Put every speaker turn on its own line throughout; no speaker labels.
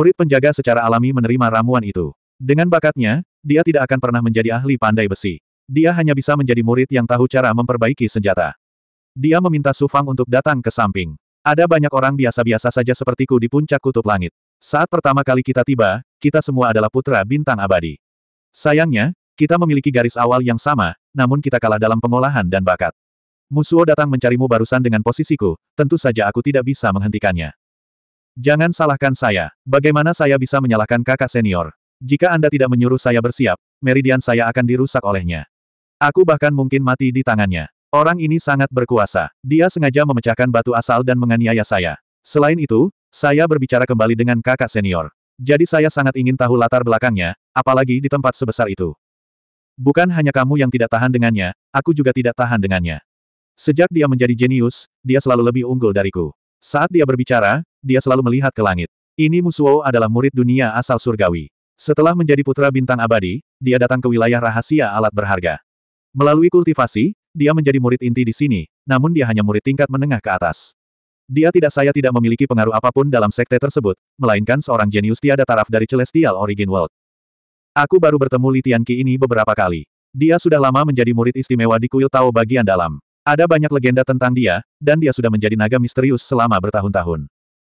Murid penjaga secara alami menerima ramuan itu. Dengan bakatnya, dia tidak akan pernah menjadi ahli pandai besi. Dia hanya bisa menjadi murid yang tahu cara memperbaiki senjata. Dia meminta Su Fang untuk datang ke samping. Ada banyak orang biasa-biasa saja sepertiku di puncak kutub langit. Saat pertama kali kita tiba, kita semua adalah putra bintang abadi. Sayangnya, kita memiliki garis awal yang sama, namun kita kalah dalam pengolahan dan bakat. Musuo datang mencarimu barusan dengan posisiku, tentu saja aku tidak bisa menghentikannya. Jangan salahkan saya. Bagaimana saya bisa menyalahkan kakak senior? Jika Anda tidak menyuruh saya bersiap, meridian saya akan dirusak olehnya. Aku bahkan mungkin mati di tangannya. Orang ini sangat berkuasa. Dia sengaja memecahkan batu asal dan menganiaya saya. Selain itu, saya berbicara kembali dengan kakak senior. Jadi saya sangat ingin tahu latar belakangnya, apalagi di tempat sebesar itu. Bukan hanya kamu yang tidak tahan dengannya, aku juga tidak tahan dengannya. Sejak dia menjadi jenius, dia selalu lebih unggul dariku. Saat dia berbicara, dia selalu melihat ke langit. Ini Musuo adalah murid dunia asal surgawi. Setelah menjadi putra bintang abadi, dia datang ke wilayah rahasia alat berharga. Melalui kultivasi, dia menjadi murid inti di sini, namun dia hanya murid tingkat menengah ke atas. Dia tidak saya tidak memiliki pengaruh apapun dalam sekte tersebut, melainkan seorang jenius tiada taraf dari Celestial Origin World. Aku baru bertemu Li Tianqi ini beberapa kali. Dia sudah lama menjadi murid istimewa di kuil Tao bagian dalam. Ada banyak legenda tentang dia, dan dia sudah menjadi naga misterius selama bertahun-tahun.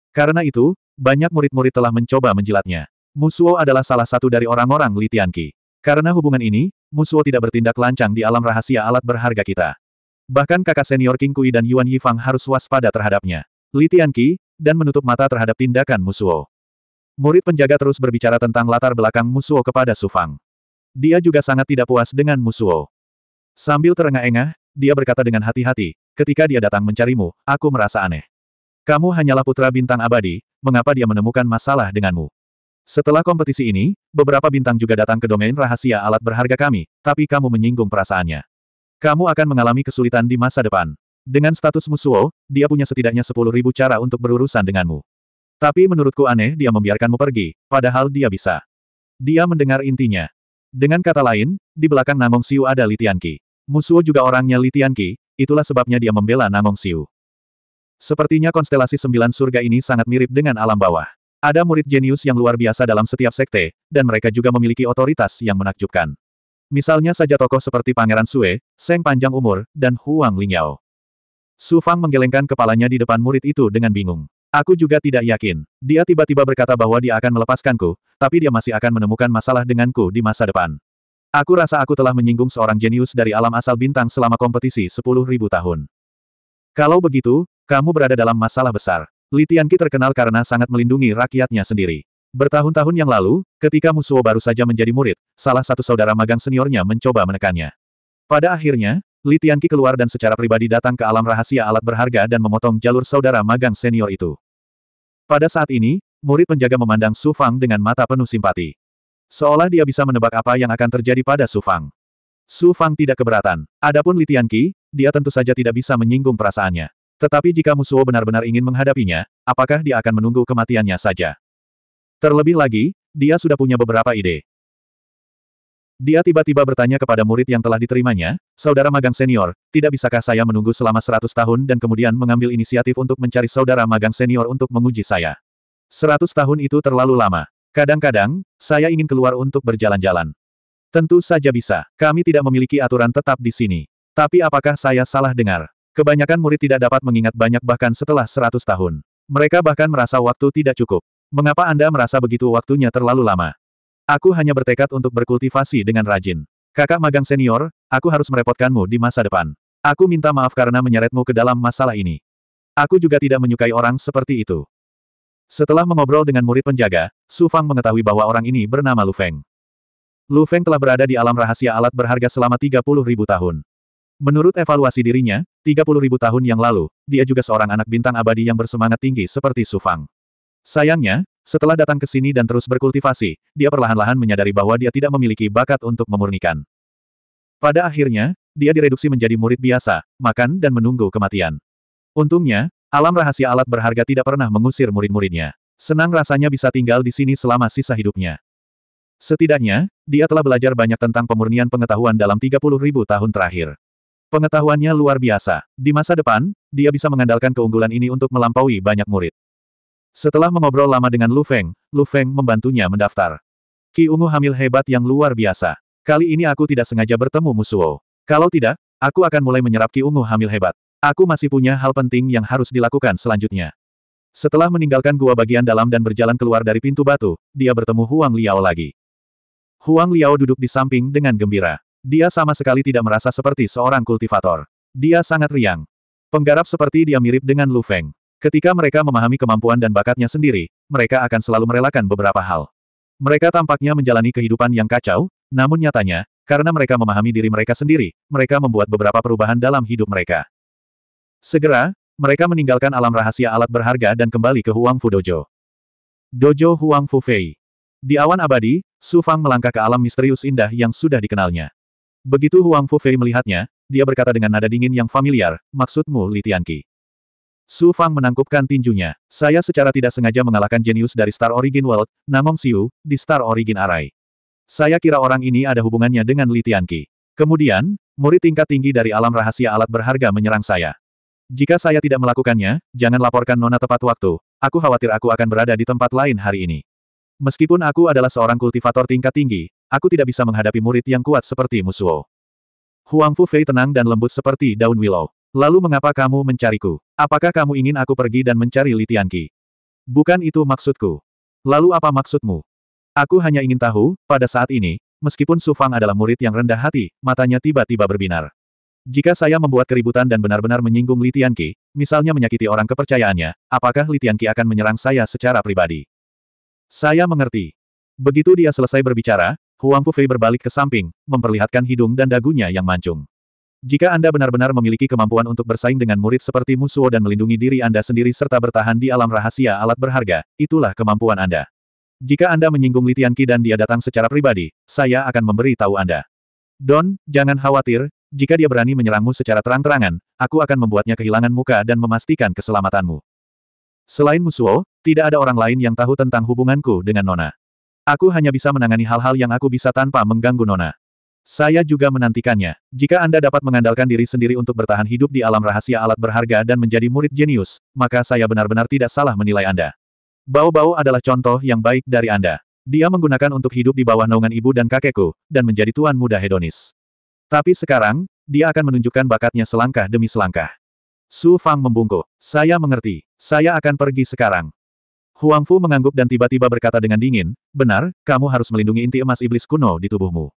Karena itu, banyak murid-murid telah mencoba menjilatnya. Musuo adalah salah satu dari orang-orang Li Tianqi. Karena hubungan ini, Musuo tidak bertindak lancang di alam rahasia alat berharga kita. Bahkan kakak senior King Kui dan Yuan Yifang harus waspada terhadapnya. Li Tianqi, dan menutup mata terhadap tindakan Musuo. Murid penjaga terus berbicara tentang latar belakang Musuo kepada Sufang. Dia juga sangat tidak puas dengan Musuo. Sambil terengah-engah, dia berkata dengan hati-hati, ketika dia datang mencarimu, aku merasa aneh. Kamu hanyalah putra bintang abadi, mengapa dia menemukan masalah denganmu? Setelah kompetisi ini, beberapa bintang juga datang ke domain rahasia alat berharga kami, tapi kamu menyinggung perasaannya. Kamu akan mengalami kesulitan di masa depan. Dengan status Musuo, dia punya setidaknya 10.000 cara untuk berurusan denganmu. Tapi menurutku aneh dia membiarkanmu pergi, padahal dia bisa. Dia mendengar intinya. Dengan kata lain, di belakang Namong Siu ada Litianki. Musuo juga orangnya Litianki, itulah sebabnya dia membela Namong Siu. Sepertinya konstelasi sembilan surga ini sangat mirip dengan alam bawah. Ada murid jenius yang luar biasa dalam setiap sekte, dan mereka juga memiliki otoritas yang menakjubkan. Misalnya saja tokoh seperti Pangeran Sue, Seng Panjang Umur, dan Huang Lingyao. Su Fang menggelengkan kepalanya di depan murid itu dengan bingung. Aku juga tidak yakin. Dia tiba-tiba berkata bahwa dia akan melepaskanku, tapi dia masih akan menemukan masalah denganku di masa depan. Aku rasa aku telah menyinggung seorang jenius dari alam asal bintang selama kompetisi 10.000 tahun. Kalau begitu, kamu berada dalam masalah besar. Li Tianqi terkenal karena sangat melindungi rakyatnya sendiri. Bertahun-tahun yang lalu, ketika Musuo baru saja menjadi murid, salah satu saudara magang seniornya mencoba menekannya. Pada akhirnya, Li Tianqi keluar dan secara pribadi datang ke alam rahasia alat berharga dan memotong jalur saudara magang senior itu. Pada saat ini, murid penjaga memandang Su Fang dengan mata penuh simpati. Seolah dia bisa menebak apa yang akan terjadi pada Su Fang. Su Fang tidak keberatan. Adapun Li Tianqi, dia tentu saja tidak bisa menyinggung perasaannya. Tetapi jika Musuo benar-benar ingin menghadapinya, apakah dia akan menunggu kematiannya saja? Terlebih lagi, dia sudah punya beberapa ide. Dia tiba-tiba bertanya kepada murid yang telah diterimanya, saudara magang senior, tidak bisakah saya menunggu selama 100 tahun dan kemudian mengambil inisiatif untuk mencari saudara magang senior untuk menguji saya? 100 tahun itu terlalu lama. Kadang-kadang, saya ingin keluar untuk berjalan-jalan. Tentu saja bisa, kami tidak memiliki aturan tetap di sini. Tapi apakah saya salah dengar? Kebanyakan murid tidak dapat mengingat banyak bahkan setelah 100 tahun. Mereka bahkan merasa waktu tidak cukup. Mengapa Anda merasa begitu waktunya terlalu lama? Aku hanya bertekad untuk berkultivasi dengan rajin. Kakak magang senior, aku harus merepotkanmu di masa depan. Aku minta maaf karena menyeretmu ke dalam masalah ini. Aku juga tidak menyukai orang seperti itu. Setelah mengobrol dengan murid penjaga, Su Fang mengetahui bahwa orang ini bernama Lu Feng. Lu Feng telah berada di alam rahasia alat berharga selama 30 tahun. Menurut evaluasi dirinya, ribu tahun yang lalu, dia juga seorang anak bintang abadi yang bersemangat tinggi seperti Sufang. Sayangnya, setelah datang ke sini dan terus berkultivasi, dia perlahan-lahan menyadari bahwa dia tidak memiliki bakat untuk memurnikan. Pada akhirnya, dia direduksi menjadi murid biasa, makan dan menunggu kematian. Untungnya, alam rahasia alat berharga tidak pernah mengusir murid-muridnya. Senang rasanya bisa tinggal di sini selama sisa hidupnya. Setidaknya, dia telah belajar banyak tentang pemurnian pengetahuan dalam ribu tahun terakhir. Pengetahuannya luar biasa. Di masa depan, dia bisa mengandalkan keunggulan ini untuk melampaui banyak murid. Setelah mengobrol lama dengan Lu Feng, Lu Feng membantunya mendaftar. Ki Ungu hamil hebat yang luar biasa. Kali ini aku tidak sengaja bertemu Musuo. Kalau tidak, aku akan mulai menyerap Ki Ungu hamil hebat. Aku masih punya hal penting yang harus dilakukan selanjutnya. Setelah meninggalkan gua bagian dalam dan berjalan keluar dari pintu batu, dia bertemu Huang Liao lagi. Huang Liao duduk di samping dengan gembira. Dia sama sekali tidak merasa seperti seorang kultivator. Dia sangat riang. Penggarap seperti dia mirip dengan Lu Feng. Ketika mereka memahami kemampuan dan bakatnya sendiri, mereka akan selalu merelakan beberapa hal. Mereka tampaknya menjalani kehidupan yang kacau, namun nyatanya, karena mereka memahami diri mereka sendiri, mereka membuat beberapa perubahan dalam hidup mereka. Segera, mereka meninggalkan alam rahasia alat berharga dan kembali ke Huang Fu Dojo. Dojo Huang Fu Fei. Di awan abadi, Su Fang melangkah ke alam misterius indah yang sudah dikenalnya. Begitu Huang Fu Fei melihatnya, dia berkata dengan nada dingin yang familiar, maksudmu Li Tianqi. Su Fang menangkupkan tinjunya. Saya secara tidak sengaja mengalahkan jenius dari Star Origin World, Namong Siu, di Star Origin Arai. Saya kira orang ini ada hubungannya dengan Li Tianqi. Kemudian, murid tingkat tinggi dari alam rahasia alat berharga menyerang saya. Jika saya tidak melakukannya, jangan laporkan Nona tepat waktu. Aku khawatir aku akan berada di tempat lain hari ini. Meskipun aku adalah seorang kultivator tingkat tinggi, Aku tidak bisa menghadapi murid yang kuat seperti Musuo. Huang Fu Fei tenang dan lembut seperti daun willow. Lalu mengapa kamu mencariku? Apakah kamu ingin aku pergi dan mencari Li Tianqi? Bukan itu maksudku. Lalu apa maksudmu? Aku hanya ingin tahu, pada saat ini, meskipun Su Fang adalah murid yang rendah hati, matanya tiba-tiba berbinar. Jika saya membuat keributan dan benar-benar menyinggung Li Tianqi, misalnya menyakiti orang kepercayaannya, apakah Li Tianqi akan menyerang saya secara pribadi? Saya mengerti. Begitu dia selesai berbicara, Huang Fufei berbalik ke samping, memperlihatkan hidung dan dagunya yang mancung. Jika Anda benar-benar memiliki kemampuan untuk bersaing dengan murid seperti Musuo dan melindungi diri Anda sendiri serta bertahan di alam rahasia alat berharga, itulah kemampuan Anda. Jika Anda menyinggung Litian Qi dan dia datang secara pribadi, saya akan memberi tahu Anda. Don, jangan khawatir, jika dia berani menyerangmu secara terang-terangan, aku akan membuatnya kehilangan muka dan memastikan keselamatanmu. Selain Musuo, tidak ada orang lain yang tahu tentang hubunganku dengan Nona. Aku hanya bisa menangani hal-hal yang aku bisa tanpa mengganggu Nona. Saya juga menantikannya. Jika Anda dapat mengandalkan diri sendiri untuk bertahan hidup di alam rahasia alat berharga dan menjadi murid jenius, maka saya benar-benar tidak salah menilai Anda. Bau-bau adalah contoh yang baik dari Anda. Dia menggunakan untuk hidup di bawah naungan ibu dan kakekku, dan menjadi tuan muda hedonis. Tapi sekarang, dia akan menunjukkan bakatnya selangkah demi selangkah. Su Fang membungkuk. Saya mengerti. Saya akan pergi sekarang. Huang Fu mengangguk dan tiba-tiba berkata dengan dingin, benar, kamu harus melindungi inti emas iblis kuno di tubuhmu.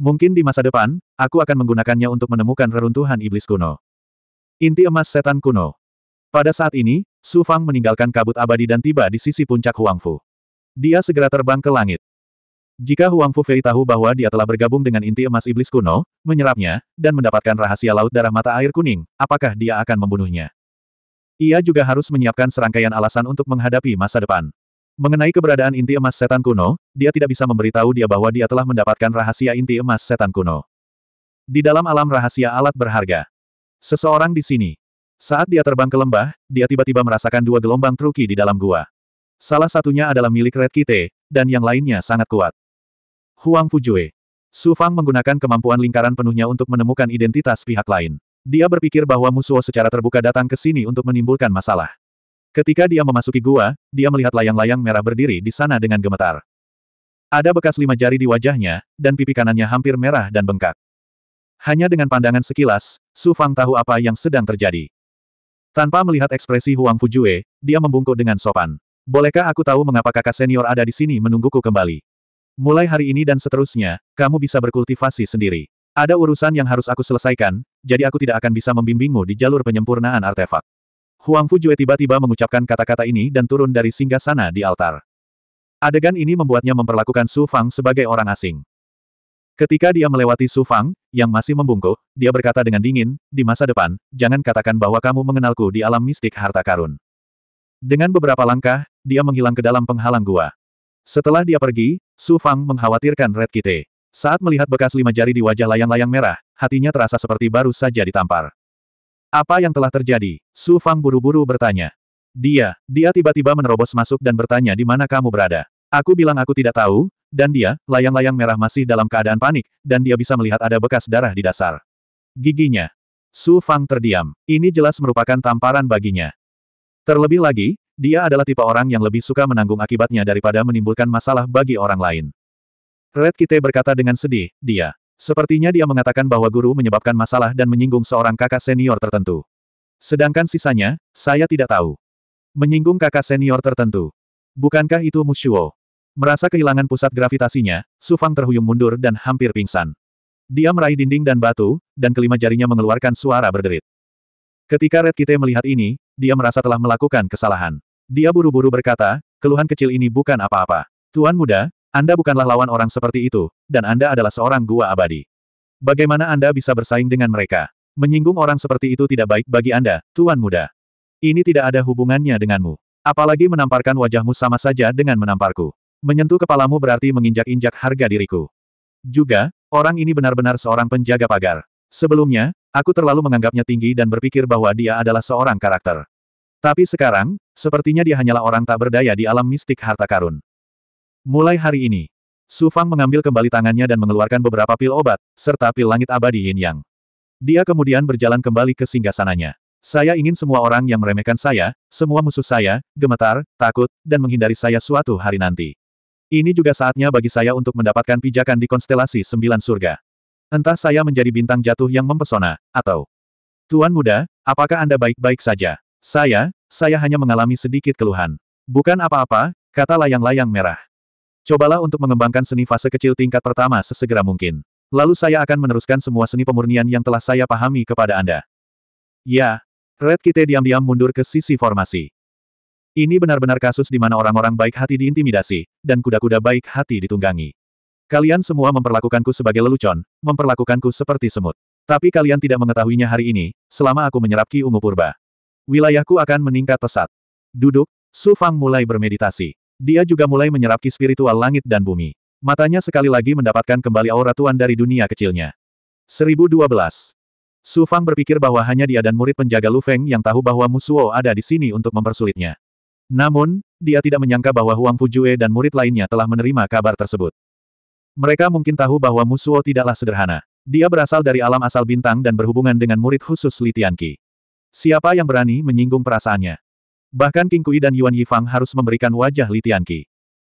Mungkin di masa depan, aku akan menggunakannya untuk menemukan reruntuhan iblis kuno. Inti emas setan kuno. Pada saat ini, Su Fang meninggalkan kabut abadi dan tiba di sisi puncak Huang Fu. Dia segera terbang ke langit. Jika Huang Fu Fei tahu bahwa dia telah bergabung dengan inti emas iblis kuno, menyerapnya, dan mendapatkan rahasia laut darah mata air kuning, apakah dia akan membunuhnya? Ia juga harus menyiapkan serangkaian alasan untuk menghadapi masa depan. Mengenai keberadaan inti emas setan kuno, dia tidak bisa memberitahu dia bahwa dia telah mendapatkan rahasia inti emas setan kuno. Di dalam alam rahasia alat berharga. Seseorang di sini. Saat dia terbang ke lembah, dia tiba-tiba merasakan dua gelombang truki di dalam gua. Salah satunya adalah milik Red Kite, dan yang lainnya sangat kuat. Huang Fujue. Su Fang menggunakan kemampuan lingkaran penuhnya untuk menemukan identitas pihak lain. Dia berpikir bahwa Musuo secara terbuka datang ke sini untuk menimbulkan masalah. Ketika dia memasuki gua, dia melihat layang-layang merah berdiri di sana dengan gemetar. Ada bekas lima jari di wajahnya, dan pipi kanannya hampir merah dan bengkak. Hanya dengan pandangan sekilas, Su Fang tahu apa yang sedang terjadi. Tanpa melihat ekspresi Huang Fujue, dia membungkuk dengan sopan. Bolehkah aku tahu mengapa kakak senior ada di sini menungguku kembali? Mulai hari ini dan seterusnya, kamu bisa berkultivasi sendiri. Ada urusan yang harus aku selesaikan, jadi aku tidak akan bisa membimbingmu di jalur penyempurnaan artefak. Huang Fujue tiba-tiba mengucapkan kata-kata ini dan turun dari singgah sana di altar. Adegan ini membuatnya memperlakukan Su Fang sebagai orang asing. Ketika dia melewati Su Fang, yang masih membungkuk, dia berkata dengan dingin, di masa depan, jangan katakan bahwa kamu mengenalku di alam mistik harta karun. Dengan beberapa langkah, dia menghilang ke dalam penghalang gua. Setelah dia pergi, Su Fang mengkhawatirkan Red Kite. Saat melihat bekas lima jari di wajah layang-layang merah, hatinya terasa seperti baru saja ditampar. Apa yang telah terjadi? Su Fang buru-buru bertanya. Dia, dia tiba-tiba menerobos masuk dan bertanya di mana kamu berada. Aku bilang aku tidak tahu, dan dia, layang-layang merah masih dalam keadaan panik, dan dia bisa melihat ada bekas darah di dasar. Giginya. Su Fang terdiam. Ini jelas merupakan tamparan baginya. Terlebih lagi, dia adalah tipe orang yang lebih suka menanggung akibatnya daripada menimbulkan masalah bagi orang lain. Red Kite berkata dengan sedih, dia. Sepertinya dia mengatakan bahwa guru menyebabkan masalah dan menyinggung seorang kakak senior tertentu. Sedangkan sisanya, saya tidak tahu. Menyinggung kakak senior tertentu. Bukankah itu Mushuo? Merasa kehilangan pusat gravitasinya, Sufang terhuyung mundur dan hampir pingsan. Dia meraih dinding dan batu, dan kelima jarinya mengeluarkan suara berderit. Ketika Red Kite melihat ini, dia merasa telah melakukan kesalahan. Dia buru-buru berkata, keluhan kecil ini bukan apa-apa. Tuan muda, anda bukanlah lawan orang seperti itu, dan Anda adalah seorang gua abadi. Bagaimana Anda bisa bersaing dengan mereka? Menyinggung orang seperti itu tidak baik bagi Anda, Tuan Muda. Ini tidak ada hubungannya denganmu. Apalagi menamparkan wajahmu sama saja dengan menamparku. Menyentuh kepalamu berarti menginjak-injak harga diriku. Juga, orang ini benar-benar seorang penjaga pagar. Sebelumnya, aku terlalu menganggapnya tinggi dan berpikir bahwa dia adalah seorang karakter. Tapi sekarang, sepertinya dia hanyalah orang tak berdaya di alam mistik harta karun. Mulai hari ini, Su Fang mengambil kembali tangannya dan mengeluarkan beberapa pil obat, serta pil langit abadi yin yang. Dia kemudian berjalan kembali ke singgasananya. Saya ingin semua orang yang meremehkan saya, semua musuh saya, gemetar, takut, dan menghindari saya suatu hari nanti. Ini juga saatnya bagi saya untuk mendapatkan pijakan di konstelasi sembilan surga. Entah saya menjadi bintang jatuh yang mempesona, atau... Tuan muda, apakah Anda baik-baik saja? Saya, saya hanya mengalami sedikit keluhan. Bukan apa-apa, kata layang-layang merah. Cobalah untuk mengembangkan seni fase kecil tingkat pertama sesegera mungkin. Lalu saya akan meneruskan semua seni pemurnian yang telah saya pahami kepada Anda. Ya, Red Kite diam-diam mundur ke sisi formasi. Ini benar-benar kasus di mana orang-orang baik hati diintimidasi, dan kuda-kuda baik hati ditunggangi. Kalian semua memperlakukanku sebagai lelucon, memperlakukanku seperti semut. Tapi kalian tidak mengetahuinya hari ini, selama aku menyerap Ki Ungu Purba. Wilayahku akan meningkat pesat. Duduk, Su Fang mulai bermeditasi. Dia juga mulai menyerap ki spiritual langit dan bumi. Matanya sekali lagi mendapatkan kembali aura tuan dari dunia kecilnya. 1012. Su Fang berpikir bahwa hanya dia dan murid penjaga Lu Feng yang tahu bahwa Musuo ada di sini untuk mempersulitnya. Namun, dia tidak menyangka bahwa Huang Fujue dan murid lainnya telah menerima kabar tersebut. Mereka mungkin tahu bahwa Musuo tidaklah sederhana. Dia berasal dari alam asal bintang dan berhubungan dengan murid khusus Li Tianqi. Siapa yang berani menyinggung perasaannya? Bahkan King Kui dan Yuan Yifang harus memberikan wajah Li Tianqi.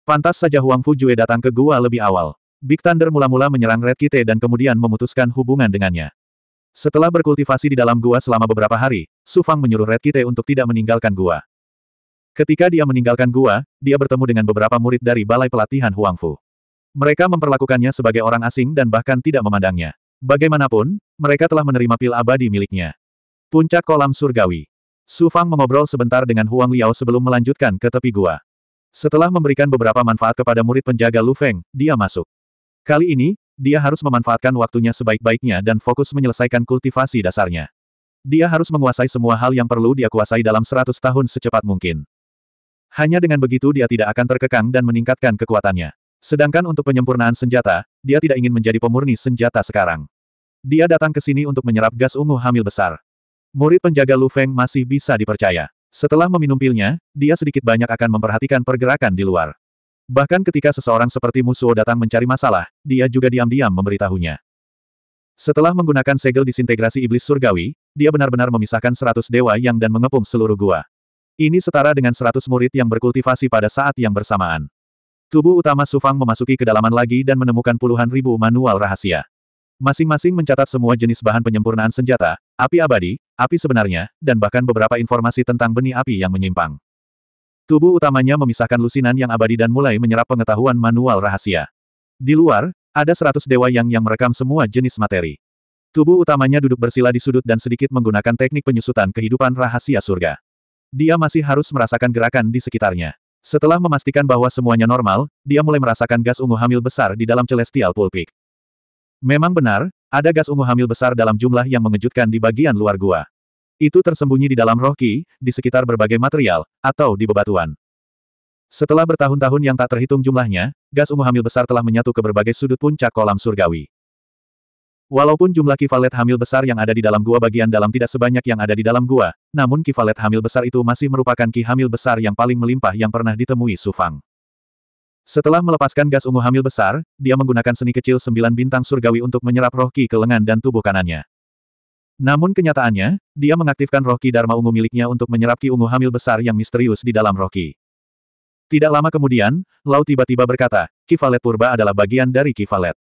Pantas saja Huang Jue datang ke gua lebih awal. Big Thunder mula-mula menyerang Red Kite dan kemudian memutuskan hubungan dengannya. Setelah berkultivasi di dalam gua selama beberapa hari, Su Fang menyuruh Red Kite untuk tidak meninggalkan gua. Ketika dia meninggalkan gua, dia bertemu dengan beberapa murid dari Balai Pelatihan Huang Fu. Mereka memperlakukannya sebagai orang asing dan bahkan tidak memandangnya. Bagaimanapun, mereka telah menerima pil abadi miliknya. Puncak Kolam Surgawi Su Fang mengobrol sebentar dengan Huang Liao sebelum melanjutkan ke tepi gua. Setelah memberikan beberapa manfaat kepada murid penjaga Lu Feng, dia masuk. Kali ini, dia harus memanfaatkan waktunya sebaik-baiknya dan fokus menyelesaikan kultivasi dasarnya. Dia harus menguasai semua hal yang perlu dia kuasai dalam 100 tahun secepat mungkin. Hanya dengan begitu dia tidak akan terkekang dan meningkatkan kekuatannya. Sedangkan untuk penyempurnaan senjata, dia tidak ingin menjadi pemurni senjata sekarang. Dia datang ke sini untuk menyerap gas ungu hamil besar. Murid penjaga Lu Feng masih bisa dipercaya. Setelah meminum pilnya, dia sedikit banyak akan memperhatikan pergerakan di luar. Bahkan ketika seseorang seperti Musuo datang mencari masalah, dia juga diam-diam memberitahunya. Setelah menggunakan segel disintegrasi iblis surgawi, dia benar-benar memisahkan seratus dewa yang dan mengepung seluruh gua. Ini setara dengan seratus murid yang berkultivasi pada saat yang bersamaan. Tubuh utama Sufang memasuki kedalaman lagi dan menemukan puluhan ribu manual rahasia. Masing-masing mencatat semua jenis bahan penyempurnaan senjata, api abadi, api sebenarnya, dan bahkan beberapa informasi tentang benih api yang menyimpang. Tubuh utamanya memisahkan lusinan yang abadi dan mulai menyerap pengetahuan manual rahasia. Di luar, ada seratus dewa yang yang merekam semua jenis materi. Tubuh utamanya duduk bersila di sudut dan sedikit menggunakan teknik penyusutan kehidupan rahasia surga. Dia masih harus merasakan gerakan di sekitarnya. Setelah memastikan bahwa semuanya normal, dia mulai merasakan gas ungu hamil besar di dalam celestial pulpik. Memang benar, ada gas ungu hamil besar dalam jumlah yang mengejutkan di bagian luar gua. Itu tersembunyi di dalam roh di sekitar berbagai material, atau di bebatuan. Setelah bertahun-tahun yang tak terhitung jumlahnya, gas ungu hamil besar telah menyatu ke berbagai sudut puncak kolam surgawi. Walaupun jumlah kivalet hamil besar yang ada di dalam gua bagian dalam tidak sebanyak yang ada di dalam gua, namun kivalet hamil besar itu masih merupakan ki hamil besar yang paling melimpah yang pernah ditemui Sufang. Setelah melepaskan gas ungu hamil besar, dia menggunakan seni kecil sembilan bintang surgawi untuk menyerap roh ki ke lengan dan tubuh kanannya. Namun kenyataannya, dia mengaktifkan roh ki Dharma ungu miliknya untuk menyerap ki ungu hamil besar yang misterius di dalam roh ki. Tidak lama kemudian, Lau tiba-tiba berkata, Kivalet Purba adalah bagian dari Kivalet.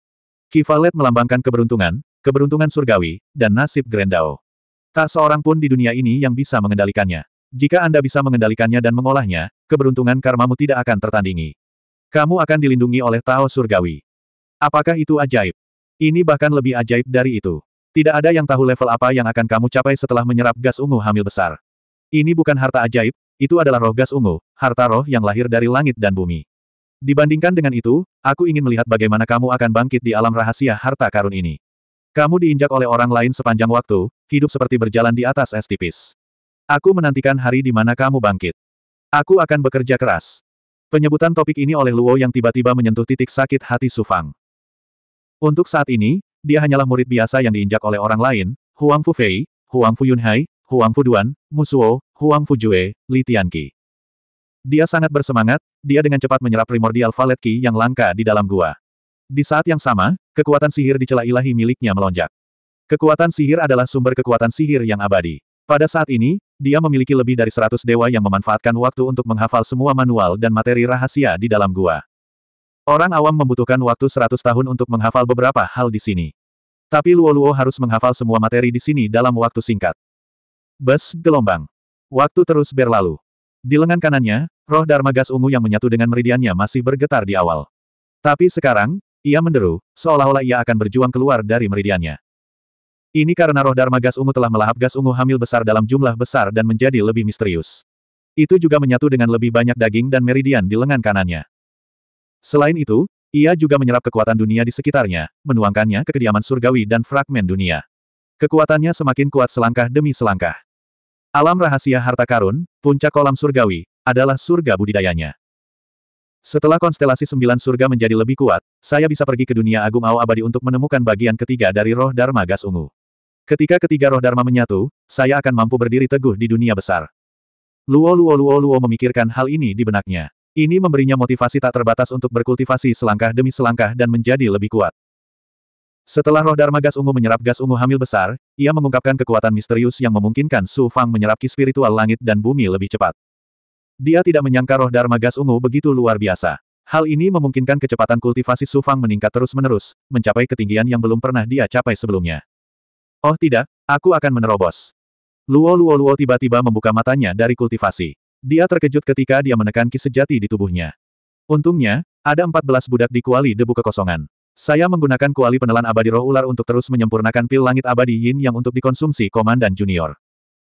Kivalet melambangkan keberuntungan, keberuntungan surgawi, dan nasib Grendao. Tak seorang pun di dunia ini yang bisa mengendalikannya. Jika Anda bisa mengendalikannya dan mengolahnya, keberuntungan karmamu tidak akan tertandingi. Kamu akan dilindungi oleh Tao Surgawi. Apakah itu ajaib? Ini bahkan lebih ajaib dari itu. Tidak ada yang tahu level apa yang akan kamu capai setelah menyerap gas ungu hamil besar. Ini bukan harta ajaib, itu adalah roh gas ungu, harta roh yang lahir dari langit dan bumi. Dibandingkan dengan itu, aku ingin melihat bagaimana kamu akan bangkit di alam rahasia harta karun ini. Kamu diinjak oleh orang lain sepanjang waktu, hidup seperti berjalan di atas es tipis. Aku menantikan hari di mana kamu bangkit. Aku akan bekerja keras. Penyebutan topik ini oleh Luo yang tiba-tiba menyentuh titik sakit hati Sufang. Untuk saat ini, dia hanyalah murid biasa yang diinjak oleh orang lain, Huang Fu Fei, Huang Fu Yunhai, Huang Fu Duan, Musuo, Huang Fu Jue, Li Tianqi. Dia sangat bersemangat, dia dengan cepat menyerap primordial valet Qi yang langka di dalam gua. Di saat yang sama, kekuatan sihir di celah ilahi miliknya melonjak. Kekuatan sihir adalah sumber kekuatan sihir yang abadi. Pada saat ini, dia memiliki lebih dari seratus dewa yang memanfaatkan waktu untuk menghafal semua manual dan materi rahasia di dalam gua. Orang awam membutuhkan waktu seratus tahun untuk menghafal beberapa hal di sini. Tapi Luo-Luo harus menghafal semua materi di sini dalam waktu singkat. Bus gelombang. Waktu terus berlalu. Di lengan kanannya, roh Dharma gas ungu yang menyatu dengan meridiannya masih bergetar di awal. Tapi sekarang, ia menderu, seolah-olah ia akan berjuang keluar dari meridiannya. Ini karena roh Dharma gas ungu telah melahap gas ungu hamil besar dalam jumlah besar dan menjadi lebih misterius. Itu juga menyatu dengan lebih banyak daging dan meridian di lengan kanannya. Selain itu, ia juga menyerap kekuatan dunia di sekitarnya, menuangkannya ke kediaman surgawi dan fragmen dunia. Kekuatannya semakin kuat selangkah demi selangkah. Alam rahasia harta karun, puncak kolam surgawi, adalah surga budidayanya. Setelah konstelasi sembilan surga menjadi lebih kuat, saya bisa pergi ke dunia agung Ao Abadi untuk menemukan bagian ketiga dari roh Dharma Gas Ungu. Ketika ketiga roh Dharma menyatu, saya akan mampu berdiri teguh di dunia besar. Luo Luo Luo Luo memikirkan hal ini di benaknya. Ini memberinya motivasi tak terbatas untuk berkultivasi selangkah demi selangkah dan menjadi lebih kuat. Setelah roh Dharma gas ungu menyerap gas ungu hamil besar, ia mengungkapkan kekuatan misterius yang memungkinkan Su Fang menyerap ki spiritual langit dan bumi lebih cepat. Dia tidak menyangka roh Dharma gas ungu begitu luar biasa. Hal ini memungkinkan kecepatan kultivasi Su Fang meningkat terus-menerus, mencapai ketinggian yang belum pernah dia capai sebelumnya. Oh tidak, aku akan menerobos. Luo Luo Luo tiba-tiba membuka matanya dari kultivasi. Dia terkejut ketika dia menekan ki sejati di tubuhnya. Untungnya, ada 14 budak di kuali debu kekosongan. Saya menggunakan kuali penelan abadi roh ular untuk terus menyempurnakan pil langit abadi yin yang untuk dikonsumsi komandan junior.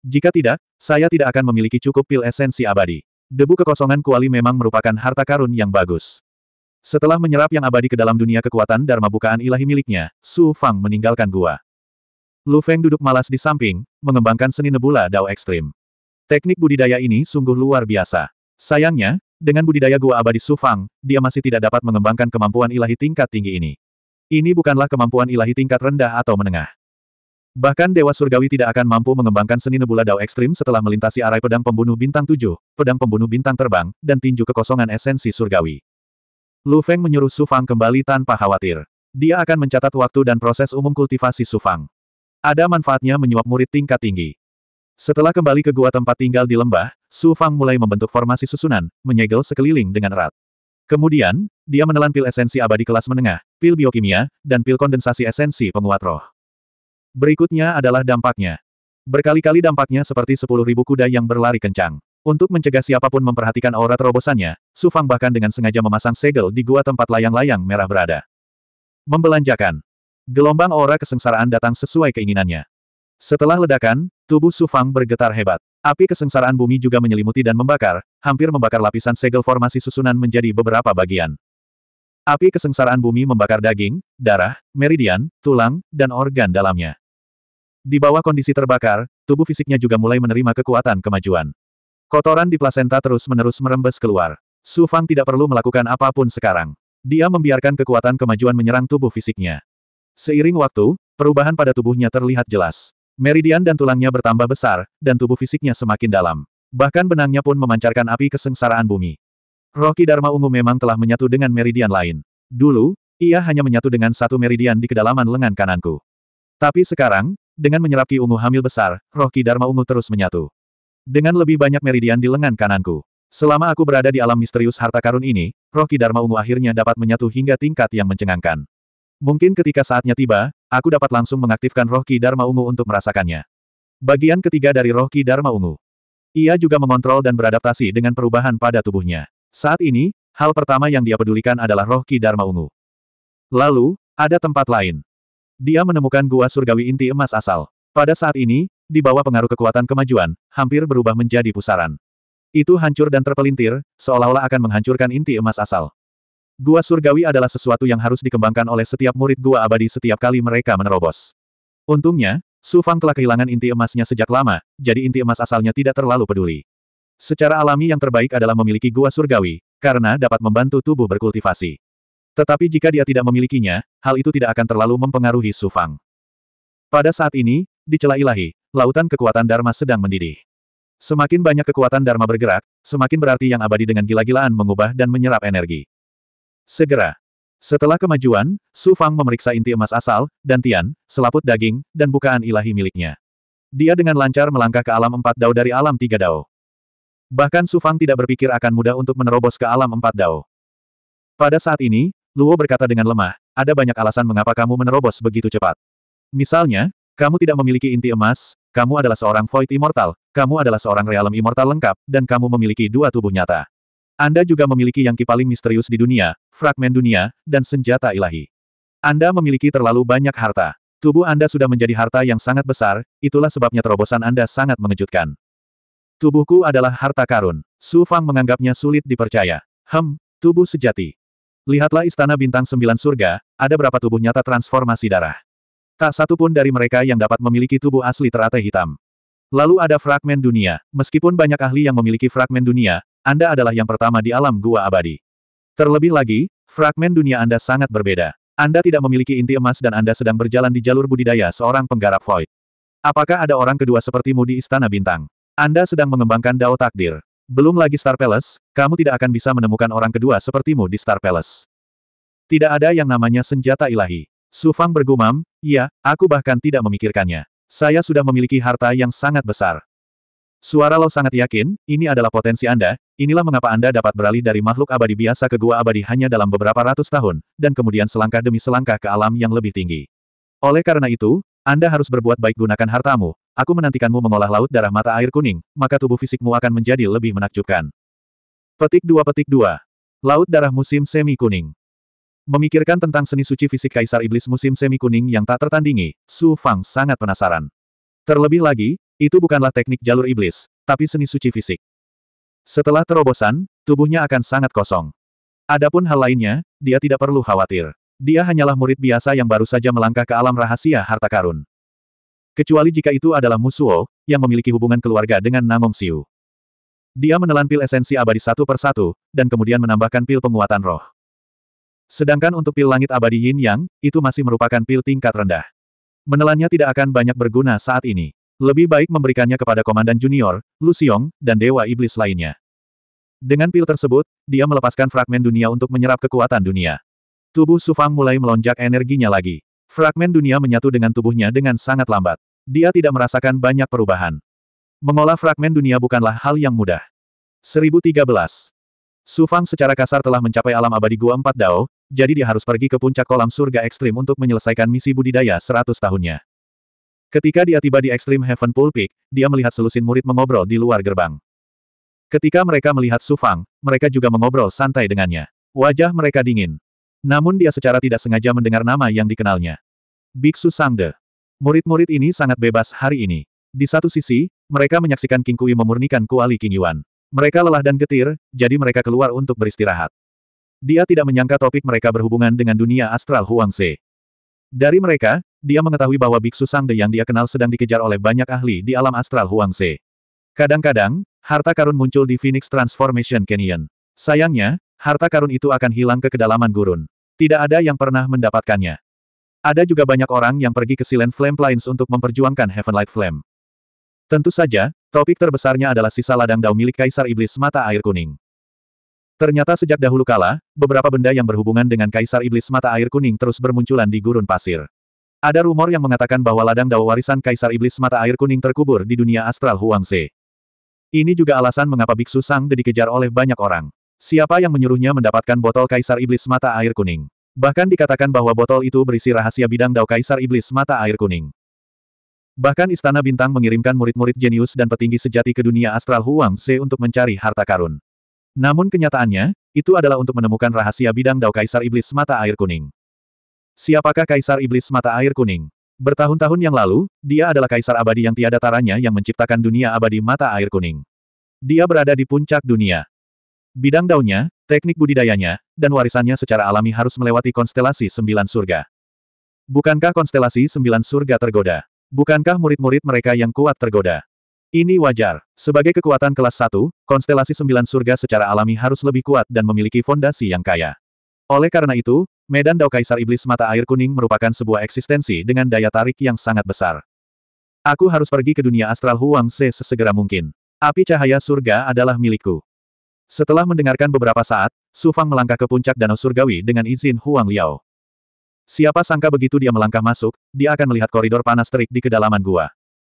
Jika tidak, saya tidak akan memiliki cukup pil esensi abadi. Debu kekosongan kuali memang merupakan harta karun yang bagus. Setelah menyerap yang abadi ke dalam dunia kekuatan Dharma bukaan ilahi miliknya, Su Fang meninggalkan gua. Lu Feng duduk malas di samping, mengembangkan seni nebula dao ekstrim. Teknik budidaya ini sungguh luar biasa. Sayangnya, dengan budidaya gua abadi Sufang, dia masih tidak dapat mengembangkan kemampuan ilahi tingkat tinggi ini. Ini bukanlah kemampuan ilahi tingkat rendah atau menengah. Bahkan Dewa Surgawi tidak akan mampu mengembangkan seni nebula dao ekstrim setelah melintasi arai pedang pembunuh bintang tujuh, pedang pembunuh bintang terbang, dan tinju kekosongan esensi surgawi. Lu Feng menyuruh Sufang kembali tanpa khawatir. Dia akan mencatat waktu dan proses umum kultivasi Sufang. Ada manfaatnya menyuap murid tingkat tinggi. Setelah kembali ke gua tempat tinggal di lembah, Su Fang mulai membentuk formasi susunan, menyegel sekeliling dengan erat. Kemudian, dia menelan pil esensi abadi kelas menengah, pil biokimia, dan pil kondensasi esensi penguat roh. Berikutnya adalah dampaknya. Berkali-kali dampaknya seperti 10.000 kuda yang berlari kencang. Untuk mencegah siapapun memperhatikan aura terobosannya, Su Fang bahkan dengan sengaja memasang segel di gua tempat layang-layang merah berada. Membelanjakan. Gelombang aura kesengsaraan datang sesuai keinginannya. Setelah ledakan, tubuh Sufang bergetar hebat. Api kesengsaraan bumi juga menyelimuti dan membakar, hampir membakar lapisan segel formasi susunan menjadi beberapa bagian. Api kesengsaraan bumi membakar daging, darah, meridian, tulang, dan organ dalamnya. Di bawah kondisi terbakar, tubuh fisiknya juga mulai menerima kekuatan kemajuan. Kotoran di plasenta terus-menerus merembes keluar. Su Fang tidak perlu melakukan apapun sekarang. Dia membiarkan kekuatan kemajuan menyerang tubuh fisiknya. Seiring waktu, perubahan pada tubuhnya terlihat jelas. Meridian dan tulangnya bertambah besar, dan tubuh fisiknya semakin dalam. Bahkan benangnya pun memancarkan api kesengsaraan bumi. Roh Dharma ungu memang telah menyatu dengan meridian lain. Dulu, ia hanya menyatu dengan satu meridian di kedalaman lengan kananku. Tapi sekarang, dengan menyerap ki ungu hamil besar, roh ki Dharma ungu terus menyatu. Dengan lebih banyak meridian di lengan kananku. Selama aku berada di alam misterius harta karun ini, roh ki Dharma ungu akhirnya dapat menyatu hingga tingkat yang mencengangkan. Mungkin ketika saatnya tiba, aku dapat langsung mengaktifkan roh Ki Dharma Ungu untuk merasakannya. Bagian ketiga dari roh Ki Dharma Ungu. Ia juga mengontrol dan beradaptasi dengan perubahan pada tubuhnya. Saat ini, hal pertama yang dia pedulikan adalah roh Ki Dharma Ungu. Lalu, ada tempat lain. Dia menemukan gua surgawi inti emas asal. Pada saat ini, di bawah pengaruh kekuatan kemajuan, hampir berubah menjadi pusaran. Itu hancur dan terpelintir, seolah-olah akan menghancurkan inti emas asal. Gua surgawi adalah sesuatu yang harus dikembangkan oleh setiap murid gua abadi setiap kali mereka menerobos. Untungnya, Su Fang telah kehilangan inti emasnya sejak lama, jadi inti emas asalnya tidak terlalu peduli. Secara alami yang terbaik adalah memiliki gua surgawi, karena dapat membantu tubuh berkultivasi. Tetapi jika dia tidak memilikinya, hal itu tidak akan terlalu mempengaruhi Su Fang. Pada saat ini, di celah ilahi, lautan kekuatan Dharma sedang mendidih. Semakin banyak kekuatan Dharma bergerak, semakin berarti yang abadi dengan gila-gilaan mengubah dan menyerap energi. Segera. Setelah kemajuan, Su Fang memeriksa inti emas asal, dan tian, selaput daging, dan bukaan ilahi miliknya. Dia dengan lancar melangkah ke alam empat dao dari alam tiga dao. Bahkan Su Fang tidak berpikir akan mudah untuk menerobos ke alam empat dao. Pada saat ini, Luo berkata dengan lemah, ada banyak alasan mengapa kamu menerobos begitu cepat. Misalnya, kamu tidak memiliki inti emas, kamu adalah seorang Void Immortal, kamu adalah seorang Realm Immortal lengkap, dan kamu memiliki dua tubuh nyata. Anda juga memiliki yang paling misterius di dunia, fragmen dunia, dan senjata ilahi. Anda memiliki terlalu banyak harta. Tubuh Anda sudah menjadi harta yang sangat besar, itulah sebabnya terobosan Anda sangat mengejutkan. Tubuhku adalah harta karun. Su Fang menganggapnya sulit dipercaya. Hem, tubuh sejati. Lihatlah istana bintang sembilan surga, ada berapa tubuh nyata transformasi darah. Tak satu pun dari mereka yang dapat memiliki tubuh asli teratai hitam. Lalu ada fragmen dunia. Meskipun banyak ahli yang memiliki fragmen dunia, Anda adalah yang pertama di alam gua abadi. Terlebih lagi, fragmen dunia Anda sangat berbeda. Anda tidak memiliki inti emas dan Anda sedang berjalan di jalur budidaya seorang penggarap void. Apakah ada orang kedua sepertimu di Istana Bintang? Anda sedang mengembangkan Dao Takdir. Belum lagi Star Palace, kamu tidak akan bisa menemukan orang kedua sepertimu di Star Palace. Tidak ada yang namanya senjata ilahi. Sufang bergumam, iya, aku bahkan tidak memikirkannya. Saya sudah memiliki harta yang sangat besar. Suara Lo sangat yakin, ini adalah potensi Anda, inilah mengapa Anda dapat beralih dari makhluk abadi biasa ke gua abadi hanya dalam beberapa ratus tahun, dan kemudian selangkah demi selangkah ke alam yang lebih tinggi. Oleh karena itu, Anda harus berbuat baik gunakan hartamu, aku menantikanmu mengolah laut darah mata air kuning, maka tubuh fisikmu akan menjadi lebih menakjubkan. Petik 2 Petik 2. Laut darah musim semi kuning. Memikirkan tentang seni suci fisik Kaisar Iblis musim semi kuning yang tak tertandingi, Su Fang sangat penasaran. Terlebih lagi, itu bukanlah teknik jalur iblis, tapi seni suci fisik. Setelah terobosan, tubuhnya akan sangat kosong. Adapun hal lainnya, dia tidak perlu khawatir. Dia hanyalah murid biasa yang baru saja melangkah ke alam rahasia harta karun. Kecuali jika itu adalah Musuo, yang memiliki hubungan keluarga dengan Namong Siu. Dia menelan pil esensi abadi satu persatu, dan kemudian menambahkan pil penguatan roh. Sedangkan untuk pil langit abadi yin yang, itu masih merupakan pil tingkat rendah. Menelannya tidak akan banyak berguna saat ini. Lebih baik memberikannya kepada Komandan Junior, Lu Xiong dan Dewa Iblis lainnya. Dengan pil tersebut, dia melepaskan fragmen dunia untuk menyerap kekuatan dunia. Tubuh Sufang mulai melonjak energinya lagi. Fragmen dunia menyatu dengan tubuhnya dengan sangat lambat. Dia tidak merasakan banyak perubahan. Mengolah fragmen dunia bukanlah hal yang mudah. 1013. Sufang secara kasar telah mencapai alam abadi gua empat dao, jadi dia harus pergi ke puncak kolam surga ekstrim untuk menyelesaikan misi budidaya 100 tahunnya. Ketika dia tiba di ekstrim Heaven Pool Peak, dia melihat selusin murid mengobrol di luar gerbang. Ketika mereka melihat Sufang, mereka juga mengobrol santai dengannya. Wajah mereka dingin. Namun dia secara tidak sengaja mendengar nama yang dikenalnya. Biksu Sangde. Murid-murid ini sangat bebas hari ini. Di satu sisi, mereka menyaksikan King Kui memurnikan kuali King Yuan. Mereka lelah dan getir, jadi mereka keluar untuk beristirahat. Dia tidak menyangka topik mereka berhubungan dengan dunia astral Huangze. Dari mereka, dia mengetahui bahwa Biksu Sangde yang dia kenal sedang dikejar oleh banyak ahli di alam astral Huangze. Kadang-kadang, harta karun muncul di Phoenix Transformation Canyon. Sayangnya, harta karun itu akan hilang ke kedalaman gurun. Tidak ada yang pernah mendapatkannya. Ada juga banyak orang yang pergi ke Silent Flame Plains untuk memperjuangkan Heavenlight Flame. Tentu saja, topik terbesarnya adalah sisa ladang dao milik Kaisar Iblis Mata Air Kuning. Ternyata sejak dahulu kala, beberapa benda yang berhubungan dengan Kaisar Iblis Mata Air Kuning terus bermunculan di gurun pasir. Ada rumor yang mengatakan bahwa ladang dawa warisan Kaisar Iblis Mata Air Kuning terkubur di dunia astral Huangse. Ini juga alasan mengapa Biksu Sang De dikejar oleh banyak orang. Siapa yang menyuruhnya mendapatkan botol Kaisar Iblis Mata Air Kuning? Bahkan dikatakan bahwa botol itu berisi rahasia bidang Dao Kaisar Iblis Mata Air Kuning. Bahkan Istana Bintang mengirimkan murid-murid jenius dan petinggi sejati ke dunia astral Huang untuk mencari harta karun. Namun kenyataannya, itu adalah untuk menemukan rahasia bidang Dao Kaisar Iblis Mata Air Kuning. Siapakah Kaisar Iblis Mata Air Kuning? Bertahun-tahun yang lalu, dia adalah Kaisar Abadi yang tiada taranya yang menciptakan dunia abadi Mata Air Kuning. Dia berada di puncak dunia. Bidang daunnya, teknik budidayanya, dan warisannya secara alami harus melewati konstelasi sembilan surga. Bukankah konstelasi sembilan surga tergoda? Bukankah murid-murid mereka yang kuat tergoda? Ini wajar. Sebagai kekuatan kelas 1, konstelasi sembilan surga secara alami harus lebih kuat dan memiliki fondasi yang kaya. Oleh karena itu, Medan Dao Kaisar Iblis Mata Air Kuning merupakan sebuah eksistensi dengan daya tarik yang sangat besar. Aku harus pergi ke dunia astral Huang Se sesegera mungkin. Api cahaya surga adalah milikku. Setelah mendengarkan beberapa saat, Su Fang melangkah ke puncak danau surgawi dengan izin Huang Liao. Siapa sangka begitu dia melangkah masuk, dia akan melihat koridor panas terik di kedalaman gua.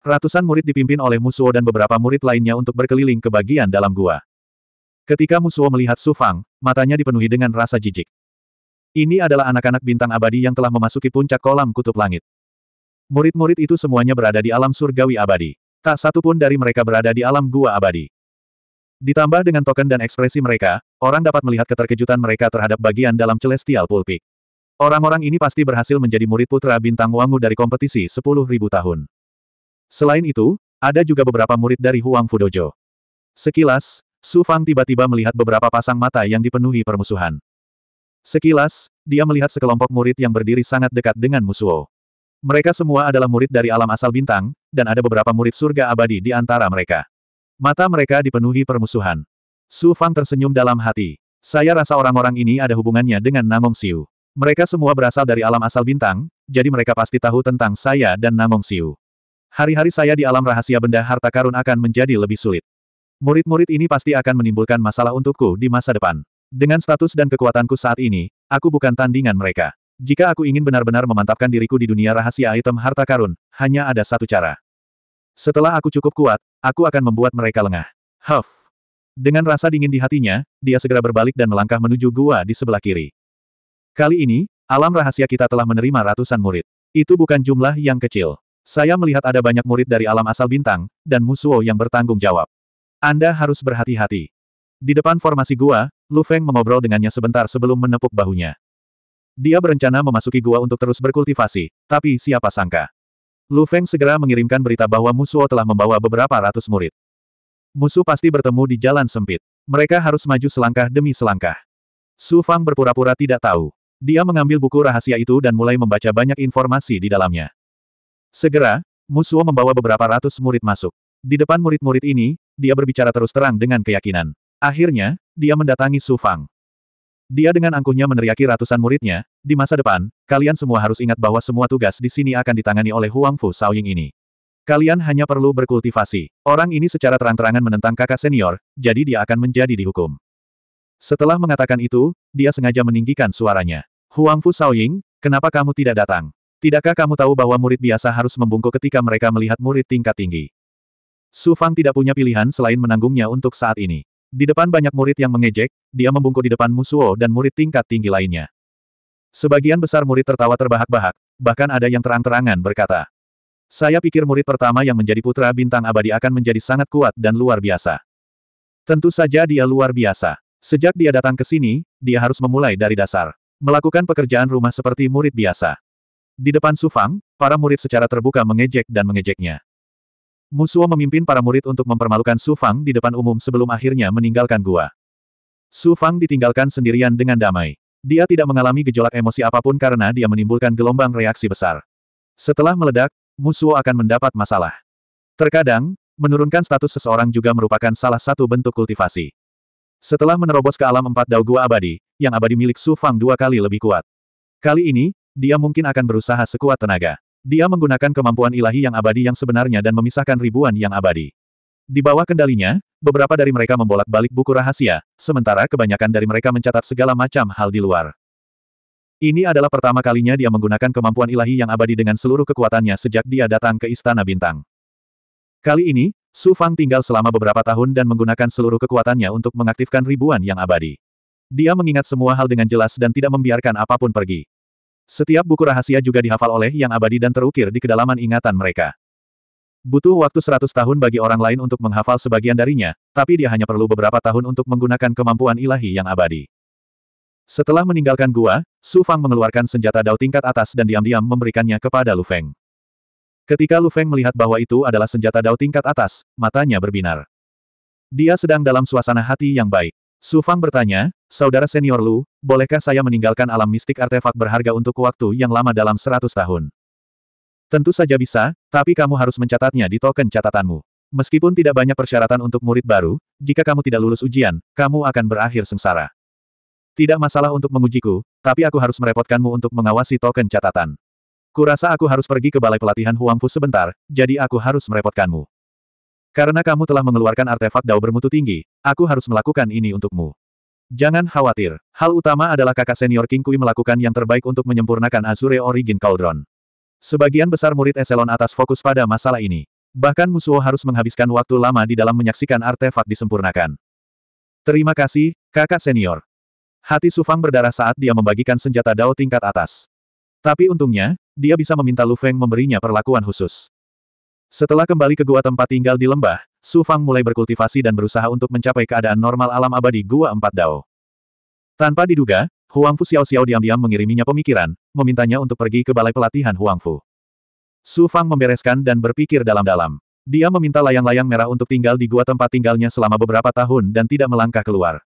Ratusan murid dipimpin oleh Musuo dan beberapa murid lainnya untuk berkeliling ke bagian dalam gua. Ketika Musuo melihat Su Fang, matanya dipenuhi dengan rasa jijik. Ini adalah anak-anak bintang abadi yang telah memasuki puncak kolam kutub langit. Murid-murid itu semuanya berada di alam surgawi abadi. Tak satu pun dari mereka berada di alam gua abadi. Ditambah dengan token dan ekspresi mereka, orang dapat melihat keterkejutan mereka terhadap bagian dalam Celestial Pulpik. Orang-orang ini pasti berhasil menjadi murid putra bintang Wangu dari kompetisi 10.000 tahun. Selain itu, ada juga beberapa murid dari Huang Fu Dojo. Sekilas, Su Fang tiba-tiba melihat beberapa pasang mata yang dipenuhi permusuhan. Sekilas, dia melihat sekelompok murid yang berdiri sangat dekat dengan Musuo. Mereka semua adalah murid dari alam asal bintang, dan ada beberapa murid surga abadi di antara mereka. Mata mereka dipenuhi permusuhan. Su Fang tersenyum dalam hati. Saya rasa orang-orang ini ada hubungannya dengan Nangong Siu. Mereka semua berasal dari alam asal bintang, jadi mereka pasti tahu tentang saya dan Nangong Siu. Hari-hari saya di alam rahasia benda harta karun akan menjadi lebih sulit. Murid-murid ini pasti akan menimbulkan masalah untukku di masa depan. Dengan status dan kekuatanku saat ini, aku bukan tandingan mereka. Jika aku ingin benar-benar memantapkan diriku di dunia rahasia item harta karun, hanya ada satu cara. Setelah aku cukup kuat, aku akan membuat mereka lengah. Huff. Dengan rasa dingin di hatinya, dia segera berbalik dan melangkah menuju gua di sebelah kiri. Kali ini, alam rahasia kita telah menerima ratusan murid. Itu bukan jumlah yang kecil. Saya melihat ada banyak murid dari alam asal bintang, dan Musuo yang bertanggung jawab. Anda harus berhati-hati. Di depan formasi gua, Lu Feng mengobrol dengannya sebentar sebelum menepuk bahunya. Dia berencana memasuki gua untuk terus berkultivasi, tapi siapa sangka. Lu Feng segera mengirimkan berita bahwa Musuo telah membawa beberapa ratus murid. Musuh pasti bertemu di jalan sempit. Mereka harus maju selangkah demi selangkah. Su Fang berpura-pura tidak tahu. Dia mengambil buku rahasia itu dan mulai membaca banyak informasi di dalamnya. Segera, Musuo membawa beberapa ratus murid masuk. Di depan murid-murid ini, dia berbicara terus terang dengan keyakinan. Akhirnya, dia mendatangi Su Fang. Dia dengan angkuhnya meneriaki ratusan muridnya, di masa depan, kalian semua harus ingat bahwa semua tugas di sini akan ditangani oleh Huang Fu Saoying ini. Kalian hanya perlu berkultivasi. Orang ini secara terang-terangan menentang kakak senior, jadi dia akan menjadi dihukum. Setelah mengatakan itu, dia sengaja meninggikan suaranya. Huang Fu Saoying, kenapa kamu tidak datang? Tidakkah kamu tahu bahwa murid biasa harus membungkuk ketika mereka melihat murid tingkat tinggi? Su Fang tidak punya pilihan selain menanggungnya untuk saat ini. Di depan banyak murid yang mengejek, dia membungkuk di depan Musuo dan murid tingkat tinggi lainnya. Sebagian besar murid tertawa terbahak-bahak, bahkan ada yang terang-terangan berkata, saya pikir murid pertama yang menjadi putra bintang abadi akan menjadi sangat kuat dan luar biasa. Tentu saja dia luar biasa. Sejak dia datang ke sini, dia harus memulai dari dasar. Melakukan pekerjaan rumah seperti murid biasa. Di depan Sufang, para murid secara terbuka mengejek dan mengejeknya. Musuo memimpin para murid untuk mempermalukan Sufang di depan umum sebelum akhirnya meninggalkan gua. Sufang ditinggalkan sendirian dengan damai. Dia tidak mengalami gejolak emosi apapun karena dia menimbulkan gelombang reaksi besar. Setelah meledak, Musuo akan mendapat masalah. Terkadang, menurunkan status seseorang juga merupakan salah satu bentuk kultivasi. Setelah menerobos ke alam empat daugua abadi, yang abadi milik Su Fang dua kali lebih kuat. Kali ini, dia mungkin akan berusaha sekuat tenaga. Dia menggunakan kemampuan ilahi yang abadi yang sebenarnya dan memisahkan ribuan yang abadi. Di bawah kendalinya, beberapa dari mereka membolak-balik buku rahasia, sementara kebanyakan dari mereka mencatat segala macam hal di luar. Ini adalah pertama kalinya dia menggunakan kemampuan ilahi yang abadi dengan seluruh kekuatannya sejak dia datang ke Istana Bintang. Kali ini, Su Fang tinggal selama beberapa tahun dan menggunakan seluruh kekuatannya untuk mengaktifkan ribuan yang abadi. Dia mengingat semua hal dengan jelas dan tidak membiarkan apapun pergi. Setiap buku rahasia juga dihafal oleh yang abadi dan terukir di kedalaman ingatan mereka. Butuh waktu seratus tahun bagi orang lain untuk menghafal sebagian darinya, tapi dia hanya perlu beberapa tahun untuk menggunakan kemampuan ilahi yang abadi. Setelah meninggalkan gua, Su Fang mengeluarkan senjata dao tingkat atas dan diam-diam memberikannya kepada Lu Feng. Ketika Lu Feng melihat bahwa itu adalah senjata dao tingkat atas, matanya berbinar. Dia sedang dalam suasana hati yang baik. Su Fang bertanya, Saudara senior Lu, bolehkah saya meninggalkan alam mistik artefak berharga untuk waktu yang lama dalam seratus tahun? Tentu saja bisa, tapi kamu harus mencatatnya di token catatanmu. Meskipun tidak banyak persyaratan untuk murid baru, jika kamu tidak lulus ujian, kamu akan berakhir sengsara. Tidak masalah untuk mengujiku, tapi aku harus merepotkanmu untuk mengawasi token catatan. Kurasa aku harus pergi ke balai pelatihan Huangfu sebentar, jadi aku harus merepotkanmu. Karena kamu telah mengeluarkan artefak dao bermutu tinggi, aku harus melakukan ini untukmu. Jangan khawatir, hal utama adalah kakak senior King Kui melakukan yang terbaik untuk menyempurnakan Azure Origin Cauldron. Sebagian besar murid eselon atas fokus pada masalah ini. Bahkan Musuo harus menghabiskan waktu lama di dalam menyaksikan artefak disempurnakan. Terima kasih, kakak senior. Hati Sufang berdarah saat dia membagikan senjata Dao tingkat atas. Tapi untungnya, dia bisa meminta Lu Feng memberinya perlakuan khusus. Setelah kembali ke gua tempat tinggal di lembah, Su Fang mulai berkultivasi dan berusaha untuk mencapai keadaan normal alam abadi gua empat dao. Tanpa diduga, Huang Fu Xiao Xiao diam-diam mengiriminya pemikiran, memintanya untuk pergi ke balai pelatihan Huang Fu. Su Fang membereskan dan berpikir dalam-dalam. Dia meminta layang-layang merah untuk tinggal di gua tempat tinggalnya selama beberapa tahun dan tidak melangkah keluar.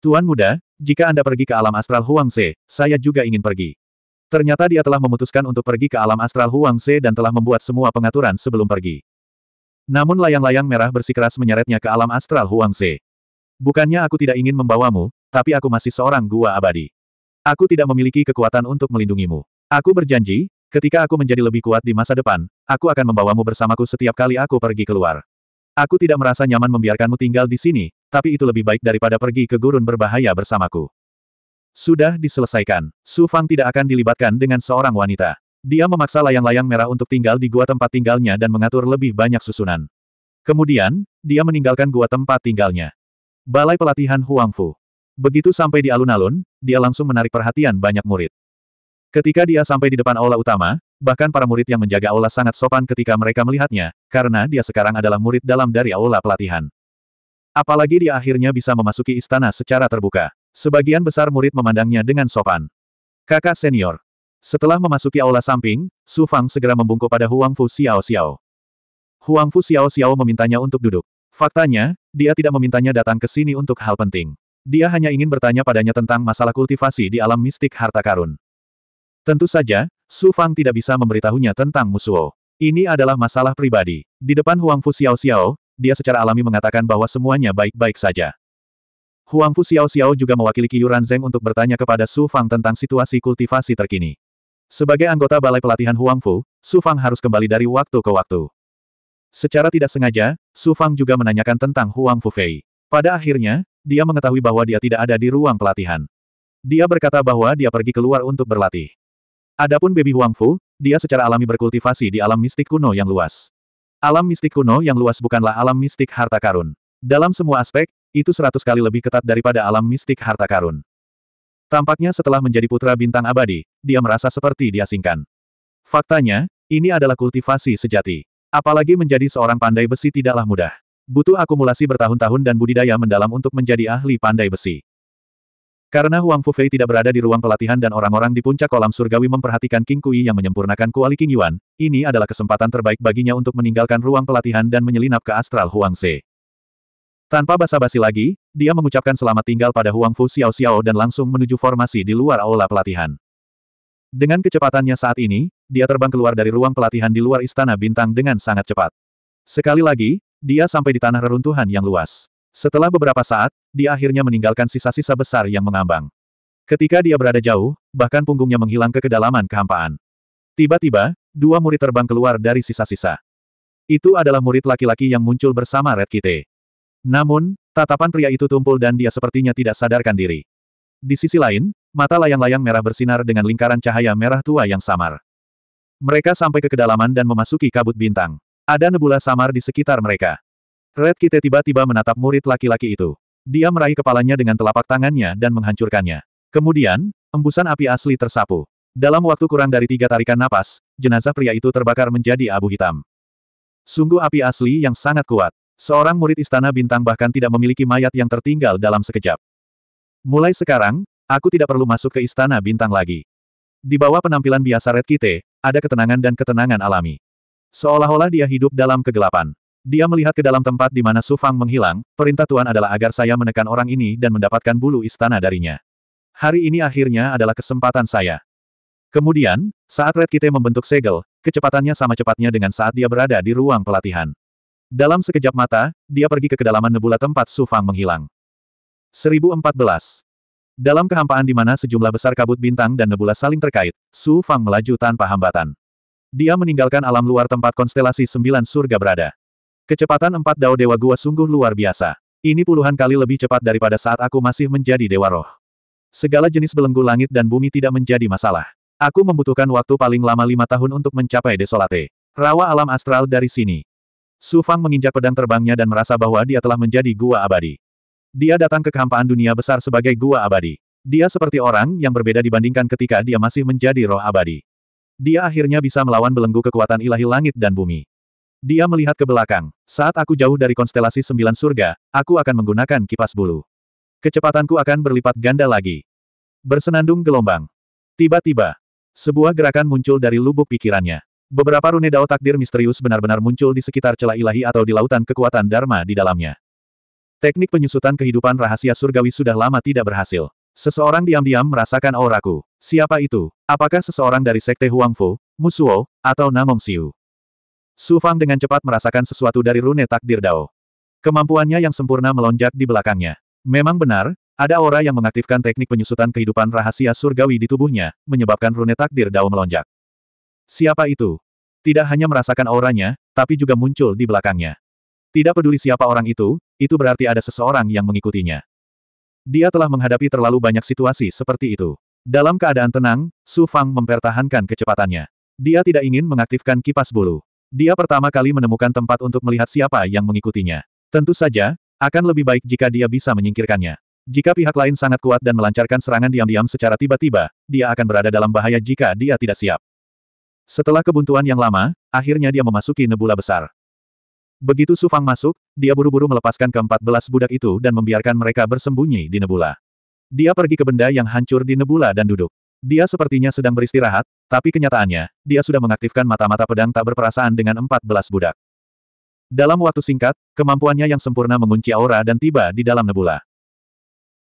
Tuan muda, jika Anda pergi ke alam astral Huang Se, saya juga ingin pergi. Ternyata dia telah memutuskan untuk pergi ke alam astral Huang Huangze dan telah membuat semua pengaturan sebelum pergi. Namun layang-layang merah bersikeras menyeretnya ke alam astral Huang Huangze. Bukannya aku tidak ingin membawamu, tapi aku masih seorang gua abadi. Aku tidak memiliki kekuatan untuk melindungimu. Aku berjanji, ketika aku menjadi lebih kuat di masa depan, aku akan membawamu bersamaku setiap kali aku pergi keluar. Aku tidak merasa nyaman membiarkanmu tinggal di sini, tapi itu lebih baik daripada pergi ke gurun berbahaya bersamaku. Sudah diselesaikan. Su Fang tidak akan dilibatkan dengan seorang wanita. Dia memaksa layang-layang merah untuk tinggal di gua tempat tinggalnya dan mengatur lebih banyak susunan. Kemudian, dia meninggalkan gua tempat tinggalnya. Balai pelatihan Huang Fu. Begitu sampai di alun-alun, dia langsung menarik perhatian banyak murid. Ketika dia sampai di depan aula utama, bahkan para murid yang menjaga aula sangat sopan ketika mereka melihatnya, karena dia sekarang adalah murid dalam dari aula pelatihan. Apalagi dia akhirnya bisa memasuki istana secara terbuka. Sebagian besar murid memandangnya dengan sopan. Kakak senior. Setelah memasuki aula samping, Su Fang segera membungkuk pada Huang Fu Xiao Xiao. Huang Fu Xiao Xiao memintanya untuk duduk. Faktanya, dia tidak memintanya datang ke sini untuk hal penting. Dia hanya ingin bertanya padanya tentang masalah kultivasi di alam mistik harta karun. Tentu saja, Su Fang tidak bisa memberitahunya tentang Musuo. Ini adalah masalah pribadi. Di depan Huang Fu Xiao Xiao, dia secara alami mengatakan bahwa semuanya baik-baik saja. Huang Fu Xiao Xiao juga mewakili Yuran Zeng untuk bertanya kepada Su Fang tentang situasi kultivasi terkini. Sebagai anggota Balai Pelatihan Huang Fu, Su Fang harus kembali dari waktu ke waktu. Secara tidak sengaja, Su Fang juga menanyakan tentang Huang Fu Fei. Pada akhirnya, dia mengetahui bahwa dia tidak ada di ruang pelatihan. Dia berkata bahwa dia pergi keluar untuk berlatih. Adapun baby Huang Fu, dia secara alami berkultivasi di alam mistik kuno yang luas. Alam mistik kuno yang luas bukanlah alam mistik harta karun. Dalam semua aspek, itu seratus kali lebih ketat daripada alam mistik harta karun. Tampaknya setelah menjadi putra bintang abadi, dia merasa seperti diasingkan. Faktanya, ini adalah kultivasi sejati. Apalagi menjadi seorang pandai besi tidaklah mudah. Butuh akumulasi bertahun-tahun dan budidaya mendalam untuk menjadi ahli pandai besi. Karena Huang Fufei tidak berada di ruang pelatihan dan orang-orang di puncak kolam surgawi memperhatikan King Kui yang menyempurnakan kuali King Yuan, ini adalah kesempatan terbaik baginya untuk meninggalkan ruang pelatihan dan menyelinap ke astral Huang Se. Tanpa basa-basi lagi, dia mengucapkan selamat tinggal pada Huang Fu Xiao Xiao dan langsung menuju formasi di luar aula pelatihan. Dengan kecepatannya saat ini, dia terbang keluar dari ruang pelatihan di luar istana bintang dengan sangat cepat. Sekali lagi, dia sampai di tanah reruntuhan yang luas. Setelah beberapa saat, dia akhirnya meninggalkan sisa-sisa besar yang mengambang. Ketika dia berada jauh, bahkan punggungnya menghilang ke kedalaman kehampaan. Tiba-tiba, dua murid terbang keluar dari sisa-sisa. Itu adalah murid laki-laki yang muncul bersama Red Kite. Namun, tatapan pria itu tumpul dan dia sepertinya tidak sadarkan diri. Di sisi lain, mata layang-layang merah bersinar dengan lingkaran cahaya merah tua yang samar. Mereka sampai ke kedalaman dan memasuki kabut bintang. Ada nebula samar di sekitar mereka. Red Kite tiba-tiba menatap murid laki-laki itu. Dia meraih kepalanya dengan telapak tangannya dan menghancurkannya. Kemudian, embusan api asli tersapu. Dalam waktu kurang dari tiga tarikan napas, jenazah pria itu terbakar menjadi abu hitam. Sungguh api asli yang sangat kuat. Seorang murid istana bintang bahkan tidak memiliki mayat yang tertinggal dalam sekejap. Mulai sekarang, aku tidak perlu masuk ke istana bintang lagi. Di bawah penampilan biasa Red Kite, ada ketenangan dan ketenangan alami. Seolah-olah dia hidup dalam kegelapan. Dia melihat ke dalam tempat di mana Sufang menghilang, perintah Tuan adalah agar saya menekan orang ini dan mendapatkan bulu istana darinya. Hari ini akhirnya adalah kesempatan saya. Kemudian, saat Red Kite membentuk segel, kecepatannya sama cepatnya dengan saat dia berada di ruang pelatihan. Dalam sekejap mata, dia pergi ke kedalaman nebula tempat Su Fang menghilang. 1014. Dalam kehampaan di mana sejumlah besar kabut bintang dan nebula saling terkait, Su Fang melaju tanpa hambatan. Dia meninggalkan alam luar tempat konstelasi sembilan surga berada. Kecepatan empat dao dewa gua sungguh luar biasa. Ini puluhan kali lebih cepat daripada saat aku masih menjadi dewa roh. Segala jenis belenggu langit dan bumi tidak menjadi masalah. Aku membutuhkan waktu paling lama lima tahun untuk mencapai desolate. Rawa alam astral dari sini. Su Fang menginjak pedang terbangnya dan merasa bahwa dia telah menjadi gua abadi. Dia datang ke kehampaan dunia besar sebagai gua abadi. Dia seperti orang yang berbeda dibandingkan ketika dia masih menjadi roh abadi. Dia akhirnya bisa melawan belenggu kekuatan ilahi langit dan bumi. Dia melihat ke belakang. Saat aku jauh dari konstelasi sembilan surga, aku akan menggunakan kipas bulu. Kecepatanku akan berlipat ganda lagi. Bersenandung gelombang. Tiba-tiba, sebuah gerakan muncul dari lubuk pikirannya. Beberapa rune dao takdir misterius benar-benar muncul di sekitar celah ilahi atau di lautan kekuatan Dharma di dalamnya. Teknik penyusutan kehidupan rahasia surgawi sudah lama tidak berhasil. Seseorang diam-diam merasakan auraku. Siapa itu? Apakah seseorang dari Sekte Huangfu, Musuo, atau Namong Siu? Su Fang dengan cepat merasakan sesuatu dari rune takdir dao. Kemampuannya yang sempurna melonjak di belakangnya. Memang benar, ada aura yang mengaktifkan teknik penyusutan kehidupan rahasia surgawi di tubuhnya, menyebabkan rune takdir dao melonjak. Siapa itu? Tidak hanya merasakan auranya, tapi juga muncul di belakangnya. Tidak peduli siapa orang itu, itu berarti ada seseorang yang mengikutinya. Dia telah menghadapi terlalu banyak situasi seperti itu. Dalam keadaan tenang, Su Fang mempertahankan kecepatannya. Dia tidak ingin mengaktifkan kipas bulu. Dia pertama kali menemukan tempat untuk melihat siapa yang mengikutinya. Tentu saja, akan lebih baik jika dia bisa menyingkirkannya. Jika pihak lain sangat kuat dan melancarkan serangan diam-diam secara tiba-tiba, dia akan berada dalam bahaya jika dia tidak siap. Setelah kebuntuan yang lama, akhirnya dia memasuki nebula besar. Begitu Su Fang masuk, dia buru-buru melepaskan keempat belas budak itu dan membiarkan mereka bersembunyi di nebula. Dia pergi ke benda yang hancur di nebula dan duduk. Dia sepertinya sedang beristirahat, tapi kenyataannya, dia sudah mengaktifkan mata-mata pedang tak berperasaan dengan empat belas budak. Dalam waktu singkat, kemampuannya yang sempurna mengunci aura dan tiba di dalam nebula.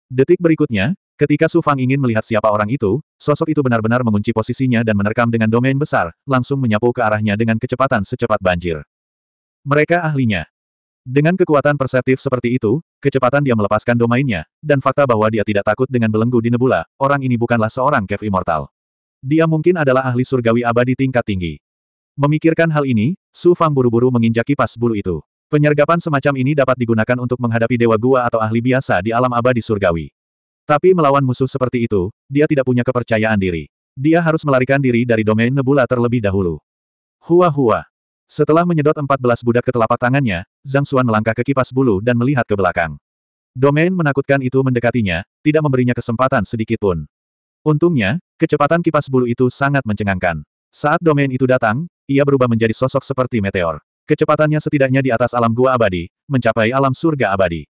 Detik berikutnya, Ketika Su Fang ingin melihat siapa orang itu, sosok itu benar-benar mengunci posisinya dan menerkam dengan domain besar, langsung menyapu ke arahnya dengan kecepatan secepat banjir. Mereka ahlinya. Dengan kekuatan perseptif seperti itu, kecepatan dia melepaskan domainnya, dan fakta bahwa dia tidak takut dengan belenggu di nebula, orang ini bukanlah seorang kev Immortal. Dia mungkin adalah ahli surgawi abadi tingkat tinggi. Memikirkan hal ini, Su Fang buru-buru menginjak kipas bulu itu. Penyergapan semacam ini dapat digunakan untuk menghadapi dewa gua atau ahli biasa di alam abadi surgawi. Tapi melawan musuh seperti itu, dia tidak punya kepercayaan diri. Dia harus melarikan diri dari domain nebula terlebih dahulu. Hua-hua. Setelah menyedot 14 budak ke telapak tangannya, Zhang Xuan melangkah ke kipas bulu dan melihat ke belakang. Domain menakutkan itu mendekatinya, tidak memberinya kesempatan sedikit pun. Untungnya, kecepatan kipas bulu itu sangat mencengangkan. Saat domain itu datang, ia berubah menjadi sosok seperti meteor. Kecepatannya setidaknya di atas alam gua abadi, mencapai alam surga abadi.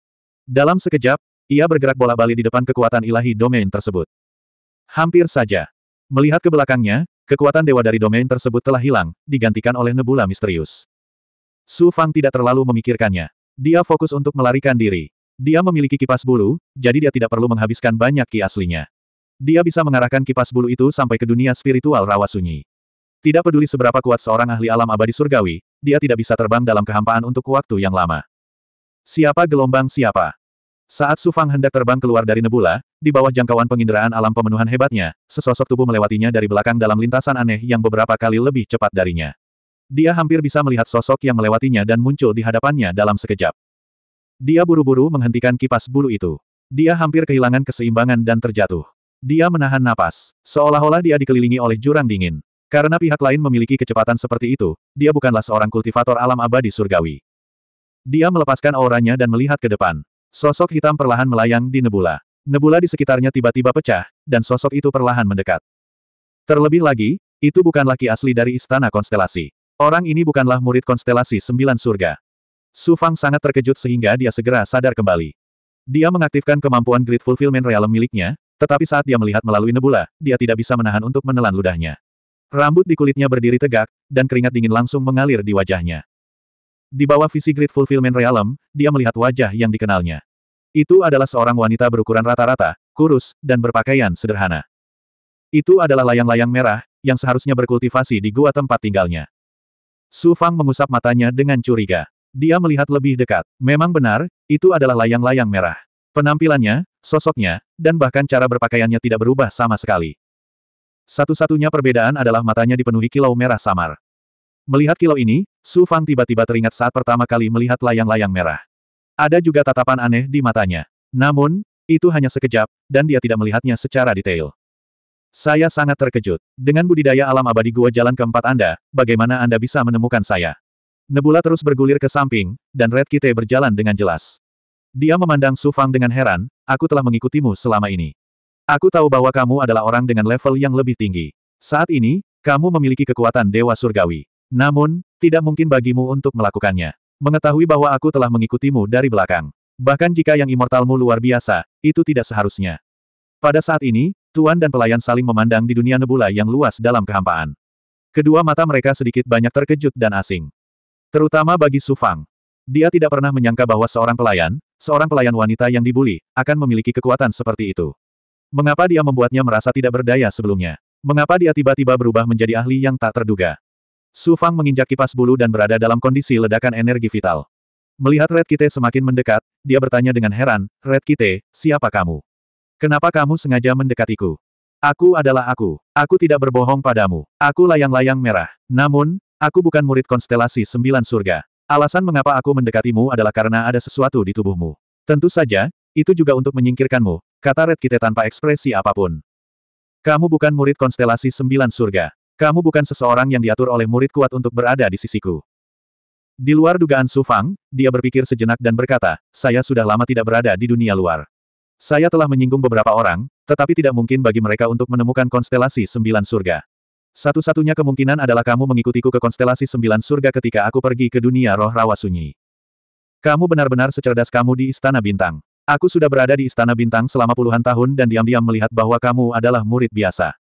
Dalam sekejap, ia bergerak bola-bali di depan kekuatan ilahi domain tersebut. Hampir saja. Melihat ke belakangnya, kekuatan dewa dari domain tersebut telah hilang, digantikan oleh nebula misterius. Su Fang tidak terlalu memikirkannya. Dia fokus untuk melarikan diri. Dia memiliki kipas bulu, jadi dia tidak perlu menghabiskan banyak ki aslinya. Dia bisa mengarahkan kipas bulu itu sampai ke dunia spiritual rawa sunyi. Tidak peduli seberapa kuat seorang ahli alam abadi surgawi, dia tidak bisa terbang dalam kehampaan untuk waktu yang lama. Siapa gelombang siapa? Saat Sufang hendak terbang keluar dari nebula, di bawah jangkauan penginderaan alam pemenuhan hebatnya, sesosok tubuh melewatinya dari belakang dalam lintasan aneh yang beberapa kali lebih cepat darinya. Dia hampir bisa melihat sosok yang melewatinya dan muncul di hadapannya dalam sekejap. Dia buru-buru menghentikan kipas bulu itu. Dia hampir kehilangan keseimbangan dan terjatuh. Dia menahan napas, seolah-olah dia dikelilingi oleh jurang dingin. Karena pihak lain memiliki kecepatan seperti itu, dia bukanlah seorang kultivator alam abadi surgawi. Dia melepaskan auranya dan melihat ke depan. Sosok hitam perlahan melayang di nebula. Nebula di sekitarnya tiba-tiba pecah, dan sosok itu perlahan mendekat. Terlebih lagi, itu bukan laki asli dari Istana Konstelasi. Orang ini bukanlah murid konstelasi sembilan surga. Su Fang sangat terkejut sehingga dia segera sadar kembali. Dia mengaktifkan kemampuan Great Fulfillment Realm miliknya, tetapi saat dia melihat melalui nebula, dia tidak bisa menahan untuk menelan ludahnya. Rambut di kulitnya berdiri tegak, dan keringat dingin langsung mengalir di wajahnya. Di bawah visi Great Fulfillment Realm, dia melihat wajah yang dikenalnya. Itu adalah seorang wanita berukuran rata-rata, kurus, dan berpakaian sederhana. Itu adalah layang-layang merah, yang seharusnya berkultivasi di gua tempat tinggalnya. Su Fang mengusap matanya dengan curiga. Dia melihat lebih dekat. Memang benar, itu adalah layang-layang merah. Penampilannya, sosoknya, dan bahkan cara berpakaiannya tidak berubah sama sekali. Satu-satunya perbedaan adalah matanya dipenuhi kilau merah samar. Melihat kilau ini, Su Fang tiba-tiba teringat saat pertama kali melihat layang-layang merah. Ada juga tatapan aneh di matanya. Namun, itu hanya sekejap, dan dia tidak melihatnya secara detail. Saya sangat terkejut. Dengan budidaya alam abadi gua jalan keempat Anda, bagaimana Anda bisa menemukan saya? Nebula terus bergulir ke samping, dan Red Kite berjalan dengan jelas. Dia memandang Su Fang dengan heran, aku telah mengikutimu selama ini. Aku tahu bahwa kamu adalah orang dengan level yang lebih tinggi. Saat ini, kamu memiliki kekuatan Dewa Surgawi. Namun, tidak mungkin bagimu untuk melakukannya. Mengetahui bahwa aku telah mengikutimu dari belakang. Bahkan jika yang immortalmu luar biasa, itu tidak seharusnya. Pada saat ini, Tuan dan pelayan saling memandang di dunia nebula yang luas dalam kehampaan. Kedua mata mereka sedikit banyak terkejut dan asing. Terutama bagi Su Fang. Dia tidak pernah menyangka bahwa seorang pelayan, seorang pelayan wanita yang dibuli, akan memiliki kekuatan seperti itu. Mengapa dia membuatnya merasa tidak berdaya sebelumnya? Mengapa dia tiba-tiba berubah menjadi ahli yang tak terduga? Su Fang menginjak kipas bulu dan berada dalam kondisi ledakan energi vital. Melihat Red Kite semakin mendekat, dia bertanya dengan heran, Red Kite, siapa kamu? Kenapa kamu sengaja mendekatiku? Aku adalah aku. Aku tidak berbohong padamu. Aku layang-layang merah. Namun, aku bukan murid konstelasi sembilan surga. Alasan mengapa aku mendekatimu adalah karena ada sesuatu di tubuhmu. Tentu saja, itu juga untuk menyingkirkanmu, kata Red Kite tanpa ekspresi apapun. Kamu bukan murid konstelasi sembilan surga. Kamu bukan seseorang yang diatur oleh murid kuat untuk berada di sisiku. Di luar dugaan Su Fang, dia berpikir sejenak dan berkata, saya sudah lama tidak berada di dunia luar. Saya telah menyinggung beberapa orang, tetapi tidak mungkin bagi mereka untuk menemukan konstelasi sembilan surga. Satu-satunya kemungkinan adalah kamu mengikutiku ke konstelasi sembilan surga ketika aku pergi ke dunia roh rawa sunyi. Kamu benar-benar secerdas kamu di Istana Bintang. Aku sudah berada di Istana Bintang selama puluhan tahun dan diam-diam melihat bahwa kamu adalah murid biasa.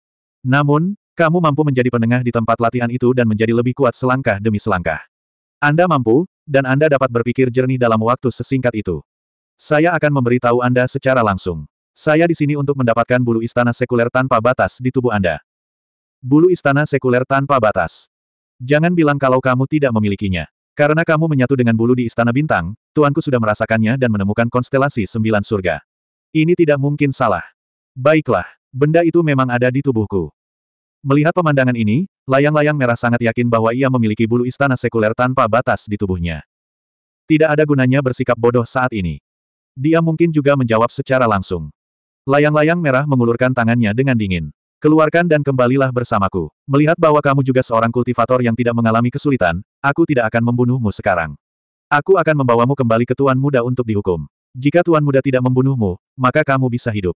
Namun, kamu mampu menjadi penengah di tempat latihan itu dan menjadi lebih kuat selangkah demi selangkah. Anda mampu, dan Anda dapat berpikir jernih dalam waktu sesingkat itu. Saya akan memberitahu Anda secara langsung. Saya di sini untuk mendapatkan bulu istana sekuler tanpa batas di tubuh Anda. Bulu istana sekuler tanpa batas. Jangan bilang kalau kamu tidak memilikinya. Karena kamu menyatu dengan bulu di Istana Bintang, Tuanku sudah merasakannya dan menemukan konstelasi sembilan surga. Ini tidak mungkin salah. Baiklah, benda itu memang ada di tubuhku. Melihat pemandangan ini, layang-layang merah sangat yakin bahwa ia memiliki bulu istana sekuler tanpa batas di tubuhnya. Tidak ada gunanya bersikap bodoh saat ini. Dia mungkin juga menjawab secara langsung. Layang-layang merah mengulurkan tangannya dengan dingin. Keluarkan dan kembalilah bersamaku. Melihat bahwa kamu juga seorang kultivator yang tidak mengalami kesulitan, aku tidak akan membunuhmu sekarang. Aku akan membawamu kembali ke Tuan Muda untuk dihukum. Jika Tuan Muda tidak membunuhmu, maka kamu bisa hidup.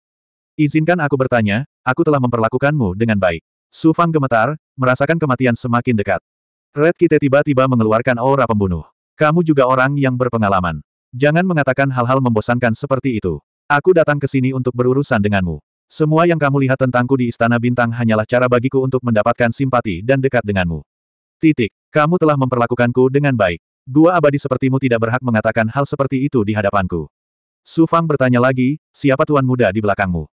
Izinkan aku bertanya, aku telah memperlakukanmu dengan baik. Su Fang gemetar, merasakan kematian semakin dekat. Red Kite tiba-tiba mengeluarkan aura pembunuh. Kamu juga orang yang berpengalaman. Jangan mengatakan hal-hal membosankan seperti itu. Aku datang ke sini untuk berurusan denganmu. Semua yang kamu lihat tentangku di Istana Bintang hanyalah cara bagiku untuk mendapatkan simpati dan dekat denganmu. Titik. Kamu telah memperlakukanku dengan baik. Gua abadi sepertimu tidak berhak mengatakan hal seperti itu di hadapanku. Su Fang bertanya lagi, siapa tuan muda di belakangmu?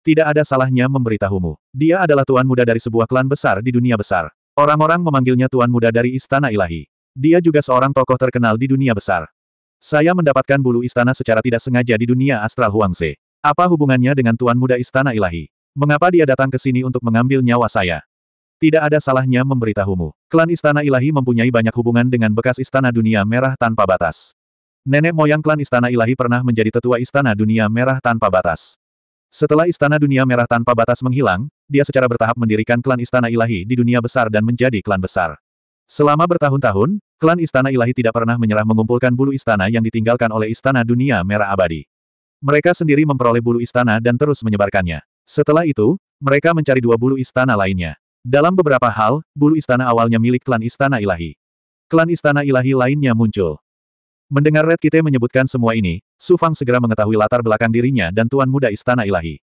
Tidak ada salahnya memberitahumu. Dia adalah tuan muda dari sebuah klan besar di dunia besar. Orang-orang memanggilnya tuan muda dari istana ilahi. Dia juga seorang tokoh terkenal di dunia besar. Saya mendapatkan bulu istana secara tidak sengaja di dunia astral Huangse. Apa hubungannya dengan tuan muda istana ilahi? Mengapa dia datang ke sini untuk mengambil nyawa saya? Tidak ada salahnya memberitahumu. Klan istana ilahi mempunyai banyak hubungan dengan bekas istana dunia merah tanpa batas. Nenek moyang klan istana ilahi pernah menjadi tetua istana dunia merah tanpa batas. Setelah Istana Dunia Merah tanpa batas menghilang, dia secara bertahap mendirikan klan Istana Ilahi di dunia besar dan menjadi klan besar. Selama bertahun-tahun, klan Istana Ilahi tidak pernah menyerah mengumpulkan bulu istana yang ditinggalkan oleh Istana Dunia Merah Abadi. Mereka sendiri memperoleh bulu istana dan terus menyebarkannya. Setelah itu, mereka mencari dua bulu istana lainnya. Dalam beberapa hal, bulu istana awalnya milik klan Istana Ilahi. Klan Istana Ilahi lainnya muncul. Mendengar Red Kite menyebutkan semua ini, Su Fang segera mengetahui latar belakang dirinya dan Tuan Muda Istana Ilahi.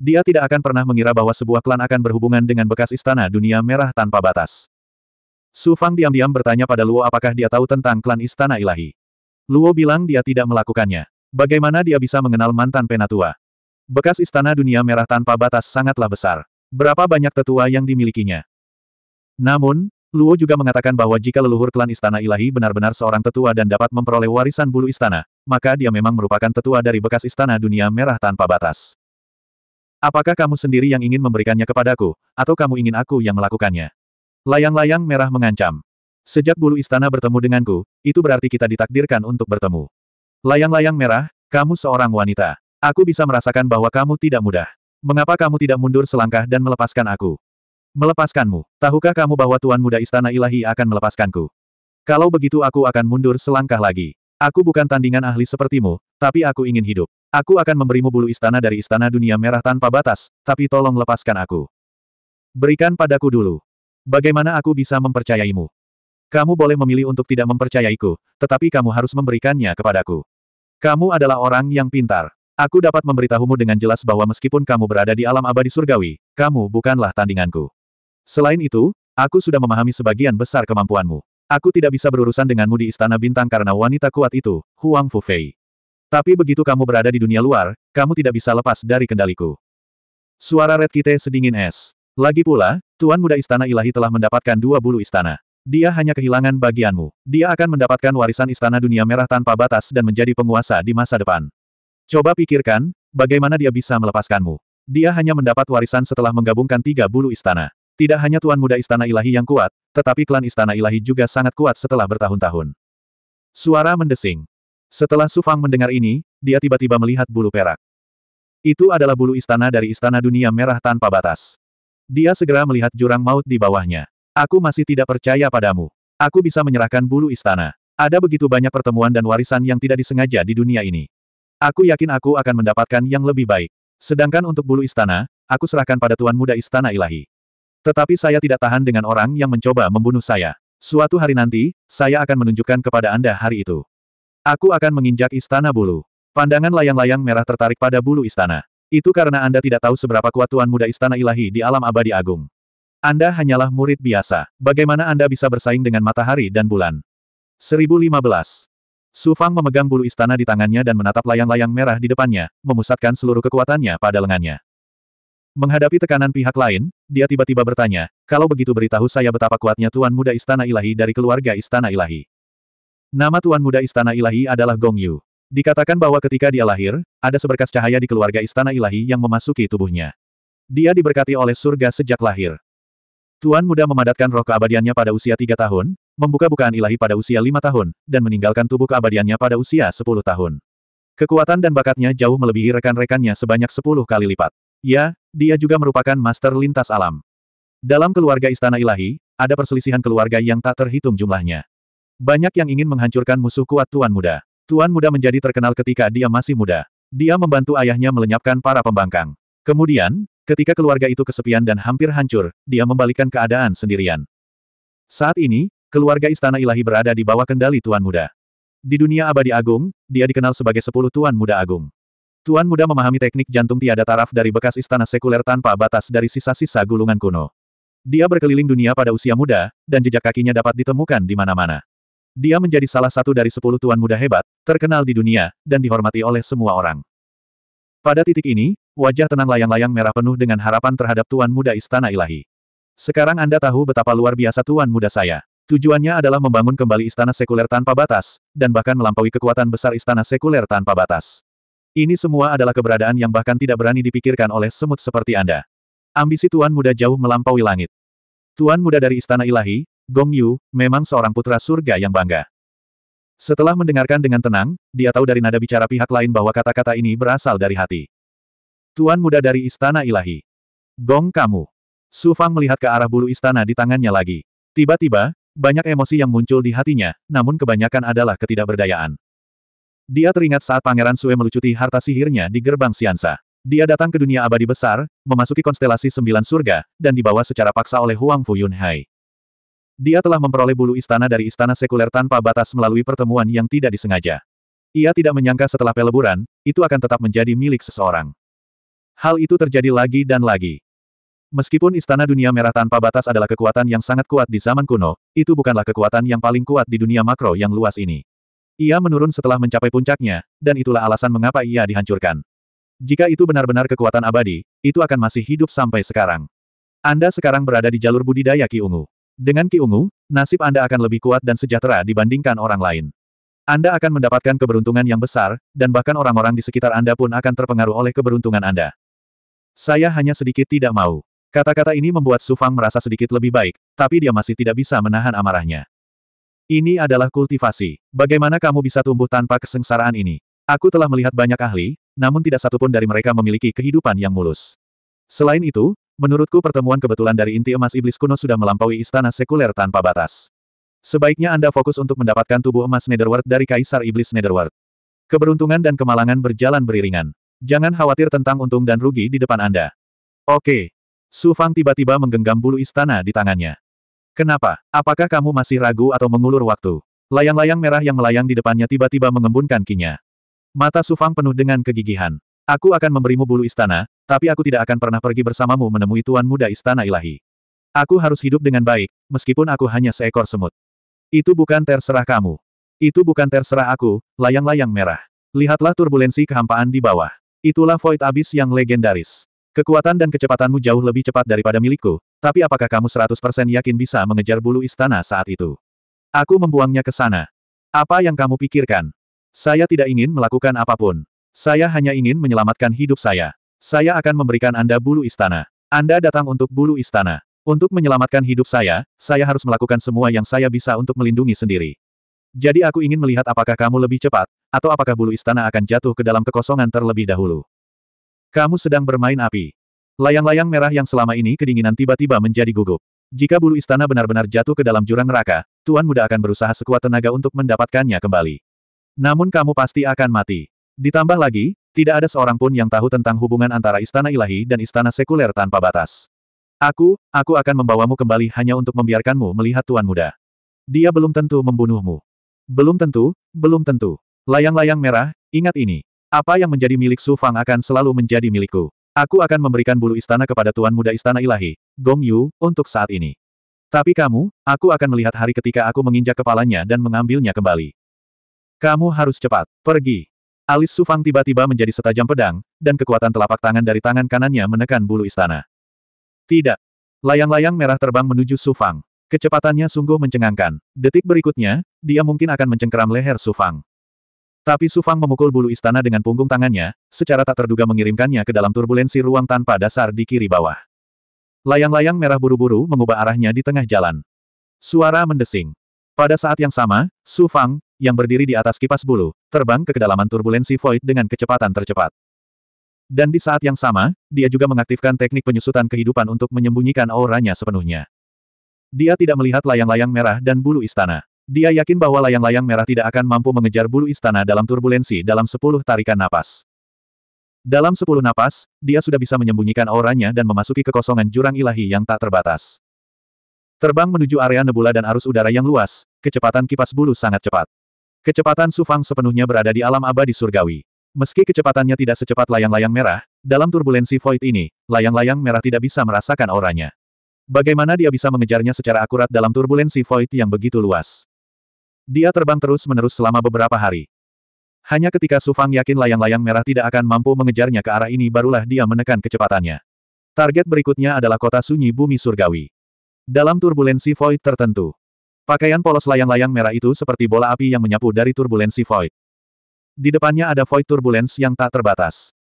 Dia tidak akan pernah mengira bahwa sebuah klan akan berhubungan dengan bekas Istana Dunia Merah tanpa batas. Su Fang diam-diam bertanya pada Luo apakah dia tahu tentang klan Istana Ilahi. Luo bilang dia tidak melakukannya. Bagaimana dia bisa mengenal mantan penatua? Bekas Istana Dunia Merah tanpa batas sangatlah besar. Berapa banyak tetua yang dimilikinya? Namun, Luo juga mengatakan bahwa jika leluhur klan Istana Ilahi benar-benar seorang tetua dan dapat memperoleh warisan bulu istana, maka dia memang merupakan tetua dari bekas Istana Dunia Merah tanpa batas. Apakah kamu sendiri yang ingin memberikannya kepadaku, atau kamu ingin aku yang melakukannya? Layang-layang merah mengancam. Sejak bulu istana bertemu denganku, itu berarti kita ditakdirkan untuk bertemu. Layang-layang merah, kamu seorang wanita. Aku bisa merasakan bahwa kamu tidak mudah. Mengapa kamu tidak mundur selangkah dan melepaskan aku? Melepaskanmu. Tahukah kamu bahwa Tuan Muda Istana Ilahi akan melepaskanku? Kalau begitu aku akan mundur selangkah lagi. Aku bukan tandingan ahli sepertimu, tapi aku ingin hidup. Aku akan memberimu bulu istana dari Istana Dunia Merah tanpa batas, tapi tolong lepaskan aku. Berikan padaku dulu. Bagaimana aku bisa mempercayaimu? Kamu boleh memilih untuk tidak mempercayaiku, tetapi kamu harus memberikannya kepadaku. Kamu adalah orang yang pintar. Aku dapat memberitahumu dengan jelas bahwa meskipun kamu berada di alam abadi surgawi, kamu bukanlah tandinganku. Selain itu, aku sudah memahami sebagian besar kemampuanmu. Aku tidak bisa berurusan denganmu di Istana Bintang karena wanita kuat itu, Huang Fufei. Tapi begitu kamu berada di dunia luar, kamu tidak bisa lepas dari kendaliku. Suara Red Kite sedingin es. Lagi pula, Tuan Muda Istana Ilahi telah mendapatkan dua bulu istana. Dia hanya kehilangan bagianmu. Dia akan mendapatkan warisan istana dunia merah tanpa batas dan menjadi penguasa di masa depan. Coba pikirkan, bagaimana dia bisa melepaskanmu. Dia hanya mendapat warisan setelah menggabungkan tiga bulu istana. Tidak hanya Tuan Muda Istana Ilahi yang kuat, tetapi klan Istana Ilahi juga sangat kuat setelah bertahun-tahun. Suara mendesing. Setelah Sufang mendengar ini, dia tiba-tiba melihat bulu perak. Itu adalah bulu istana dari Istana Dunia Merah tanpa batas. Dia segera melihat jurang maut di bawahnya. Aku masih tidak percaya padamu. Aku bisa menyerahkan bulu istana. Ada begitu banyak pertemuan dan warisan yang tidak disengaja di dunia ini. Aku yakin aku akan mendapatkan yang lebih baik. Sedangkan untuk bulu istana, aku serahkan pada Tuan Muda Istana Ilahi. Tetapi saya tidak tahan dengan orang yang mencoba membunuh saya. Suatu hari nanti, saya akan menunjukkan kepada Anda hari itu. Aku akan menginjak istana bulu. Pandangan layang-layang merah tertarik pada bulu istana. Itu karena Anda tidak tahu seberapa kuat Tuan Muda Istana Ilahi di alam abadi agung. Anda hanyalah murid biasa. Bagaimana Anda bisa bersaing dengan matahari dan bulan? 1015. Sufang memegang bulu istana di tangannya dan menatap layang-layang merah di depannya, memusatkan seluruh kekuatannya pada lengannya. Menghadapi tekanan pihak lain, dia tiba-tiba bertanya, kalau begitu beritahu saya betapa kuatnya Tuan Muda Istana Ilahi dari keluarga Istana Ilahi. Nama Tuan Muda Istana Ilahi adalah Gong Yu. Dikatakan bahwa ketika dia lahir, ada seberkas cahaya di keluarga Istana Ilahi yang memasuki tubuhnya. Dia diberkati oleh surga sejak lahir. Tuan Muda memadatkan roh keabadiannya pada usia tiga tahun, membuka bukaan ilahi pada usia lima tahun, dan meninggalkan tubuh keabadiannya pada usia sepuluh tahun. Kekuatan dan bakatnya jauh melebihi rekan-rekannya sebanyak sepuluh kali lipat. Ya, dia juga merupakan master lintas alam. Dalam keluarga istana ilahi, ada perselisihan keluarga yang tak terhitung jumlahnya. Banyak yang ingin menghancurkan musuh kuat Tuan Muda. Tuan Muda menjadi terkenal ketika dia masih muda. Dia membantu ayahnya melenyapkan para pembangkang. Kemudian, ketika keluarga itu kesepian dan hampir hancur, dia membalikkan keadaan sendirian. Saat ini, keluarga istana ilahi berada di bawah kendali Tuan Muda. Di dunia abadi agung, dia dikenal sebagai sepuluh Tuan Muda Agung. Tuan muda memahami teknik jantung tiada taraf dari bekas istana sekuler tanpa batas dari sisa-sisa gulungan kuno. Dia berkeliling dunia pada usia muda, dan jejak kakinya dapat ditemukan di mana-mana. Dia menjadi salah satu dari sepuluh tuan muda hebat, terkenal di dunia, dan dihormati oleh semua orang. Pada titik ini, wajah tenang layang-layang merah penuh dengan harapan terhadap tuan muda istana ilahi. Sekarang Anda tahu betapa luar biasa tuan muda saya. Tujuannya adalah membangun kembali istana sekuler tanpa batas, dan bahkan melampaui kekuatan besar istana sekuler tanpa batas. Ini semua adalah keberadaan yang bahkan tidak berani dipikirkan oleh semut seperti Anda. Ambisi Tuan Muda jauh melampaui langit. Tuan Muda dari Istana Ilahi, Gong Yu, memang seorang putra surga yang bangga. Setelah mendengarkan dengan tenang, dia tahu dari nada bicara pihak lain bahwa kata-kata ini berasal dari hati. Tuan Muda dari Istana Ilahi. Gong kamu. Su Fang melihat ke arah bulu istana di tangannya lagi. Tiba-tiba, banyak emosi yang muncul di hatinya, namun kebanyakan adalah ketidakberdayaan. Dia teringat saat Pangeran Sue melucuti harta sihirnya di gerbang Siansa. Dia datang ke dunia abadi besar, memasuki konstelasi sembilan surga, dan dibawa secara paksa oleh Huang Fuyun Hai. Dia telah memperoleh bulu istana dari istana sekuler tanpa batas melalui pertemuan yang tidak disengaja. Ia tidak menyangka setelah peleburan, itu akan tetap menjadi milik seseorang. Hal itu terjadi lagi dan lagi. Meskipun istana dunia merah tanpa batas adalah kekuatan yang sangat kuat di zaman kuno, itu bukanlah kekuatan yang paling kuat di dunia makro yang luas ini. Ia menurun setelah mencapai puncaknya, dan itulah alasan mengapa ia dihancurkan. Jika itu benar-benar kekuatan abadi, itu akan masih hidup sampai sekarang. Anda sekarang berada di jalur budidaya Ki Ungu. Dengan Ki Ungu, nasib Anda akan lebih kuat dan sejahtera dibandingkan orang lain. Anda akan mendapatkan keberuntungan yang besar, dan bahkan orang-orang di sekitar Anda pun akan terpengaruh oleh keberuntungan Anda. Saya hanya sedikit tidak mau. Kata-kata ini membuat Sufang merasa sedikit lebih baik, tapi dia masih tidak bisa menahan amarahnya. Ini adalah kultivasi. Bagaimana kamu bisa tumbuh tanpa kesengsaraan ini? Aku telah melihat banyak ahli, namun tidak satupun dari mereka memiliki kehidupan yang mulus. Selain itu, menurutku pertemuan kebetulan dari inti emas iblis kuno sudah melampaui istana sekuler tanpa batas. Sebaiknya Anda fokus untuk mendapatkan tubuh emas Netherworld dari Kaisar Iblis Netherworld. Keberuntungan dan kemalangan berjalan beriringan. Jangan khawatir tentang untung dan rugi di depan Anda. Oke. Su Fang tiba-tiba menggenggam bulu istana di tangannya. Kenapa? Apakah kamu masih ragu atau mengulur waktu? Layang-layang merah yang melayang di depannya tiba-tiba mengembunkan kinya. Mata Sufang penuh dengan kegigihan. Aku akan memberimu bulu istana, tapi aku tidak akan pernah pergi bersamamu menemui tuan muda istana ilahi. Aku harus hidup dengan baik, meskipun aku hanya seekor semut. Itu bukan terserah kamu. Itu bukan terserah aku, layang-layang merah. Lihatlah turbulensi kehampaan di bawah. Itulah Void Abyss yang legendaris. Kekuatan dan kecepatanmu jauh lebih cepat daripada milikku, tapi apakah kamu 100% yakin bisa mengejar bulu istana saat itu? Aku membuangnya ke sana. Apa yang kamu pikirkan? Saya tidak ingin melakukan apapun. Saya hanya ingin menyelamatkan hidup saya. Saya akan memberikan Anda bulu istana. Anda datang untuk bulu istana. Untuk menyelamatkan hidup saya, saya harus melakukan semua yang saya bisa untuk melindungi sendiri. Jadi aku ingin melihat apakah kamu lebih cepat, atau apakah bulu istana akan jatuh ke dalam kekosongan terlebih dahulu. Kamu sedang bermain api. Layang-layang merah yang selama ini kedinginan tiba-tiba menjadi gugup. Jika bulu istana benar-benar jatuh ke dalam jurang neraka, Tuan Muda akan berusaha sekuat tenaga untuk mendapatkannya kembali. Namun kamu pasti akan mati. Ditambah lagi, tidak ada seorang pun yang tahu tentang hubungan antara istana ilahi dan istana sekuler tanpa batas. Aku, aku akan membawamu kembali hanya untuk membiarkanmu melihat Tuan Muda. Dia belum tentu membunuhmu. Belum tentu, belum tentu. Layang-layang merah, ingat ini. Apa yang menjadi milik Su Fang akan selalu menjadi milikku. Aku akan memberikan bulu istana kepada Tuan Muda Istana Ilahi, Gong Yu, untuk saat ini. Tapi kamu, aku akan melihat hari ketika aku menginjak kepalanya dan mengambilnya kembali. Kamu harus cepat, pergi. Alis Su Fang tiba-tiba menjadi setajam pedang, dan kekuatan telapak tangan dari tangan kanannya menekan bulu istana. Tidak. Layang-layang merah terbang menuju Su Fang. Kecepatannya sungguh mencengangkan. Detik berikutnya, dia mungkin akan mencengkeram leher Su Fang. Tapi Su Fang memukul bulu istana dengan punggung tangannya, secara tak terduga mengirimkannya ke dalam turbulensi ruang tanpa dasar di kiri bawah. Layang-layang merah buru-buru mengubah arahnya di tengah jalan. Suara mendesing. Pada saat yang sama, Su Fang, yang berdiri di atas kipas bulu, terbang ke kedalaman turbulensi void dengan kecepatan tercepat. Dan di saat yang sama, dia juga mengaktifkan teknik penyusutan kehidupan untuk menyembunyikan auranya sepenuhnya. Dia tidak melihat layang-layang merah dan bulu istana. Dia yakin bahwa layang-layang merah tidak akan mampu mengejar bulu istana dalam turbulensi dalam sepuluh tarikan napas. Dalam sepuluh napas, dia sudah bisa menyembunyikan auranya dan memasuki kekosongan jurang ilahi yang tak terbatas. Terbang menuju area nebula dan arus udara yang luas, kecepatan kipas bulu sangat cepat. Kecepatan Sufang sepenuhnya berada di alam abadi surgawi. Meski kecepatannya tidak secepat layang-layang merah, dalam turbulensi void ini, layang-layang merah tidak bisa merasakan auranya. Bagaimana dia bisa mengejarnya secara akurat dalam turbulensi void yang begitu luas? Dia terbang terus-menerus selama beberapa hari. Hanya ketika Sufang yakin layang-layang merah tidak akan mampu mengejarnya ke arah ini barulah dia menekan kecepatannya. Target berikutnya adalah kota sunyi bumi surgawi. Dalam turbulensi void tertentu, pakaian polos layang-layang merah itu seperti bola api yang menyapu dari turbulensi void. Di depannya ada void turbulence yang tak terbatas.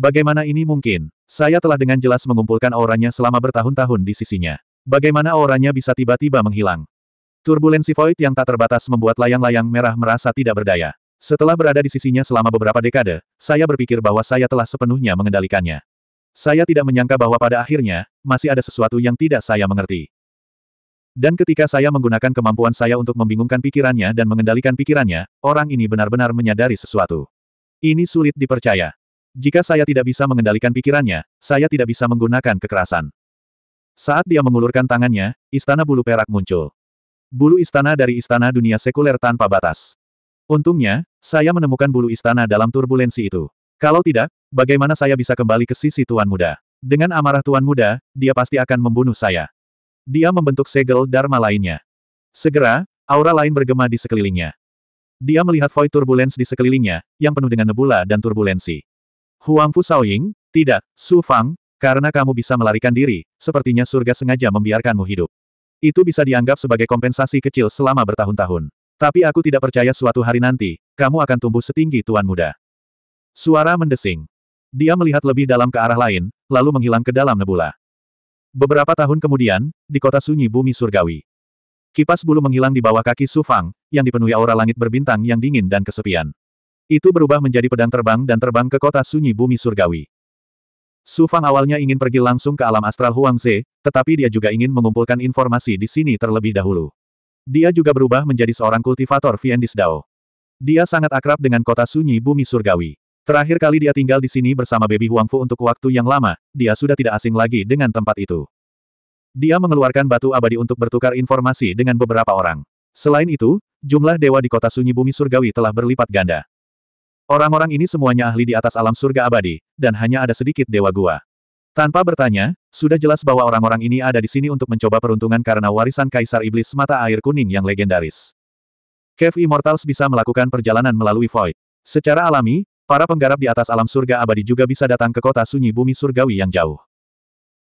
Bagaimana ini mungkin? Saya telah dengan jelas mengumpulkan auranya selama bertahun-tahun di sisinya. Bagaimana auranya bisa tiba-tiba menghilang? Turbulensi void yang tak terbatas membuat layang-layang merah merasa tidak berdaya. Setelah berada di sisinya selama beberapa dekade, saya berpikir bahwa saya telah sepenuhnya mengendalikannya. Saya tidak menyangka bahwa pada akhirnya, masih ada sesuatu yang tidak saya mengerti. Dan ketika saya menggunakan kemampuan saya untuk membingungkan pikirannya dan mengendalikan pikirannya, orang ini benar-benar menyadari sesuatu. Ini sulit dipercaya. Jika saya tidak bisa mengendalikan pikirannya, saya tidak bisa menggunakan kekerasan. Saat dia mengulurkan tangannya, istana bulu perak muncul. Bulu istana dari istana dunia sekuler tanpa batas. Untungnya, saya menemukan bulu istana dalam turbulensi itu. Kalau tidak, bagaimana saya bisa kembali ke sisi Tuan Muda? Dengan amarah Tuan Muda, dia pasti akan membunuh saya. Dia membentuk segel Dharma lainnya. Segera, aura lain bergema di sekelilingnya. Dia melihat void turbulensi di sekelilingnya, yang penuh dengan nebula dan turbulensi. Huang Fu Saoying, tidak, Su Fang, karena kamu bisa melarikan diri, sepertinya surga sengaja membiarkanmu hidup. Itu bisa dianggap sebagai kompensasi kecil selama bertahun-tahun. Tapi aku tidak percaya suatu hari nanti, kamu akan tumbuh setinggi tuan muda. Suara mendesing. Dia melihat lebih dalam ke arah lain, lalu menghilang ke dalam nebula. Beberapa tahun kemudian, di kota sunyi bumi surgawi. Kipas bulu menghilang di bawah kaki Sufang, yang dipenuhi aura langit berbintang yang dingin dan kesepian. Itu berubah menjadi pedang terbang dan terbang ke kota sunyi bumi surgawi. Su Fang awalnya ingin pergi langsung ke alam astral Huang Ze, tetapi dia juga ingin mengumpulkan informasi di sini terlebih dahulu. Dia juga berubah menjadi seorang kultivator Viandis Dao. Dia sangat akrab dengan kota sunyi bumi surgawi. Terakhir kali dia tinggal di sini bersama baby Fu untuk waktu yang lama, dia sudah tidak asing lagi dengan tempat itu. Dia mengeluarkan batu abadi untuk bertukar informasi dengan beberapa orang. Selain itu, jumlah dewa di kota sunyi bumi surgawi telah berlipat ganda. Orang-orang ini semuanya ahli di atas alam surga abadi, dan hanya ada sedikit dewa gua. Tanpa bertanya, sudah jelas bahwa orang-orang ini ada di sini untuk mencoba peruntungan karena warisan Kaisar Iblis Mata Air Kuning yang legendaris. Cave Immortals bisa melakukan perjalanan melalui Void. Secara alami, para penggarap di atas alam surga abadi juga bisa datang ke kota sunyi bumi surgawi yang jauh.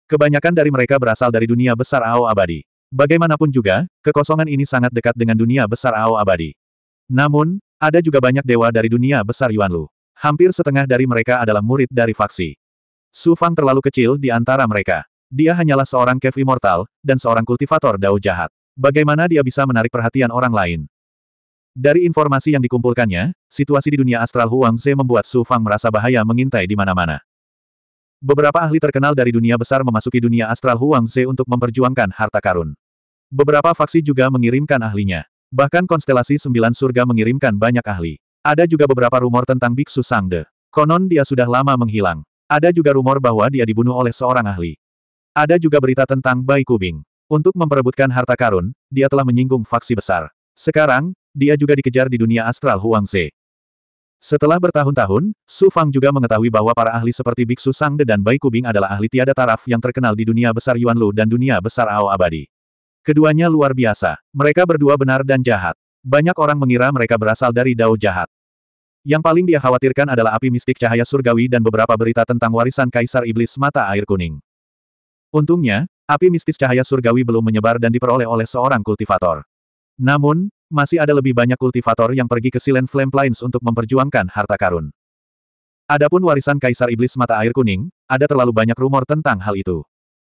Kebanyakan dari mereka berasal dari dunia besar Ao abadi. Bagaimanapun juga, kekosongan ini sangat dekat dengan dunia besar Ao abadi. Namun, ada juga banyak dewa dari dunia besar Yuanlu. Hampir setengah dari mereka adalah murid dari faksi. Su Fang terlalu kecil di antara mereka. Dia hanyalah seorang kev immortal, dan seorang kultivator dao jahat. Bagaimana dia bisa menarik perhatian orang lain? Dari informasi yang dikumpulkannya, situasi di dunia astral Huang Ze membuat Su Fang merasa bahaya mengintai di mana-mana. Beberapa ahli terkenal dari dunia besar memasuki dunia astral Huang Ze untuk memperjuangkan harta karun. Beberapa faksi juga mengirimkan ahlinya. Bahkan konstelasi sembilan surga mengirimkan banyak ahli. Ada juga beberapa rumor tentang biksu Sangde. Konon dia sudah lama menghilang. Ada juga rumor bahwa dia dibunuh oleh seorang ahli. Ada juga berita tentang Bai Kubing. Untuk memperebutkan harta karun, dia telah menyinggung faksi besar. Sekarang, dia juga dikejar di dunia astral Huangze. Setelah bertahun-tahun, Su Fang juga mengetahui bahwa para ahli seperti biksu Sangde dan Bai Kubing adalah ahli tiada taraf yang terkenal di dunia besar Yuan Lu dan dunia besar Ao Abadi. Keduanya luar biasa. Mereka berdua benar dan jahat. Banyak orang mengira mereka berasal dari dao jahat. Yang paling dia khawatirkan adalah api mistik cahaya surgawi dan beberapa berita tentang warisan Kaisar Iblis Mata Air Kuning. Untungnya, api mistis cahaya surgawi belum menyebar dan diperoleh oleh seorang kultivator. Namun, masih ada lebih banyak kultivator yang pergi ke Silent Flame Plains untuk memperjuangkan harta karun. Adapun warisan Kaisar Iblis Mata Air Kuning, ada terlalu banyak rumor tentang hal itu.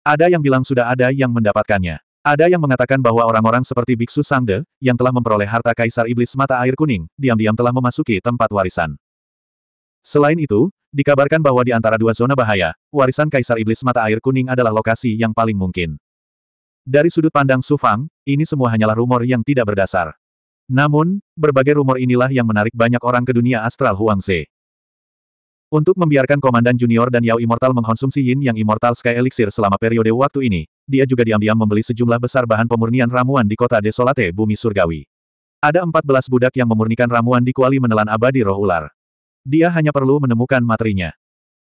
Ada yang bilang sudah ada yang mendapatkannya. Ada yang mengatakan bahwa orang-orang seperti Biksu Sangde, yang telah memperoleh harta Kaisar Iblis Mata Air Kuning, diam-diam telah memasuki tempat warisan. Selain itu, dikabarkan bahwa di antara dua zona bahaya, warisan Kaisar Iblis Mata Air Kuning adalah lokasi yang paling mungkin. Dari sudut pandang sufang, ini semua hanyalah rumor yang tidak berdasar. Namun, berbagai rumor inilah yang menarik banyak orang ke dunia astral Huangze. Untuk membiarkan Komandan Junior dan Yao Immortal mengkonsumsi Yin yang Immortal Sky Elixir selama periode waktu ini, dia juga diam-diam membeli sejumlah besar bahan pemurnian ramuan di kota Desolate Bumi Surgawi. Ada 14 budak yang memurnikan ramuan di kuali menelan abadi roh ular. Dia hanya perlu menemukan materinya.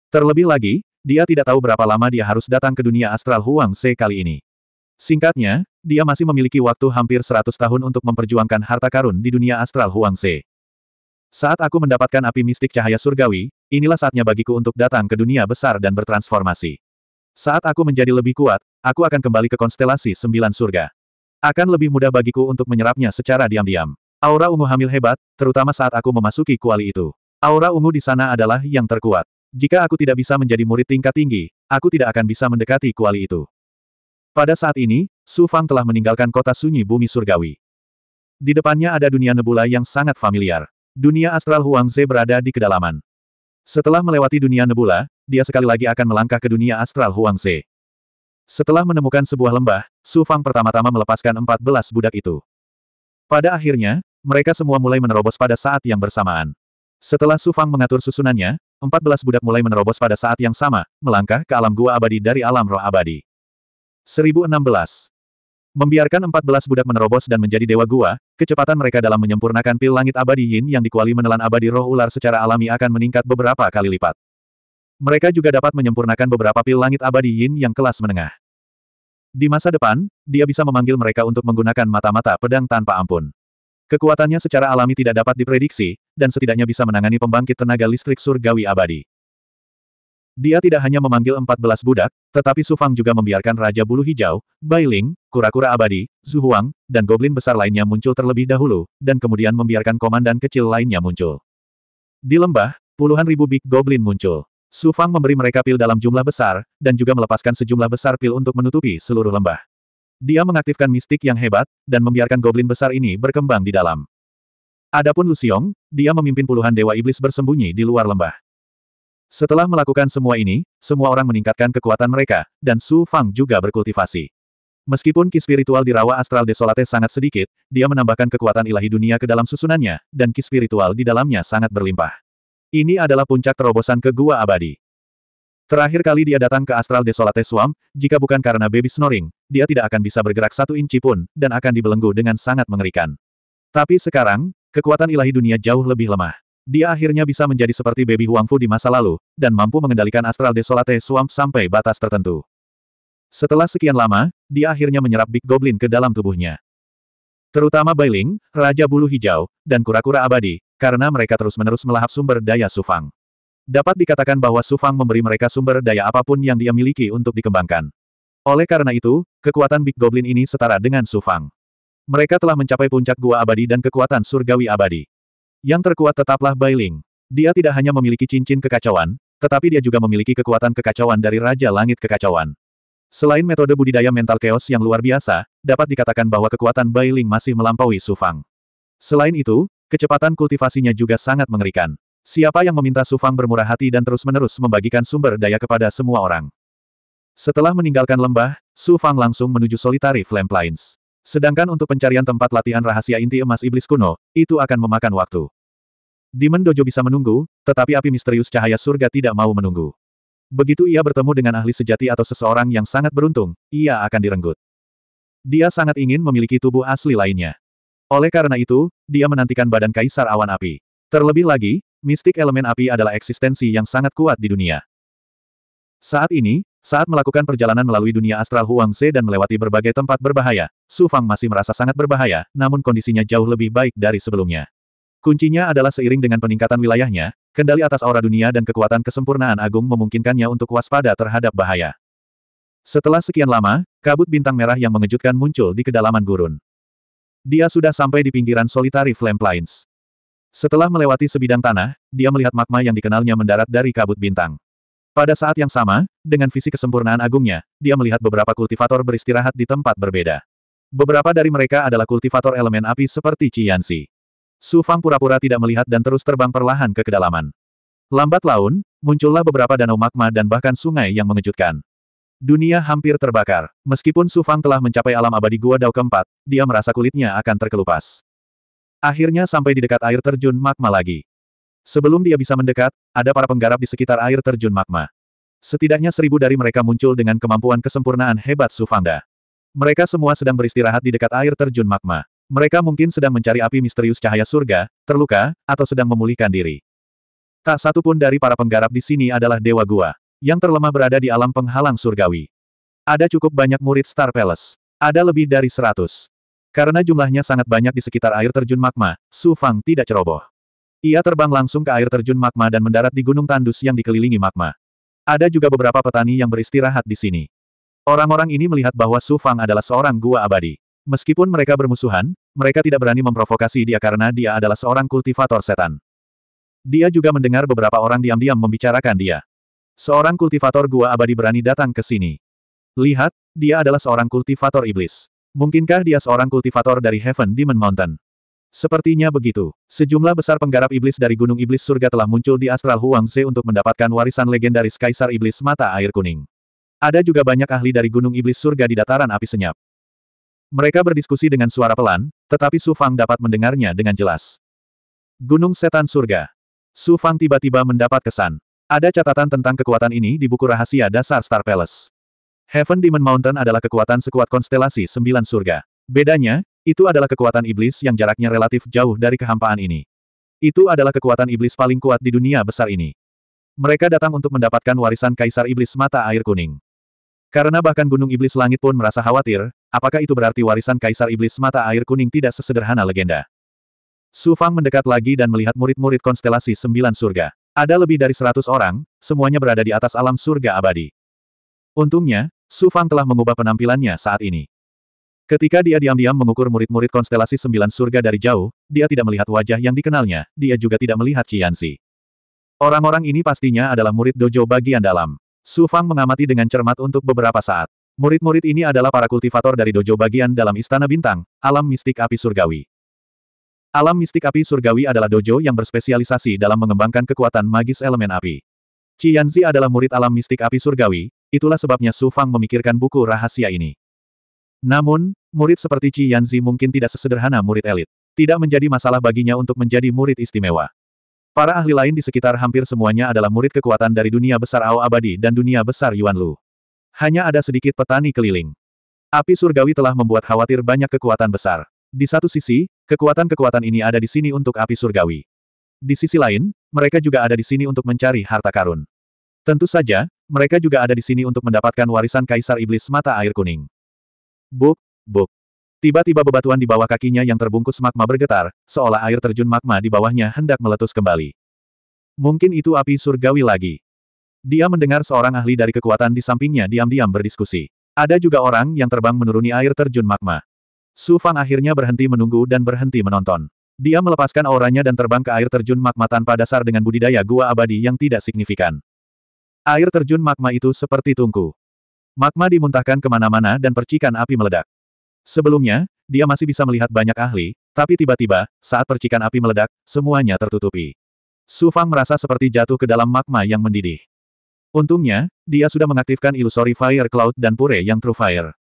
Terlebih lagi, dia tidak tahu berapa lama dia harus datang ke dunia astral Huang Se kali ini. Singkatnya, dia masih memiliki waktu hampir 100 tahun untuk memperjuangkan harta karun di dunia astral Huang Se. Saat aku mendapatkan api mistik cahaya surgawi, inilah saatnya bagiku untuk datang ke dunia besar dan bertransformasi. Saat aku menjadi lebih kuat, aku akan kembali ke konstelasi sembilan surga. Akan lebih mudah bagiku untuk menyerapnya secara diam-diam. Aura ungu hamil hebat, terutama saat aku memasuki kuali itu. Aura ungu di sana adalah yang terkuat. Jika aku tidak bisa menjadi murid tingkat tinggi, aku tidak akan bisa mendekati kuali itu. Pada saat ini, Su Fang telah meninggalkan kota sunyi bumi surgawi. Di depannya ada dunia nebula yang sangat familiar. Dunia astral Huang Ze berada di kedalaman. Setelah melewati dunia nebula, dia sekali lagi akan melangkah ke dunia astral Huang Ze. Setelah menemukan sebuah lembah, Su Fang pertama-tama melepaskan 14 budak itu. Pada akhirnya, mereka semua mulai menerobos pada saat yang bersamaan. Setelah Su Fang mengatur susunannya, 14 budak mulai menerobos pada saat yang sama, melangkah ke alam gua abadi dari alam roh abadi. 1016. Membiarkan 14 budak menerobos dan menjadi dewa gua, kecepatan mereka dalam menyempurnakan pil langit abadi yin yang dikuali menelan abadi roh ular secara alami akan meningkat beberapa kali lipat. Mereka juga dapat menyempurnakan beberapa pil langit abadi yin yang kelas menengah. Di masa depan, dia bisa memanggil mereka untuk menggunakan mata-mata pedang tanpa ampun. Kekuatannya secara alami tidak dapat diprediksi, dan setidaknya bisa menangani pembangkit tenaga listrik surgawi abadi. Dia tidak hanya memanggil empat belas budak, tetapi Su Fang juga membiarkan Raja Bulu Hijau, Bailing, Kura-Kura Abadi, Zhu Huang, dan Goblin besar lainnya muncul terlebih dahulu, dan kemudian membiarkan komandan kecil lainnya muncul. Di lembah, puluhan ribu Big Goblin muncul. Su Fang memberi mereka pil dalam jumlah besar, dan juga melepaskan sejumlah besar pil untuk menutupi seluruh lembah. Dia mengaktifkan mistik yang hebat, dan membiarkan Goblin besar ini berkembang di dalam. Adapun Lusiong, dia memimpin puluhan dewa iblis bersembunyi di luar lembah. Setelah melakukan semua ini, semua orang meningkatkan kekuatan mereka, dan Su Fang juga berkultivasi. Meskipun ki spiritual di rawa astral desolate sangat sedikit, dia menambahkan kekuatan ilahi dunia ke dalam susunannya, dan ki spiritual di dalamnya sangat berlimpah. Ini adalah puncak terobosan ke gua abadi. Terakhir kali dia datang ke Astral Desolate Swamp, jika bukan karena baby snoring, dia tidak akan bisa bergerak satu inci pun, dan akan dibelenggu dengan sangat mengerikan. Tapi sekarang, kekuatan ilahi dunia jauh lebih lemah. Dia akhirnya bisa menjadi seperti baby Huangfu di masa lalu, dan mampu mengendalikan astral desolate swamp sampai batas tertentu. Setelah sekian lama, dia akhirnya menyerap Big Goblin ke dalam tubuhnya. Terutama Bailing, Raja Bulu Hijau, dan kura-kura abadi, karena mereka terus-menerus melahap sumber daya Sufang. Dapat dikatakan bahwa Sufang memberi mereka sumber daya apapun yang dia miliki untuk dikembangkan. Oleh karena itu, kekuatan Big Goblin ini setara dengan Sufang. Mereka telah mencapai puncak gua abadi dan kekuatan surgawi abadi. Yang terkuat tetaplah Bai Dia tidak hanya memiliki cincin kekacauan, tetapi dia juga memiliki kekuatan kekacauan dari Raja Langit Kekacauan. Selain metode budidaya mental chaos yang luar biasa, dapat dikatakan bahwa kekuatan Bai masih melampaui Sufang. Selain itu, kecepatan kultivasinya juga sangat mengerikan. Siapa yang meminta Sufang bermurah hati dan terus-menerus membagikan sumber daya kepada semua orang? Setelah meninggalkan lembah, Sufang langsung menuju solitary Flame Plains. Sedangkan untuk pencarian tempat latihan rahasia inti emas iblis kuno, itu akan memakan waktu. Demon Dojo bisa menunggu, tetapi api misterius cahaya surga tidak mau menunggu. Begitu ia bertemu dengan ahli sejati atau seseorang yang sangat beruntung, ia akan direnggut. Dia sangat ingin memiliki tubuh asli lainnya. Oleh karena itu, dia menantikan badan kaisar awan api. Terlebih lagi, mistik elemen api adalah eksistensi yang sangat kuat di dunia. Saat ini, saat melakukan perjalanan melalui dunia astral Huang Huangze dan melewati berbagai tempat berbahaya, Su Fang masih merasa sangat berbahaya, namun kondisinya jauh lebih baik dari sebelumnya. Kuncinya adalah seiring dengan peningkatan wilayahnya, kendali atas aura dunia dan kekuatan kesempurnaan agung memungkinkannya untuk waspada terhadap bahaya. Setelah sekian lama, kabut bintang merah yang mengejutkan muncul di kedalaman gurun. Dia sudah sampai di pinggiran solitary Flame Plains. Setelah melewati sebidang tanah, dia melihat magma yang dikenalnya mendarat dari kabut bintang. Pada saat yang sama, dengan visi kesempurnaan agungnya, dia melihat beberapa kultivator beristirahat di tempat berbeda. Beberapa dari mereka adalah kultivator elemen api seperti Ciansi. Su Fang pura-pura tidak melihat dan terus terbang perlahan ke kedalaman. Lambat laun, muncullah beberapa danau magma dan bahkan sungai yang mengejutkan. Dunia hampir terbakar. Meskipun Su Fang telah mencapai alam abadi gua dao keempat, dia merasa kulitnya akan terkelupas. Akhirnya sampai di dekat air terjun magma lagi. Sebelum dia bisa mendekat, ada para penggarap di sekitar air terjun magma. Setidaknya seribu dari mereka muncul dengan kemampuan kesempurnaan hebat Sufanda. Mereka semua sedang beristirahat di dekat air terjun magma. Mereka mungkin sedang mencari api misterius cahaya surga, terluka, atau sedang memulihkan diri. Tak satu pun dari para penggarap di sini adalah dewa gua, yang terlemah berada di alam penghalang surgawi. Ada cukup banyak murid Star Palace. Ada lebih dari seratus. Karena jumlahnya sangat banyak di sekitar air terjun magma, Su Fang tidak ceroboh. Ia terbang langsung ke air terjun magma dan mendarat di Gunung Tandus yang dikelilingi magma. Ada juga beberapa petani yang beristirahat di sini. Orang-orang ini melihat bahwa Su Fang adalah seorang gua abadi. Meskipun mereka bermusuhan, mereka tidak berani memprovokasi dia karena dia adalah seorang kultivator setan. Dia juga mendengar beberapa orang diam-diam membicarakan dia. Seorang kultivator gua abadi berani datang ke sini. Lihat, dia adalah seorang kultivator iblis. Mungkinkah dia seorang kultivator dari Heaven Demon Mountain? Sepertinya begitu. Sejumlah besar penggarap iblis dari Gunung Iblis Surga telah muncul di Astral Huangze untuk mendapatkan warisan legendaris Kaisar Iblis Mata Air Kuning. Ada juga banyak ahli dari Gunung Iblis Surga di dataran api senyap. Mereka berdiskusi dengan suara pelan, tetapi Su Fang dapat mendengarnya dengan jelas. Gunung Setan Surga. Su Fang tiba-tiba mendapat kesan. Ada catatan tentang kekuatan ini di buku rahasia dasar Star Palace. Heaven Demon Mountain adalah kekuatan sekuat konstelasi sembilan surga. Bedanya, itu adalah kekuatan iblis yang jaraknya relatif jauh dari kehampaan ini. Itu adalah kekuatan iblis paling kuat di dunia besar ini. Mereka datang untuk mendapatkan warisan Kaisar Iblis Mata Air Kuning. Karena bahkan Gunung Iblis Langit pun merasa khawatir, apakah itu berarti warisan Kaisar Iblis Mata Air Kuning tidak sesederhana legenda. Su Fang mendekat lagi dan melihat murid-murid konstelasi sembilan surga. Ada lebih dari seratus orang, semuanya berada di atas alam surga abadi. Untungnya, Su Fang telah mengubah penampilannya saat ini. Ketika dia diam-diam mengukur murid-murid konstelasi sembilan surga dari jauh, dia tidak melihat wajah yang dikenalnya, dia juga tidak melihat Qianxi. Orang-orang ini pastinya adalah murid dojo bagian dalam. Su Fang mengamati dengan cermat untuk beberapa saat. Murid-murid ini adalah para kultivator dari dojo bagian dalam Istana Bintang, alam mistik api surgawi. Alam mistik api surgawi adalah dojo yang berspesialisasi dalam mengembangkan kekuatan magis elemen api. Qianzi adalah murid alam mistik api surgawi, itulah sebabnya Su Fang memikirkan buku rahasia ini. Namun, murid seperti Qi Yanzi mungkin tidak sesederhana murid elit. Tidak menjadi masalah baginya untuk menjadi murid istimewa. Para ahli lain di sekitar hampir semuanya adalah murid kekuatan dari dunia besar Ao Abadi dan dunia besar Yuan Lu. Hanya ada sedikit petani keliling. Api surgawi telah membuat khawatir banyak kekuatan besar. Di satu sisi, kekuatan-kekuatan ini ada di sini untuk api surgawi. Di sisi lain, mereka juga ada di sini untuk mencari harta karun. Tentu saja, mereka juga ada di sini untuk mendapatkan warisan Kaisar Iblis Mata Air Kuning. Buk, buk. Tiba-tiba bebatuan di bawah kakinya yang terbungkus magma bergetar, seolah air terjun magma di bawahnya hendak meletus kembali. Mungkin itu api surgawi lagi. Dia mendengar seorang ahli dari kekuatan di sampingnya diam-diam berdiskusi. Ada juga orang yang terbang menuruni air terjun magma. Su Fang akhirnya berhenti menunggu dan berhenti menonton. Dia melepaskan auranya dan terbang ke air terjun magma tanpa dasar dengan budidaya gua abadi yang tidak signifikan. Air terjun magma itu seperti tungku. Magma dimuntahkan kemana-mana dan percikan api meledak. Sebelumnya, dia masih bisa melihat banyak ahli, tapi tiba-tiba, saat percikan api meledak, semuanya tertutupi. Su Fang merasa seperti jatuh ke dalam magma yang mendidih. Untungnya, dia sudah mengaktifkan ilusori fire cloud dan pure yang true fire.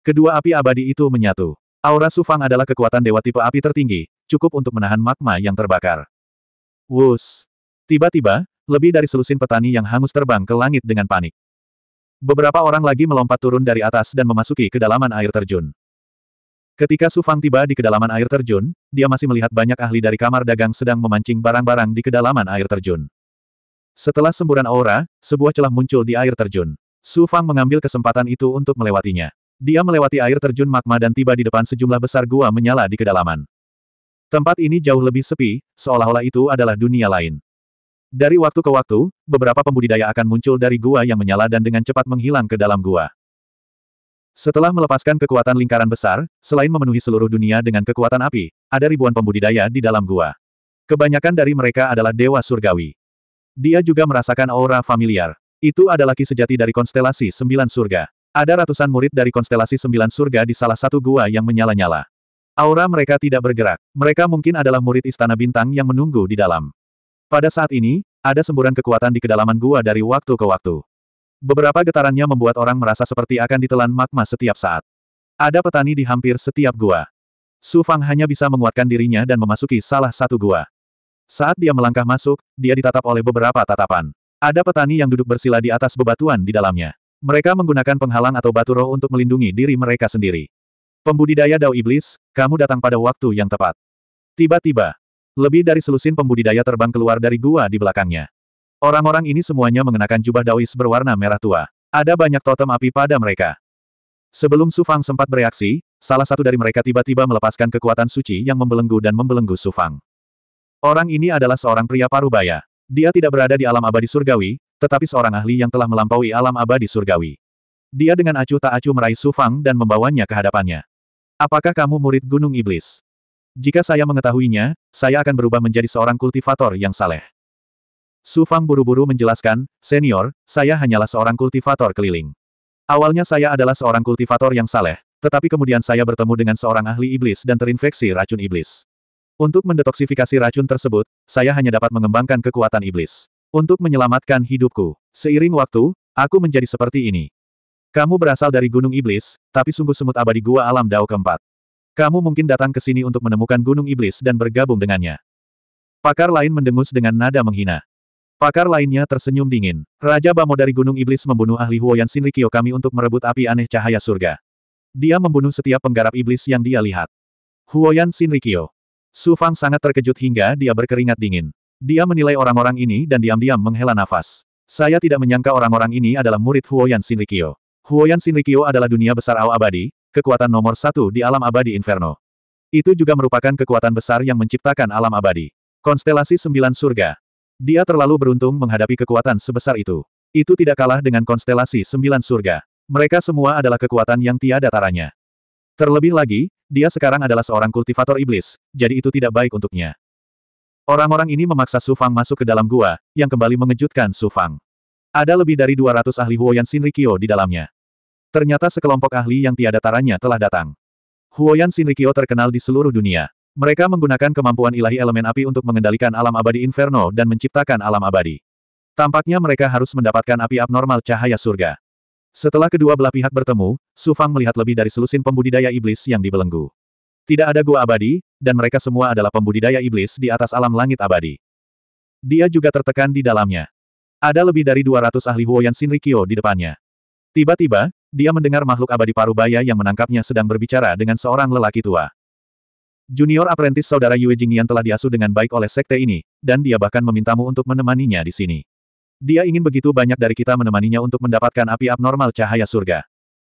Kedua api abadi itu menyatu. Aura Su Fang adalah kekuatan dewa tipe api tertinggi, cukup untuk menahan magma yang terbakar. Wus! Tiba-tiba, lebih dari selusin petani yang hangus terbang ke langit dengan panik. Beberapa orang lagi melompat turun dari atas dan memasuki kedalaman air terjun. Ketika Su Fang tiba di kedalaman air terjun, dia masih melihat banyak ahli dari kamar dagang sedang memancing barang-barang di kedalaman air terjun. Setelah semburan aura, sebuah celah muncul di air terjun. Su Fang mengambil kesempatan itu untuk melewatinya. Dia melewati air terjun magma dan tiba di depan sejumlah besar gua menyala di kedalaman. Tempat ini jauh lebih sepi, seolah-olah itu adalah dunia lain. Dari waktu ke waktu, beberapa pembudidaya akan muncul dari gua yang menyala dan dengan cepat menghilang ke dalam gua. Setelah melepaskan kekuatan lingkaran besar, selain memenuhi seluruh dunia dengan kekuatan api, ada ribuan pembudidaya di dalam gua. Kebanyakan dari mereka adalah dewa surgawi. Dia juga merasakan aura familiar. Itu adalah ki sejati dari konstelasi sembilan surga. Ada ratusan murid dari konstelasi sembilan surga di salah satu gua yang menyala-nyala. Aura mereka tidak bergerak. Mereka mungkin adalah murid istana bintang yang menunggu di dalam. Pada saat ini, ada semburan kekuatan di kedalaman gua dari waktu ke waktu. Beberapa getarannya membuat orang merasa seperti akan ditelan magma setiap saat. Ada petani di hampir setiap gua. Su Fang hanya bisa menguatkan dirinya dan memasuki salah satu gua. Saat dia melangkah masuk, dia ditatap oleh beberapa tatapan. Ada petani yang duduk bersila di atas bebatuan di dalamnya. Mereka menggunakan penghalang atau batu roh untuk melindungi diri mereka sendiri. Pembudidaya Dao Iblis, kamu datang pada waktu yang tepat. Tiba-tiba, lebih dari selusin pembudidaya terbang keluar dari gua di belakangnya. Orang-orang ini semuanya mengenakan jubah Dawis berwarna merah tua. Ada banyak totem api pada mereka. Sebelum Su Fang sempat bereaksi, salah satu dari mereka tiba-tiba melepaskan kekuatan suci yang membelenggu dan membelenggu Su Fang. Orang ini adalah seorang pria parubaya. Dia tidak berada di alam abadi surgawi, tetapi seorang ahli yang telah melampaui alam abadi surgawi. Dia dengan acuh tak acuh meraih Su Fang dan membawanya ke hadapannya. Apakah kamu murid Gunung Iblis? Jika saya mengetahuinya, saya akan berubah menjadi seorang kultivator yang saleh. Su Fang buru-buru menjelaskan, Senior, saya hanyalah seorang kultivator keliling. Awalnya saya adalah seorang kultivator yang saleh, tetapi kemudian saya bertemu dengan seorang ahli iblis dan terinfeksi racun iblis. Untuk mendetoksifikasi racun tersebut, saya hanya dapat mengembangkan kekuatan iblis. Untuk menyelamatkan hidupku, seiring waktu, aku menjadi seperti ini. Kamu berasal dari gunung iblis, tapi sungguh semut abadi gua alam dao keempat. Kamu mungkin datang ke sini untuk menemukan Gunung Iblis dan bergabung dengannya. Pakar lain mendengus dengan nada menghina. Pakar lainnya tersenyum dingin. Raja Bamo dari Gunung Iblis membunuh ahli Huoyan Shinrikyo kami untuk merebut api aneh cahaya surga. Dia membunuh setiap penggarap iblis yang dia lihat. Huoyan Shinrikyo. Su Fang sangat terkejut hingga dia berkeringat dingin. Dia menilai orang-orang ini dan diam-diam menghela nafas. Saya tidak menyangka orang-orang ini adalah murid Huoyan Shinrikyo. Huoyan Shinrikyo adalah dunia besar awal abadi, kekuatan nomor satu di alam abadi Inferno. Itu juga merupakan kekuatan besar yang menciptakan alam abadi. Konstelasi Sembilan Surga. Dia terlalu beruntung menghadapi kekuatan sebesar itu. Itu tidak kalah dengan konstelasi Sembilan Surga. Mereka semua adalah kekuatan yang tiada taranya. Terlebih lagi, dia sekarang adalah seorang kultivator iblis, jadi itu tidak baik untuknya. Orang-orang ini memaksa Su Fang masuk ke dalam gua, yang kembali mengejutkan Su Fang. Ada lebih dari 200 ahli Huoyan Shinrikyo di dalamnya. Ternyata sekelompok ahli yang tiada taranya telah datang. Huoyan Shinrikyo terkenal di seluruh dunia. Mereka menggunakan kemampuan ilahi elemen api untuk mengendalikan alam abadi Inferno dan menciptakan alam abadi. Tampaknya mereka harus mendapatkan api abnormal cahaya surga. Setelah kedua belah pihak bertemu, Su Fang melihat lebih dari selusin pembudidaya iblis yang dibelenggu. Tidak ada gua abadi, dan mereka semua adalah pembudidaya iblis di atas alam langit abadi. Dia juga tertekan di dalamnya. Ada lebih dari 200 ahli Huoyan Shinrikyo di depannya. Tiba-tiba, dia mendengar makhluk abadi parubaya yang menangkapnya sedang berbicara dengan seorang lelaki tua. Junior apprentice saudara Yue Jingyan telah diasuh dengan baik oleh sekte ini, dan dia bahkan memintamu untuk menemaninya di sini. Dia ingin begitu banyak dari kita menemaninya untuk mendapatkan api abnormal cahaya surga.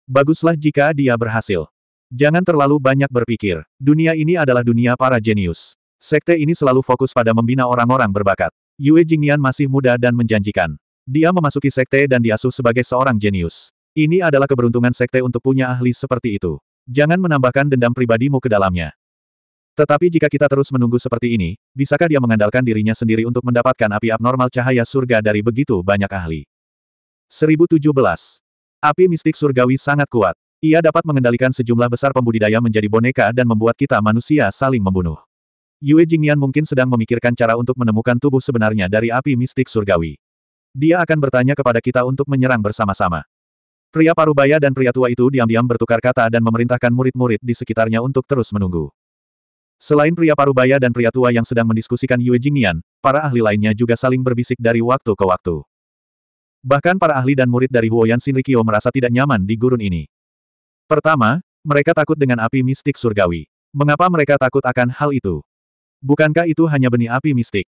Baguslah jika dia berhasil. Jangan terlalu banyak berpikir. Dunia ini adalah dunia para jenius. Sekte ini selalu fokus pada membina orang-orang berbakat. Yue Jingyan masih muda dan menjanjikan. Dia memasuki sekte dan diasuh sebagai seorang jenius. Ini adalah keberuntungan sekte untuk punya ahli seperti itu. Jangan menambahkan dendam pribadimu ke dalamnya. Tetapi jika kita terus menunggu seperti ini, bisakah dia mengandalkan dirinya sendiri untuk mendapatkan api abnormal cahaya surga dari begitu banyak ahli? 1017. Api mistik surgawi sangat kuat. Ia dapat mengendalikan sejumlah besar pembudidaya menjadi boneka dan membuat kita manusia saling membunuh. Yue Jingyan mungkin sedang memikirkan cara untuk menemukan tubuh sebenarnya dari api mistik surgawi. Dia akan bertanya kepada kita untuk menyerang bersama-sama. Pria parubaya dan pria tua itu diam-diam bertukar kata dan memerintahkan murid-murid di sekitarnya untuk terus menunggu. Selain pria parubaya dan pria tua yang sedang mendiskusikan Yue Jingyan, para ahli lainnya juga saling berbisik dari waktu ke waktu. Bahkan para ahli dan murid dari Huoyan Shinrikyo merasa tidak nyaman di gurun ini. Pertama, mereka takut dengan api mistik surgawi. Mengapa mereka takut akan hal itu? Bukankah itu hanya benih api mistik?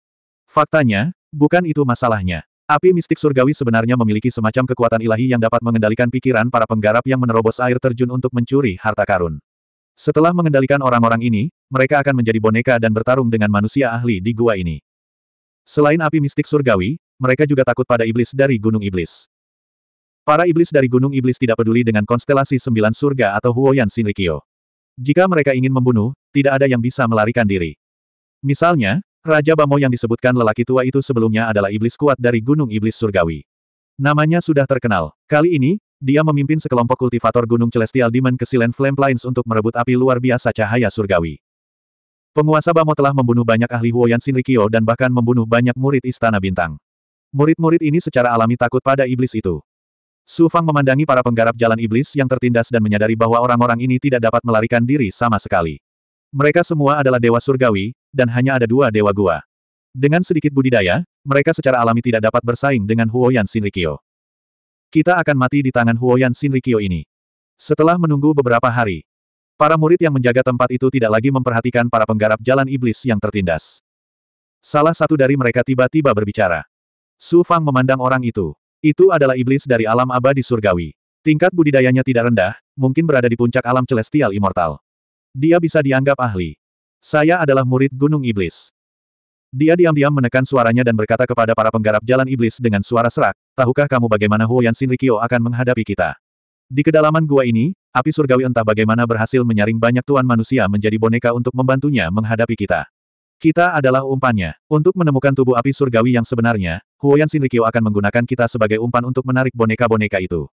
Faktanya, bukan itu masalahnya. Api mistik surgawi sebenarnya memiliki semacam kekuatan ilahi yang dapat mengendalikan pikiran para penggarap yang menerobos air terjun untuk mencuri harta karun. Setelah mengendalikan orang-orang ini, mereka akan menjadi boneka dan bertarung dengan manusia ahli di gua ini. Selain api mistik surgawi, mereka juga takut pada iblis dari Gunung Iblis. Para iblis dari Gunung Iblis tidak peduli dengan konstelasi Sembilan Surga atau Huoyan Shinrikyo. Jika mereka ingin membunuh, tidak ada yang bisa melarikan diri. Misalnya, Raja Bamo yang disebutkan lelaki tua itu sebelumnya adalah iblis kuat dari Gunung Iblis Surgawi. Namanya sudah terkenal. Kali ini, dia memimpin sekelompok kultivator Gunung Celestial Demon ke Silent Flame Plains untuk merebut api luar biasa cahaya surgawi. Penguasa Bamo telah membunuh banyak ahli Huoyan Shinrikyo dan bahkan membunuh banyak murid Istana Bintang. Murid-murid ini secara alami takut pada iblis itu. Su Fang memandangi para penggarap jalan iblis yang tertindas dan menyadari bahwa orang-orang ini tidak dapat melarikan diri sama sekali. Mereka semua adalah dewa surgawi, dan hanya ada dua dewa gua. Dengan sedikit budidaya, mereka secara alami tidak dapat bersaing dengan Huoyan Shinrikyo. Kita akan mati di tangan Huoyan Shinrikyo ini. Setelah menunggu beberapa hari, para murid yang menjaga tempat itu tidak lagi memperhatikan para penggarap jalan iblis yang tertindas. Salah satu dari mereka tiba-tiba berbicara. Su Fang memandang orang itu. Itu adalah iblis dari alam abadi surgawi. Tingkat budidayanya tidak rendah, mungkin berada di puncak alam celestial immortal. Dia bisa dianggap ahli. Saya adalah murid Gunung Iblis. Dia diam-diam menekan suaranya dan berkata kepada para penggarap jalan iblis dengan suara serak, tahukah kamu bagaimana Huoyan Shinrikyo akan menghadapi kita? Di kedalaman gua ini, api surgawi entah bagaimana berhasil menyaring banyak tuan manusia menjadi boneka untuk membantunya menghadapi kita. Kita adalah umpannya. Untuk menemukan tubuh api surgawi yang sebenarnya, Huoyan Shinrikyo akan menggunakan kita sebagai umpan untuk menarik boneka-boneka itu.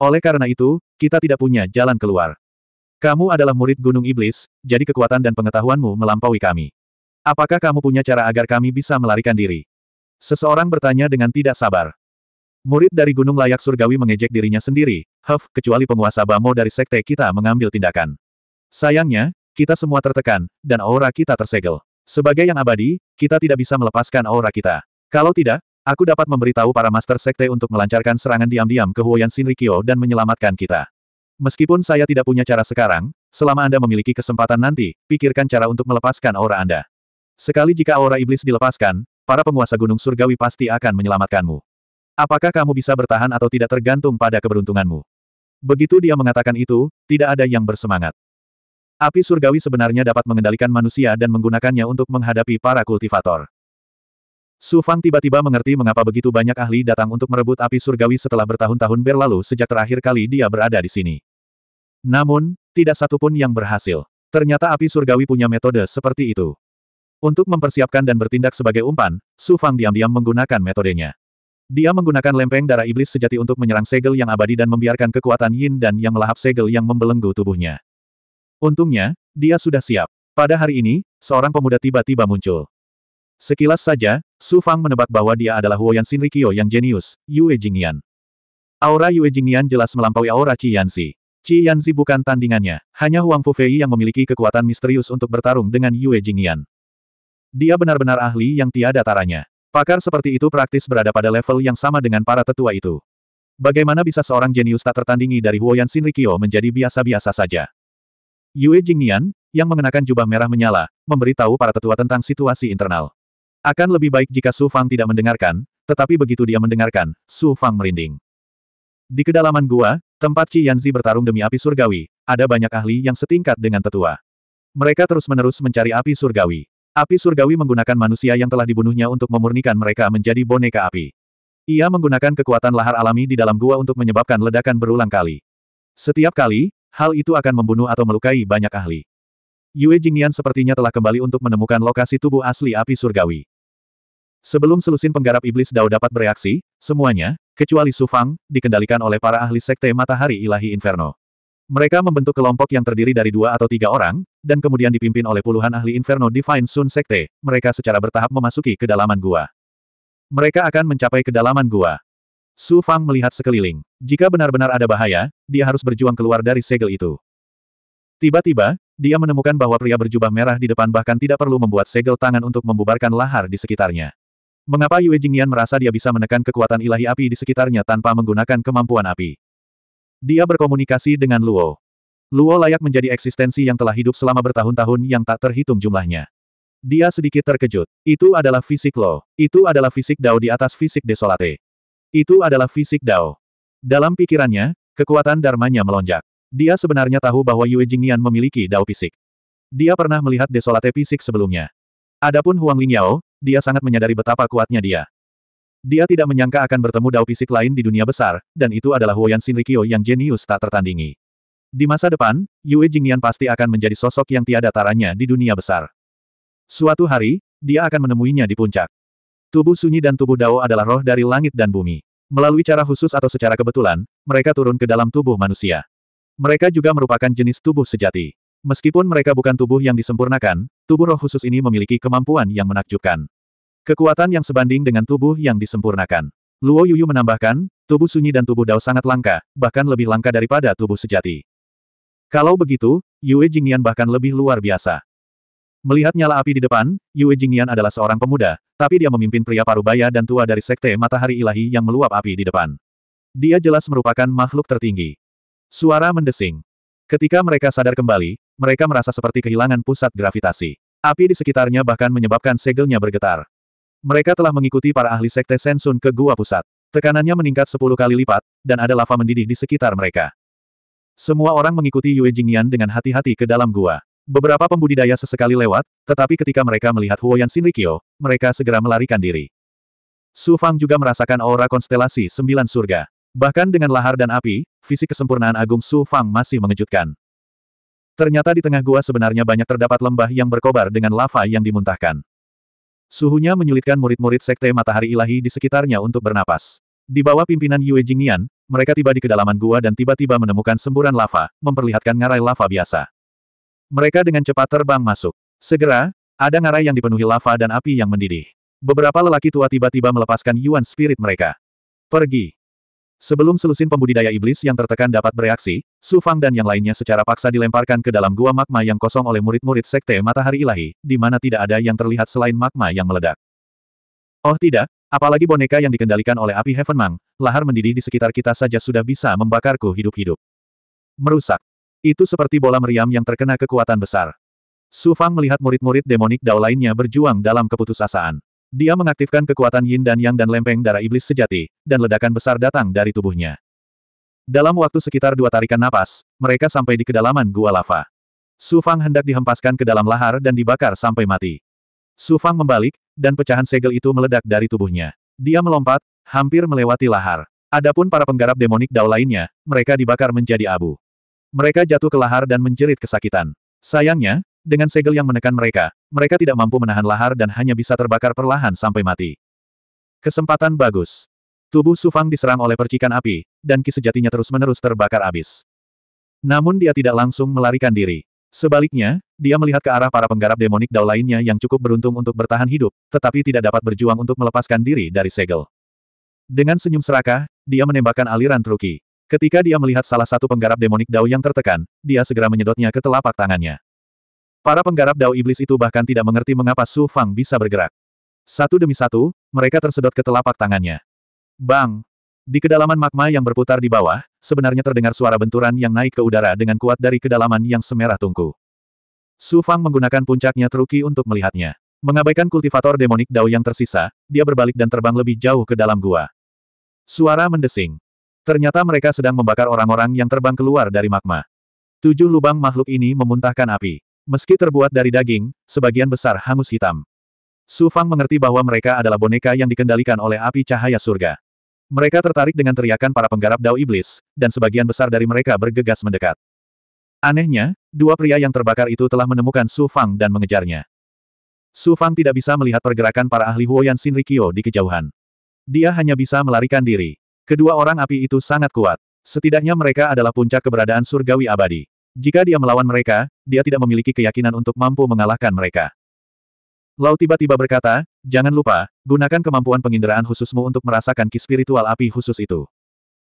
Oleh karena itu, kita tidak punya jalan keluar. Kamu adalah murid Gunung Iblis, jadi kekuatan dan pengetahuanmu melampaui kami. Apakah kamu punya cara agar kami bisa melarikan diri? Seseorang bertanya dengan tidak sabar. Murid dari Gunung Layak Surgawi mengejek dirinya sendiri, Huff, kecuali penguasa Bamo dari sekte kita mengambil tindakan. Sayangnya, kita semua tertekan, dan aura kita tersegel. Sebagai yang abadi, kita tidak bisa melepaskan aura kita. Kalau tidak, aku dapat memberitahu para master sekte untuk melancarkan serangan diam-diam ke Huoyan Shinrikyo dan menyelamatkan kita. Meskipun saya tidak punya cara sekarang, selama Anda memiliki kesempatan nanti, pikirkan cara untuk melepaskan aura Anda. Sekali jika aura iblis dilepaskan, para penguasa gunung surgawi pasti akan menyelamatkanmu. Apakah kamu bisa bertahan atau tidak tergantung pada keberuntunganmu? Begitu dia mengatakan itu, tidak ada yang bersemangat. Api surgawi sebenarnya dapat mengendalikan manusia dan menggunakannya untuk menghadapi para kultivator. Su Fang tiba-tiba mengerti mengapa begitu banyak ahli datang untuk merebut api surgawi setelah bertahun-tahun berlalu sejak terakhir kali dia berada di sini. Namun, tidak satupun yang berhasil. Ternyata api surgawi punya metode seperti itu. Untuk mempersiapkan dan bertindak sebagai umpan, Su Fang diam-diam menggunakan metodenya. Dia menggunakan lempeng darah iblis sejati untuk menyerang segel yang abadi dan membiarkan kekuatan yin dan yang melahap segel yang membelenggu tubuhnya. Untungnya, dia sudah siap. Pada hari ini, seorang pemuda tiba-tiba muncul. Sekilas saja, Su Fang menebak bahwa dia adalah Huoyan Shinrikyo yang jenius, Yue Jingyan. Aura Yue Jingyan jelas melampaui aura Qi Yanzi. Qi Yanzi bukan tandingannya, hanya Huang Fufei yang memiliki kekuatan misterius untuk bertarung dengan Yue Jingyan. Dia benar-benar ahli yang tiada taranya. Pakar seperti itu praktis berada pada level yang sama dengan para tetua itu. Bagaimana bisa seorang jenius tak tertandingi dari Huoyan Shinrikyo menjadi biasa-biasa saja? Yue Jingyan, yang mengenakan jubah merah menyala, memberitahu para tetua tentang situasi internal. Akan lebih baik jika Su Fang tidak mendengarkan, tetapi begitu dia mendengarkan, Su Fang merinding. Di kedalaman gua, tempat Qi Yanzi bertarung demi api surgawi, ada banyak ahli yang setingkat dengan tetua. Mereka terus-menerus mencari api surgawi. Api surgawi menggunakan manusia yang telah dibunuhnya untuk memurnikan mereka menjadi boneka api. Ia menggunakan kekuatan lahar alami di dalam gua untuk menyebabkan ledakan berulang kali. Setiap kali, hal itu akan membunuh atau melukai banyak ahli. Yue Jingnian sepertinya telah kembali untuk menemukan lokasi tubuh asli api surgawi. Sebelum selusin penggarap iblis Dao dapat bereaksi, semuanya, kecuali Su Fang, dikendalikan oleh para ahli sekte matahari ilahi Inferno. Mereka membentuk kelompok yang terdiri dari dua atau tiga orang, dan kemudian dipimpin oleh puluhan ahli Inferno Divine Sun Sekte, mereka secara bertahap memasuki kedalaman gua. Mereka akan mencapai kedalaman gua. Su Fang melihat sekeliling. Jika benar-benar ada bahaya, dia harus berjuang keluar dari segel itu. Tiba-tiba, dia menemukan bahwa pria berjubah merah di depan bahkan tidak perlu membuat segel tangan untuk membubarkan lahar di sekitarnya. Mengapa Yue Jingyan merasa dia bisa menekan kekuatan ilahi api di sekitarnya tanpa menggunakan kemampuan api? Dia berkomunikasi dengan Luo. Luo layak menjadi eksistensi yang telah hidup selama bertahun-tahun yang tak terhitung jumlahnya. Dia sedikit terkejut. Itu adalah fisik Lo. Itu adalah fisik Dao di atas fisik Desolate. Itu adalah fisik Dao. Dalam pikirannya, kekuatan dharmanya melonjak. Dia sebenarnya tahu bahwa Yue Jingyan memiliki Dao fisik. Dia pernah melihat Desolate fisik sebelumnya. Adapun Huang Lingyao, dia sangat menyadari betapa kuatnya dia. Dia tidak menyangka akan bertemu dao fisik lain di dunia besar, dan itu adalah Huoyan Shinrikyo yang jenius tak tertandingi. Di masa depan, Yue Jingyan pasti akan menjadi sosok yang tiada taranya di dunia besar. Suatu hari, dia akan menemuinya di puncak. Tubuh sunyi dan tubuh Dao adalah roh dari langit dan bumi. Melalui cara khusus atau secara kebetulan, mereka turun ke dalam tubuh manusia. Mereka juga merupakan jenis tubuh sejati. Meskipun mereka bukan tubuh yang disempurnakan, tubuh roh khusus ini memiliki kemampuan yang menakjubkan. Kekuatan yang sebanding dengan tubuh yang disempurnakan. Luo Yuyu menambahkan, tubuh sunyi dan tubuh Dao sangat langka, bahkan lebih langka daripada tubuh sejati. Kalau begitu, Yue Jingnian bahkan lebih luar biasa. Melihat nyala api di depan, Yue Jingnian adalah seorang pemuda, tapi dia memimpin pria parubaya dan tua dari Sekte Matahari Ilahi yang meluap api di depan. Dia jelas merupakan makhluk tertinggi. Suara mendesing. Ketika mereka sadar kembali, mereka merasa seperti kehilangan pusat gravitasi. Api di sekitarnya bahkan menyebabkan segelnya bergetar. Mereka telah mengikuti para ahli sekte Sensun ke gua pusat. Tekanannya meningkat 10 kali lipat, dan ada lava mendidih di sekitar mereka. Semua orang mengikuti Yue Jingyan dengan hati-hati ke dalam gua. Beberapa pembudidaya sesekali lewat, tetapi ketika mereka melihat Huoyan Shinrikyo, mereka segera melarikan diri. Su Fang juga merasakan aura konstelasi sembilan surga. Bahkan dengan lahar dan api, fisik kesempurnaan Agung Su Fang masih mengejutkan. Ternyata di tengah gua sebenarnya banyak terdapat lembah yang berkobar dengan lava yang dimuntahkan. Suhunya menyulitkan murid-murid Sekte Matahari Ilahi di sekitarnya untuk bernapas. Di bawah pimpinan Yue Jingyan, mereka tiba di kedalaman gua dan tiba-tiba menemukan semburan lava, memperlihatkan ngarai lava biasa. Mereka dengan cepat terbang masuk. Segera, ada ngarai yang dipenuhi lava dan api yang mendidih. Beberapa lelaki tua tiba-tiba melepaskan Yuan Spirit mereka. Pergi. Sebelum selusin pembudidaya iblis yang tertekan dapat bereaksi, Su Fang dan yang lainnya secara paksa dilemparkan ke dalam gua magma yang kosong oleh murid-murid Sekte Matahari Ilahi, di mana tidak ada yang terlihat selain magma yang meledak. Oh tidak, apalagi boneka yang dikendalikan oleh api Heaven Mang, lahar mendidih di sekitar kita saja sudah bisa membakarku hidup-hidup. Merusak. Itu seperti bola meriam yang terkena kekuatan besar. Su Fang melihat murid-murid demonik Dao lainnya berjuang dalam keputusasaan. Dia mengaktifkan kekuatan yin dan yang dan lempeng darah iblis sejati, dan ledakan besar datang dari tubuhnya. Dalam waktu sekitar dua tarikan napas, mereka sampai di kedalaman gua lava. Su Fang hendak dihempaskan ke dalam lahar dan dibakar sampai mati. Su Fang membalik, dan pecahan segel itu meledak dari tubuhnya. Dia melompat, hampir melewati lahar. Adapun para penggarap demonik dao lainnya, mereka dibakar menjadi abu. Mereka jatuh ke lahar dan menjerit kesakitan. Sayangnya, dengan segel yang menekan mereka, mereka tidak mampu menahan lahar dan hanya bisa terbakar perlahan sampai mati. Kesempatan bagus. Tubuh Sufang diserang oleh percikan api, dan ki sejatinya terus-menerus terbakar abis. Namun dia tidak langsung melarikan diri. Sebaliknya, dia melihat ke arah para penggarap demonik dao lainnya yang cukup beruntung untuk bertahan hidup, tetapi tidak dapat berjuang untuk melepaskan diri dari segel. Dengan senyum serakah, dia menembakkan aliran truki. Ketika dia melihat salah satu penggarap demonik dao yang tertekan, dia segera menyedotnya ke telapak tangannya. Para penggarap dao iblis itu bahkan tidak mengerti mengapa Su Fang bisa bergerak. Satu demi satu, mereka tersedot ke telapak tangannya. Bang! Di kedalaman magma yang berputar di bawah, sebenarnya terdengar suara benturan yang naik ke udara dengan kuat dari kedalaman yang semerah tungku. Su Fang menggunakan puncaknya Truki untuk melihatnya. Mengabaikan kultivator demonik Dao yang tersisa, dia berbalik dan terbang lebih jauh ke dalam gua. Suara mendesing. Ternyata mereka sedang membakar orang-orang yang terbang keluar dari magma. Tujuh lubang makhluk ini memuntahkan api. Meski terbuat dari daging, sebagian besar hangus hitam. Su Fang mengerti bahwa mereka adalah boneka yang dikendalikan oleh api cahaya surga. Mereka tertarik dengan teriakan para penggarap dao iblis, dan sebagian besar dari mereka bergegas mendekat. Anehnya, dua pria yang terbakar itu telah menemukan Su Fang dan mengejarnya. Su Fang tidak bisa melihat pergerakan para ahli Huoyan Shinrikyo di kejauhan. Dia hanya bisa melarikan diri. Kedua orang api itu sangat kuat. Setidaknya mereka adalah puncak keberadaan surgawi abadi. Jika dia melawan mereka, dia tidak memiliki keyakinan untuk mampu mengalahkan mereka. Lau tiba-tiba berkata, jangan lupa, gunakan kemampuan penginderaan khususmu untuk merasakan ki spiritual api khusus itu.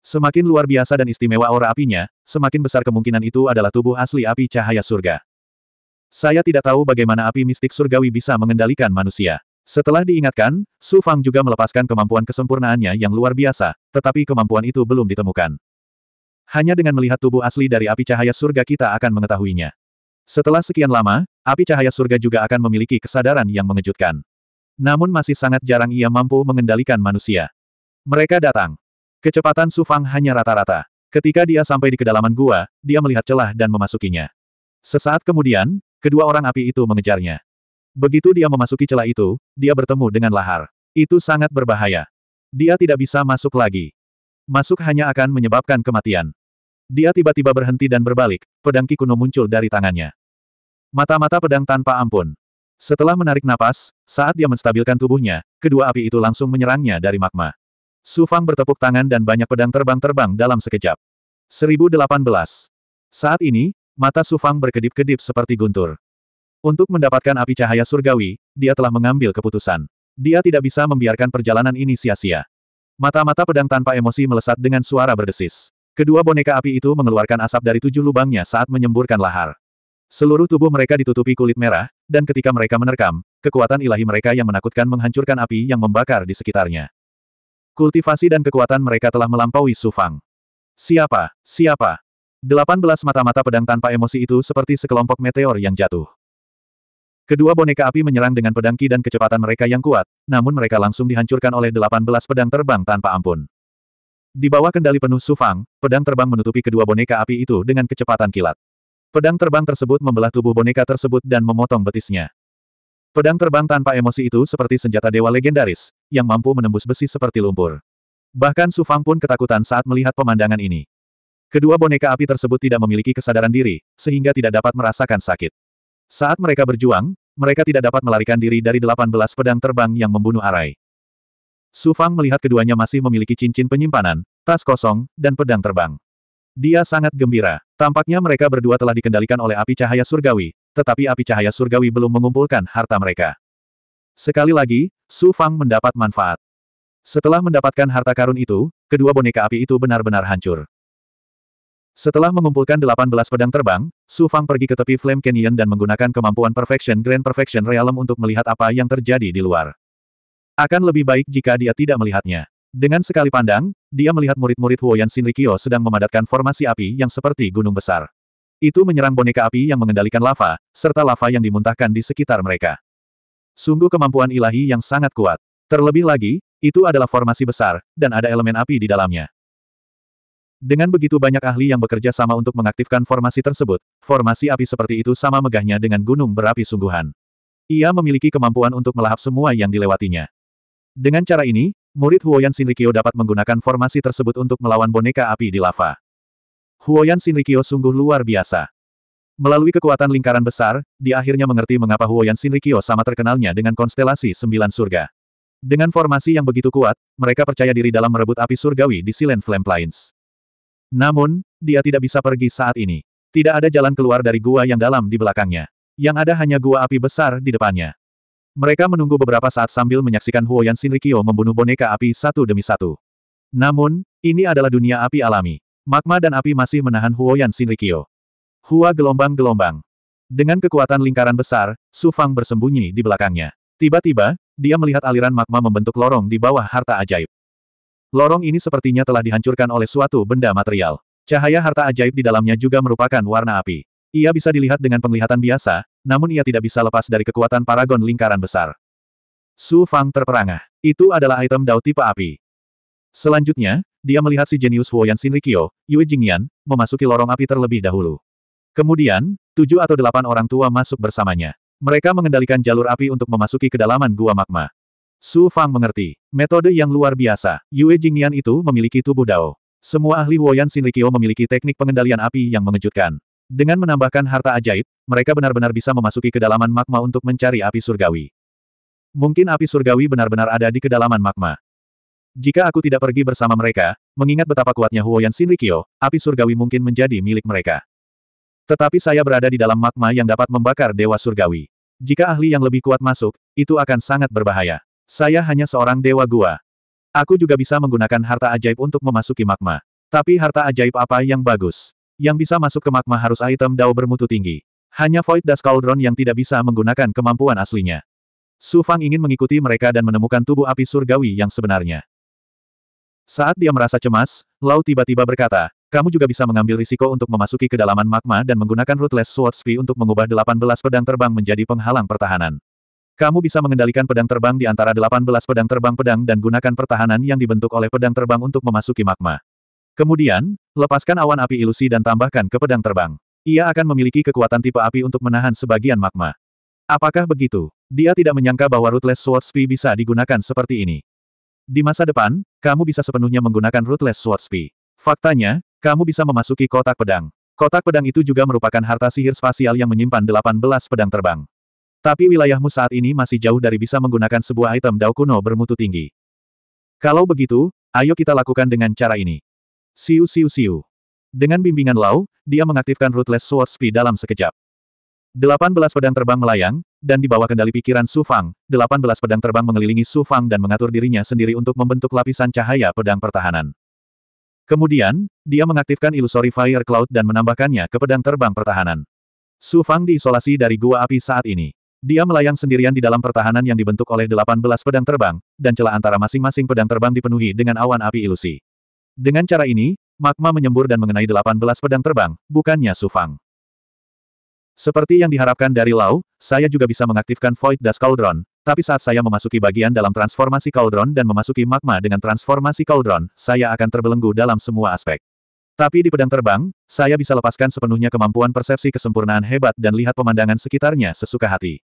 Semakin luar biasa dan istimewa aura apinya, semakin besar kemungkinan itu adalah tubuh asli api cahaya surga. Saya tidak tahu bagaimana api mistik surgawi bisa mengendalikan manusia. Setelah diingatkan, Su Fang juga melepaskan kemampuan kesempurnaannya yang luar biasa, tetapi kemampuan itu belum ditemukan. Hanya dengan melihat tubuh asli dari api cahaya surga kita akan mengetahuinya. Setelah sekian lama, api cahaya surga juga akan memiliki kesadaran yang mengejutkan. Namun masih sangat jarang ia mampu mengendalikan manusia. Mereka datang. Kecepatan Sufang hanya rata-rata. Ketika dia sampai di kedalaman gua, dia melihat celah dan memasukinya. Sesaat kemudian, kedua orang api itu mengejarnya. Begitu dia memasuki celah itu, dia bertemu dengan lahar. Itu sangat berbahaya. Dia tidak bisa masuk lagi. Masuk hanya akan menyebabkan kematian. Dia tiba-tiba berhenti dan berbalik, pedang Kikuno muncul dari tangannya. Mata-mata pedang tanpa ampun. Setelah menarik napas, saat dia menstabilkan tubuhnya, kedua api itu langsung menyerangnya dari magma. Su Fang bertepuk tangan dan banyak pedang terbang-terbang dalam sekejap. 1018. Saat ini, mata Su Fang berkedip-kedip seperti guntur. Untuk mendapatkan api cahaya surgawi, dia telah mengambil keputusan. Dia tidak bisa membiarkan perjalanan ini sia-sia. Mata-mata pedang tanpa emosi melesat dengan suara berdesis. Kedua boneka api itu mengeluarkan asap dari tujuh lubangnya saat menyemburkan lahar. Seluruh tubuh mereka ditutupi kulit merah, dan ketika mereka menerkam, kekuatan ilahi mereka yang menakutkan menghancurkan api yang membakar di sekitarnya. Kultivasi dan kekuatan mereka telah melampaui Sufang. Siapa? Siapa? Delapan belas mata-mata pedang tanpa emosi itu seperti sekelompok meteor yang jatuh. Kedua boneka api menyerang dengan pedang ki dan kecepatan mereka yang kuat, namun mereka langsung dihancurkan oleh delapan belas pedang terbang tanpa ampun. Di bawah kendali penuh Sufang, pedang terbang menutupi kedua boneka api itu dengan kecepatan kilat. Pedang terbang tersebut membelah tubuh boneka tersebut dan memotong betisnya. Pedang terbang tanpa emosi itu seperti senjata dewa legendaris, yang mampu menembus besi seperti lumpur. Bahkan Sufang pun ketakutan saat melihat pemandangan ini. Kedua boneka api tersebut tidak memiliki kesadaran diri, sehingga tidak dapat merasakan sakit. Saat mereka berjuang, mereka tidak dapat melarikan diri dari 18 pedang terbang yang membunuh Arai. Su Fang melihat keduanya masih memiliki cincin penyimpanan, tas kosong, dan pedang terbang. Dia sangat gembira. Tampaknya mereka berdua telah dikendalikan oleh api cahaya surgawi, tetapi api cahaya surgawi belum mengumpulkan harta mereka. Sekali lagi, Su Fang mendapat manfaat. Setelah mendapatkan harta karun itu, kedua boneka api itu benar-benar hancur. Setelah mengumpulkan 18 pedang terbang, Su Fang pergi ke tepi Flame Canyon dan menggunakan kemampuan Perfection Grand Perfection Realm untuk melihat apa yang terjadi di luar. Akan lebih baik jika dia tidak melihatnya. Dengan sekali pandang, dia melihat murid-murid Huoyan Shinrikyo sedang memadatkan formasi api yang seperti gunung besar. Itu menyerang boneka api yang mengendalikan lava, serta lava yang dimuntahkan di sekitar mereka. Sungguh kemampuan ilahi yang sangat kuat. Terlebih lagi, itu adalah formasi besar, dan ada elemen api di dalamnya. Dengan begitu banyak ahli yang bekerja sama untuk mengaktifkan formasi tersebut, formasi api seperti itu sama megahnya dengan gunung berapi sungguhan. Ia memiliki kemampuan untuk melahap semua yang dilewatinya. Dengan cara ini, murid Huoyan Shinrikyo dapat menggunakan formasi tersebut untuk melawan boneka api di lava. Huoyan Shinrikyo sungguh luar biasa. Melalui kekuatan lingkaran besar, dia akhirnya mengerti mengapa Huoyan Shinrikyo sama terkenalnya dengan konstelasi sembilan surga. Dengan formasi yang begitu kuat, mereka percaya diri dalam merebut api surgawi di Silent Flame Plains. Namun, dia tidak bisa pergi saat ini. Tidak ada jalan keluar dari gua yang dalam di belakangnya. Yang ada hanya gua api besar di depannya. Mereka menunggu beberapa saat sambil menyaksikan Huoyan Shinrikyo membunuh boneka api satu demi satu. Namun, ini adalah dunia api alami. Magma dan api masih menahan Huoyan Shinrikyo. Hua gelombang-gelombang. Dengan kekuatan lingkaran besar, Su Fang bersembunyi di belakangnya. Tiba-tiba, dia melihat aliran magma membentuk lorong di bawah harta ajaib. Lorong ini sepertinya telah dihancurkan oleh suatu benda material. Cahaya harta ajaib di dalamnya juga merupakan warna api. Ia bisa dilihat dengan penglihatan biasa, namun ia tidak bisa lepas dari kekuatan paragon lingkaran besar. Su Fang terperangah. Itu adalah item Dao tipe api. Selanjutnya, dia melihat si jenius Huoyan Shinrikyo, Yue Jingyan, memasuki lorong api terlebih dahulu. Kemudian, tujuh atau delapan orang tua masuk bersamanya. Mereka mengendalikan jalur api untuk memasuki kedalaman gua magma. Su Fang mengerti. Metode yang luar biasa. Yue Jingyan itu memiliki tubuh Dao. Semua ahli Huoyan Shinrikyo memiliki teknik pengendalian api yang mengejutkan. Dengan menambahkan harta ajaib, mereka benar-benar bisa memasuki kedalaman magma untuk mencari api surgawi. Mungkin api surgawi benar-benar ada di kedalaman magma. Jika aku tidak pergi bersama mereka, mengingat betapa kuatnya Huoyan Shinrikyo, api surgawi mungkin menjadi milik mereka. Tetapi saya berada di dalam magma yang dapat membakar dewa surgawi. Jika ahli yang lebih kuat masuk, itu akan sangat berbahaya. Saya hanya seorang dewa gua. Aku juga bisa menggunakan harta ajaib untuk memasuki magma. Tapi harta ajaib apa yang bagus? Yang bisa masuk ke magma harus item dao bermutu tinggi. Hanya Void Dust Cauldron yang tidak bisa menggunakan kemampuan aslinya. Su Fang ingin mengikuti mereka dan menemukan tubuh api surgawi yang sebenarnya. Saat dia merasa cemas, Lau tiba-tiba berkata, kamu juga bisa mengambil risiko untuk memasuki kedalaman magma dan menggunakan Ruthless Sword Speed untuk mengubah 18 pedang terbang menjadi penghalang pertahanan. Kamu bisa mengendalikan pedang terbang di antara 18 pedang terbang pedang dan gunakan pertahanan yang dibentuk oleh pedang terbang untuk memasuki magma. Kemudian, lepaskan awan api ilusi dan tambahkan ke pedang terbang. Ia akan memiliki kekuatan tipe api untuk menahan sebagian magma. Apakah begitu? Dia tidak menyangka bahwa Ruthless Sword bisa digunakan seperti ini. Di masa depan, kamu bisa sepenuhnya menggunakan Ruthless Sword Faktanya, kamu bisa memasuki kotak pedang. Kotak pedang itu juga merupakan harta sihir spasial yang menyimpan 18 pedang terbang. Tapi wilayahmu saat ini masih jauh dari bisa menggunakan sebuah item dao kuno bermutu tinggi. Kalau begitu, ayo kita lakukan dengan cara ini. Siu siu siu. Dengan bimbingan Lau, dia mengaktifkan Ruthless Sword Speed dalam sekejap. 18 pedang terbang melayang, dan di bawah kendali pikiran Su Fang, 18 pedang terbang mengelilingi Su Fang dan mengatur dirinya sendiri untuk membentuk lapisan cahaya pedang pertahanan. Kemudian, dia mengaktifkan Illusory Fire Cloud dan menambahkannya ke pedang terbang pertahanan. Su Fang diisolasi dari gua api saat ini. Dia melayang sendirian di dalam pertahanan yang dibentuk oleh 18 pedang terbang, dan celah antara masing-masing pedang terbang dipenuhi dengan awan api ilusi. Dengan cara ini, magma menyembur dan mengenai 18 pedang terbang, bukannya Sufang. Seperti yang diharapkan dari Lau, saya juga bisa mengaktifkan Void Dust Cauldron, tapi saat saya memasuki bagian dalam transformasi Cauldron dan memasuki magma dengan transformasi Cauldron, saya akan terbelenggu dalam semua aspek. Tapi di pedang terbang, saya bisa lepaskan sepenuhnya kemampuan persepsi kesempurnaan hebat dan lihat pemandangan sekitarnya sesuka hati.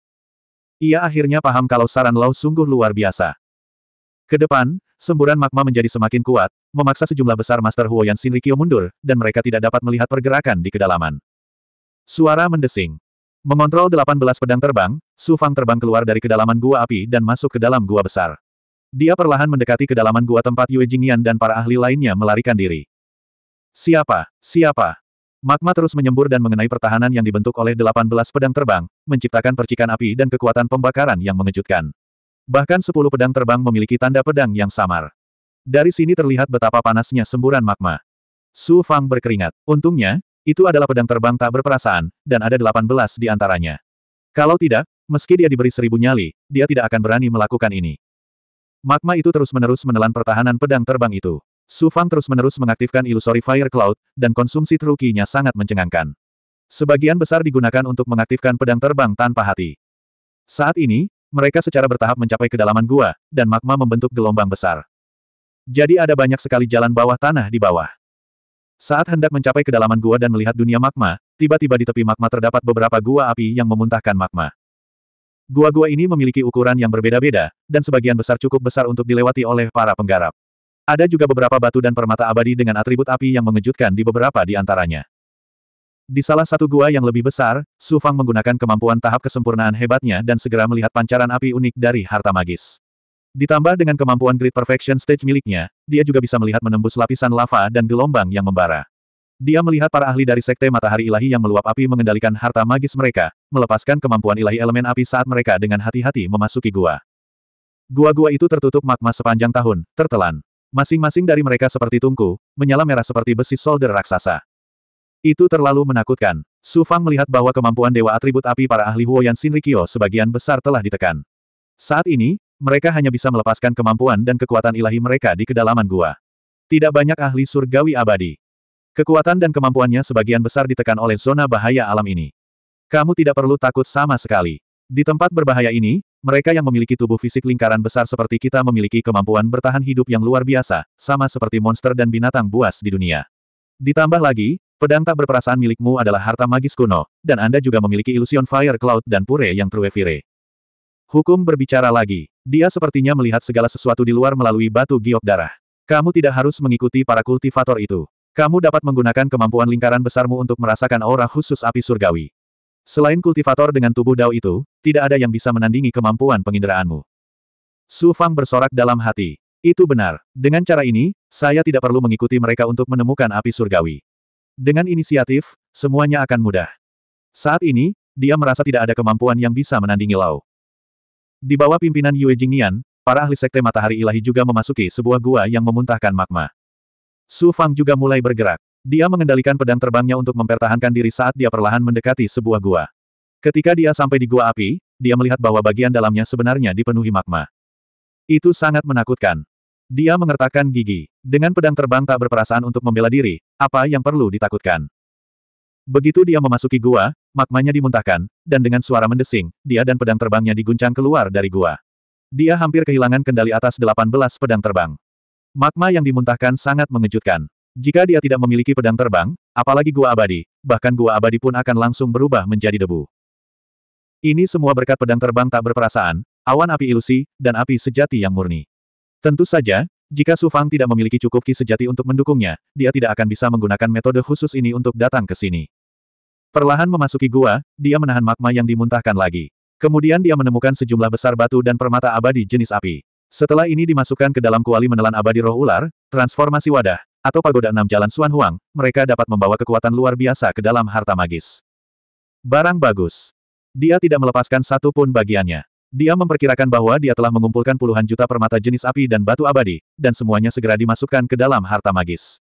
Ia akhirnya paham kalau saran Lau sungguh luar biasa. Kedepan, Semburan magma menjadi semakin kuat, memaksa sejumlah besar Master Huoyan Shinrikyo mundur, dan mereka tidak dapat melihat pergerakan di kedalaman. Suara mendesing. Mengontrol 18 pedang terbang, Su Fang terbang keluar dari kedalaman gua api dan masuk ke dalam gua besar. Dia perlahan mendekati kedalaman gua tempat Yue Jingyan dan para ahli lainnya melarikan diri. Siapa? Siapa? Magma terus menyembur dan mengenai pertahanan yang dibentuk oleh 18 pedang terbang, menciptakan percikan api dan kekuatan pembakaran yang mengejutkan. Bahkan sepuluh pedang terbang memiliki tanda pedang yang samar. Dari sini terlihat betapa panasnya semburan magma. Su Fang berkeringat. Untungnya, itu adalah pedang terbang tak berperasaan, dan ada delapan belas di antaranya. Kalau tidak, meski dia diberi seribu nyali, dia tidak akan berani melakukan ini. Magma itu terus-menerus menelan pertahanan pedang terbang itu. Su Fang terus-menerus mengaktifkan Illusory Fire Cloud, dan konsumsi trukinya sangat mencengangkan. Sebagian besar digunakan untuk mengaktifkan pedang terbang tanpa hati. Saat ini, mereka secara bertahap mencapai kedalaman gua, dan magma membentuk gelombang besar. Jadi ada banyak sekali jalan bawah tanah di bawah. Saat hendak mencapai kedalaman gua dan melihat dunia magma, tiba-tiba di tepi magma terdapat beberapa gua api yang memuntahkan magma. Gua-gua ini memiliki ukuran yang berbeda-beda, dan sebagian besar cukup besar untuk dilewati oleh para penggarap. Ada juga beberapa batu dan permata abadi dengan atribut api yang mengejutkan di beberapa di antaranya. Di salah satu gua yang lebih besar, Su Fang menggunakan kemampuan tahap kesempurnaan hebatnya dan segera melihat pancaran api unik dari harta magis. Ditambah dengan kemampuan Great Perfection Stage miliknya, dia juga bisa melihat menembus lapisan lava dan gelombang yang membara. Dia melihat para ahli dari Sekte Matahari Ilahi yang meluap api mengendalikan harta magis mereka, melepaskan kemampuan ilahi elemen api saat mereka dengan hati-hati memasuki gua. Gua-gua itu tertutup magma sepanjang tahun, tertelan. Masing-masing dari mereka seperti tungku, menyala merah seperti besi solder raksasa. Itu terlalu menakutkan. Su Fang melihat bahwa kemampuan Dewa Atribut Api para ahli Huoyan Shinrikyo sebagian besar telah ditekan. Saat ini, mereka hanya bisa melepaskan kemampuan dan kekuatan ilahi mereka di kedalaman gua. Tidak banyak ahli surgawi abadi. Kekuatan dan kemampuannya sebagian besar ditekan oleh zona bahaya alam ini. Kamu tidak perlu takut sama sekali. Di tempat berbahaya ini, mereka yang memiliki tubuh fisik lingkaran besar seperti kita memiliki kemampuan bertahan hidup yang luar biasa, sama seperti monster dan binatang buas di dunia. Ditambah lagi, Pedang tak berperasaan milikmu adalah harta magis kuno, dan Anda juga memiliki Illusion Fire Cloud dan Pure yang True Fire. Hukum berbicara lagi. Dia sepertinya melihat segala sesuatu di luar melalui batu giok darah. Kamu tidak harus mengikuti para kultivator itu. Kamu dapat menggunakan kemampuan lingkaran besarmu untuk merasakan aura khusus api surgawi. Selain kultivator dengan tubuh dao itu, tidak ada yang bisa menandingi kemampuan penginderaanmu. Su Fang bersorak dalam hati. Itu benar. Dengan cara ini, saya tidak perlu mengikuti mereka untuk menemukan api surgawi. Dengan inisiatif, semuanya akan mudah. Saat ini, dia merasa tidak ada kemampuan yang bisa menandingi Lau. Di bawah pimpinan Yue Jingnian, para ahli sekte matahari ilahi juga memasuki sebuah gua yang memuntahkan magma. Su Fang juga mulai bergerak. Dia mengendalikan pedang terbangnya untuk mempertahankan diri saat dia perlahan mendekati sebuah gua. Ketika dia sampai di gua api, dia melihat bahwa bagian dalamnya sebenarnya dipenuhi magma. Itu sangat menakutkan. Dia mengertakkan gigi. Dengan pedang terbang tak berperasaan untuk membela diri, apa yang perlu ditakutkan? Begitu dia memasuki gua, magmanya dimuntahkan, dan dengan suara mendesing, dia dan pedang terbangnya diguncang keluar dari gua. Dia hampir kehilangan kendali atas 18 pedang terbang. Magma yang dimuntahkan sangat mengejutkan. Jika dia tidak memiliki pedang terbang, apalagi gua abadi, bahkan gua abadi pun akan langsung berubah menjadi debu. Ini semua berkat pedang terbang tak berperasaan, awan api ilusi, dan api sejati yang murni. Tentu saja, jika Su Fang tidak memiliki cukup ki sejati untuk mendukungnya, dia tidak akan bisa menggunakan metode khusus ini untuk datang ke sini. Perlahan memasuki gua, dia menahan magma yang dimuntahkan lagi. Kemudian dia menemukan sejumlah besar batu dan permata abadi jenis api. Setelah ini dimasukkan ke dalam kuali menelan abadi roh ular, transformasi wadah, atau pagoda enam jalan Suan Huang, mereka dapat membawa kekuatan luar biasa ke dalam harta magis. Barang bagus. Dia tidak melepaskan satu pun bagiannya. Dia memperkirakan bahwa dia telah mengumpulkan puluhan juta permata jenis api dan batu abadi, dan semuanya segera dimasukkan ke dalam harta magis.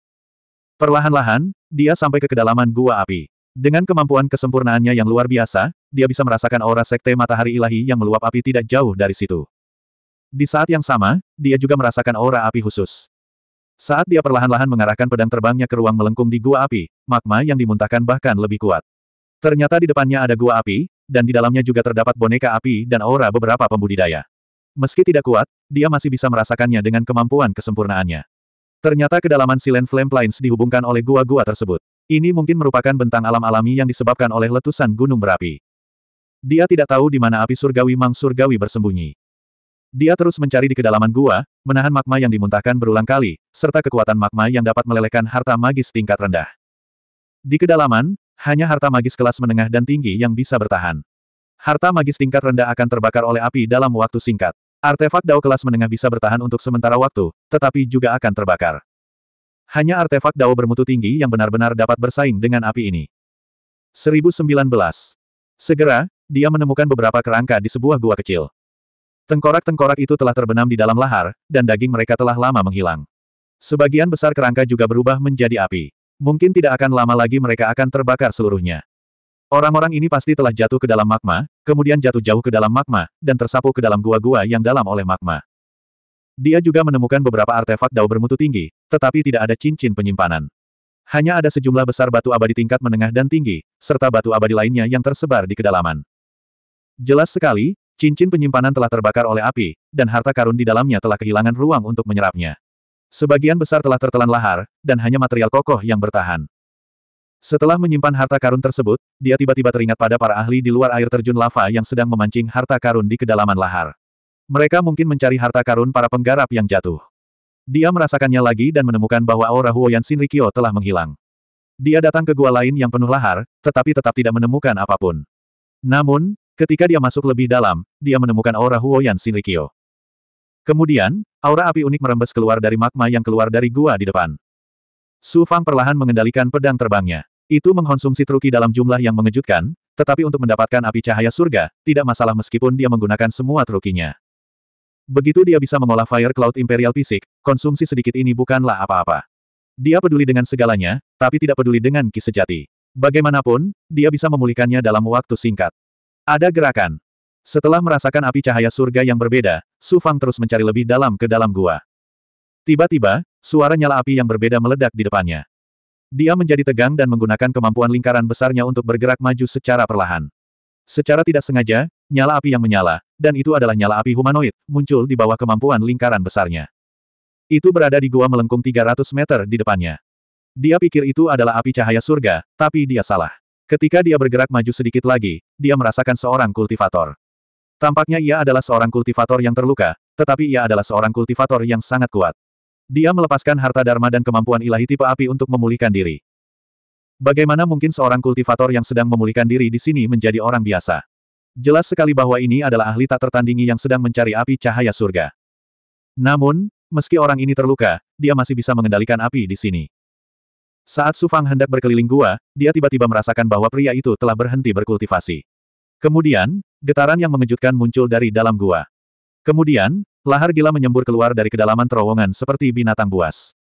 Perlahan-lahan, dia sampai ke kedalaman gua api. Dengan kemampuan kesempurnaannya yang luar biasa, dia bisa merasakan aura sekte matahari ilahi yang meluap api tidak jauh dari situ. Di saat yang sama, dia juga merasakan aura api khusus. Saat dia perlahan-lahan mengarahkan pedang terbangnya ke ruang melengkung di gua api, magma yang dimuntahkan bahkan lebih kuat. Ternyata di depannya ada gua api, dan di dalamnya juga terdapat boneka api dan aura beberapa pembudidaya. Meski tidak kuat, dia masih bisa merasakannya dengan kemampuan kesempurnaannya. Ternyata kedalaman Silent Flame Plains dihubungkan oleh gua-gua tersebut. Ini mungkin merupakan bentang alam alami yang disebabkan oleh letusan gunung berapi. Dia tidak tahu di mana api surgawi Mang Surgawi bersembunyi. Dia terus mencari di kedalaman gua, menahan magma yang dimuntahkan berulang kali, serta kekuatan magma yang dapat melelehkan harta magis tingkat rendah. Di kedalaman, hanya harta magis kelas menengah dan tinggi yang bisa bertahan. Harta magis tingkat rendah akan terbakar oleh api dalam waktu singkat. Artefak Dao kelas menengah bisa bertahan untuk sementara waktu, tetapi juga akan terbakar. Hanya artefak Dao bermutu tinggi yang benar-benar dapat bersaing dengan api ini. 1019. Segera, dia menemukan beberapa kerangka di sebuah gua kecil. Tengkorak-tengkorak itu telah terbenam di dalam lahar, dan daging mereka telah lama menghilang. Sebagian besar kerangka juga berubah menjadi api. Mungkin tidak akan lama lagi mereka akan terbakar seluruhnya. Orang-orang ini pasti telah jatuh ke dalam magma, kemudian jatuh jauh ke dalam magma, dan tersapu ke dalam gua-gua yang dalam oleh magma. Dia juga menemukan beberapa artefak dao bermutu tinggi, tetapi tidak ada cincin penyimpanan. Hanya ada sejumlah besar batu abadi tingkat menengah dan tinggi, serta batu abadi lainnya yang tersebar di kedalaman. Jelas sekali, cincin penyimpanan telah terbakar oleh api, dan harta karun di dalamnya telah kehilangan ruang untuk menyerapnya. Sebagian besar telah tertelan lahar, dan hanya material kokoh yang bertahan. Setelah menyimpan harta karun tersebut, dia tiba-tiba teringat pada para ahli di luar air terjun lava yang sedang memancing harta karun di kedalaman lahar. Mereka mungkin mencari harta karun para penggarap yang jatuh. Dia merasakannya lagi dan menemukan bahwa aura Huoyan Shinrikyo telah menghilang. Dia datang ke gua lain yang penuh lahar, tetapi tetap tidak menemukan apapun. Namun, ketika dia masuk lebih dalam, dia menemukan aura Huoyan Shinrikyo. Kemudian, aura api unik merembes keluar dari magma yang keluar dari gua di depan. Su Fang perlahan mengendalikan pedang terbangnya. Itu mengkonsumsi truki dalam jumlah yang mengejutkan, tetapi untuk mendapatkan api cahaya surga, tidak masalah meskipun dia menggunakan semua trukinya. Begitu dia bisa mengolah Fire Cloud Imperial Fisik, konsumsi sedikit ini bukanlah apa-apa. Dia peduli dengan segalanya, tapi tidak peduli dengan ki sejati. Bagaimanapun, dia bisa memulihkannya dalam waktu singkat. Ada gerakan. Setelah merasakan api cahaya surga yang berbeda, Su Fang terus mencari lebih dalam ke dalam gua. Tiba-tiba, suara nyala api yang berbeda meledak di depannya. Dia menjadi tegang dan menggunakan kemampuan lingkaran besarnya untuk bergerak maju secara perlahan. Secara tidak sengaja, nyala api yang menyala, dan itu adalah nyala api humanoid, muncul di bawah kemampuan lingkaran besarnya. Itu berada di gua melengkung 300 meter di depannya. Dia pikir itu adalah api cahaya surga, tapi dia salah. Ketika dia bergerak maju sedikit lagi, dia merasakan seorang kultivator. Tampaknya ia adalah seorang kultivator yang terluka, tetapi ia adalah seorang kultivator yang sangat kuat. Dia melepaskan harta dharma dan kemampuan ilahi tipe api untuk memulihkan diri. Bagaimana mungkin seorang kultivator yang sedang memulihkan diri di sini menjadi orang biasa? Jelas sekali bahwa ini adalah ahli tak tertandingi yang sedang mencari api cahaya surga. Namun, meski orang ini terluka, dia masih bisa mengendalikan api di sini. Saat Sufang hendak berkeliling gua, dia tiba-tiba merasakan bahwa pria itu telah berhenti berkultivasi. Kemudian, Getaran yang mengejutkan muncul dari dalam gua. Kemudian, lahar gila menyembur keluar dari kedalaman terowongan seperti binatang buas.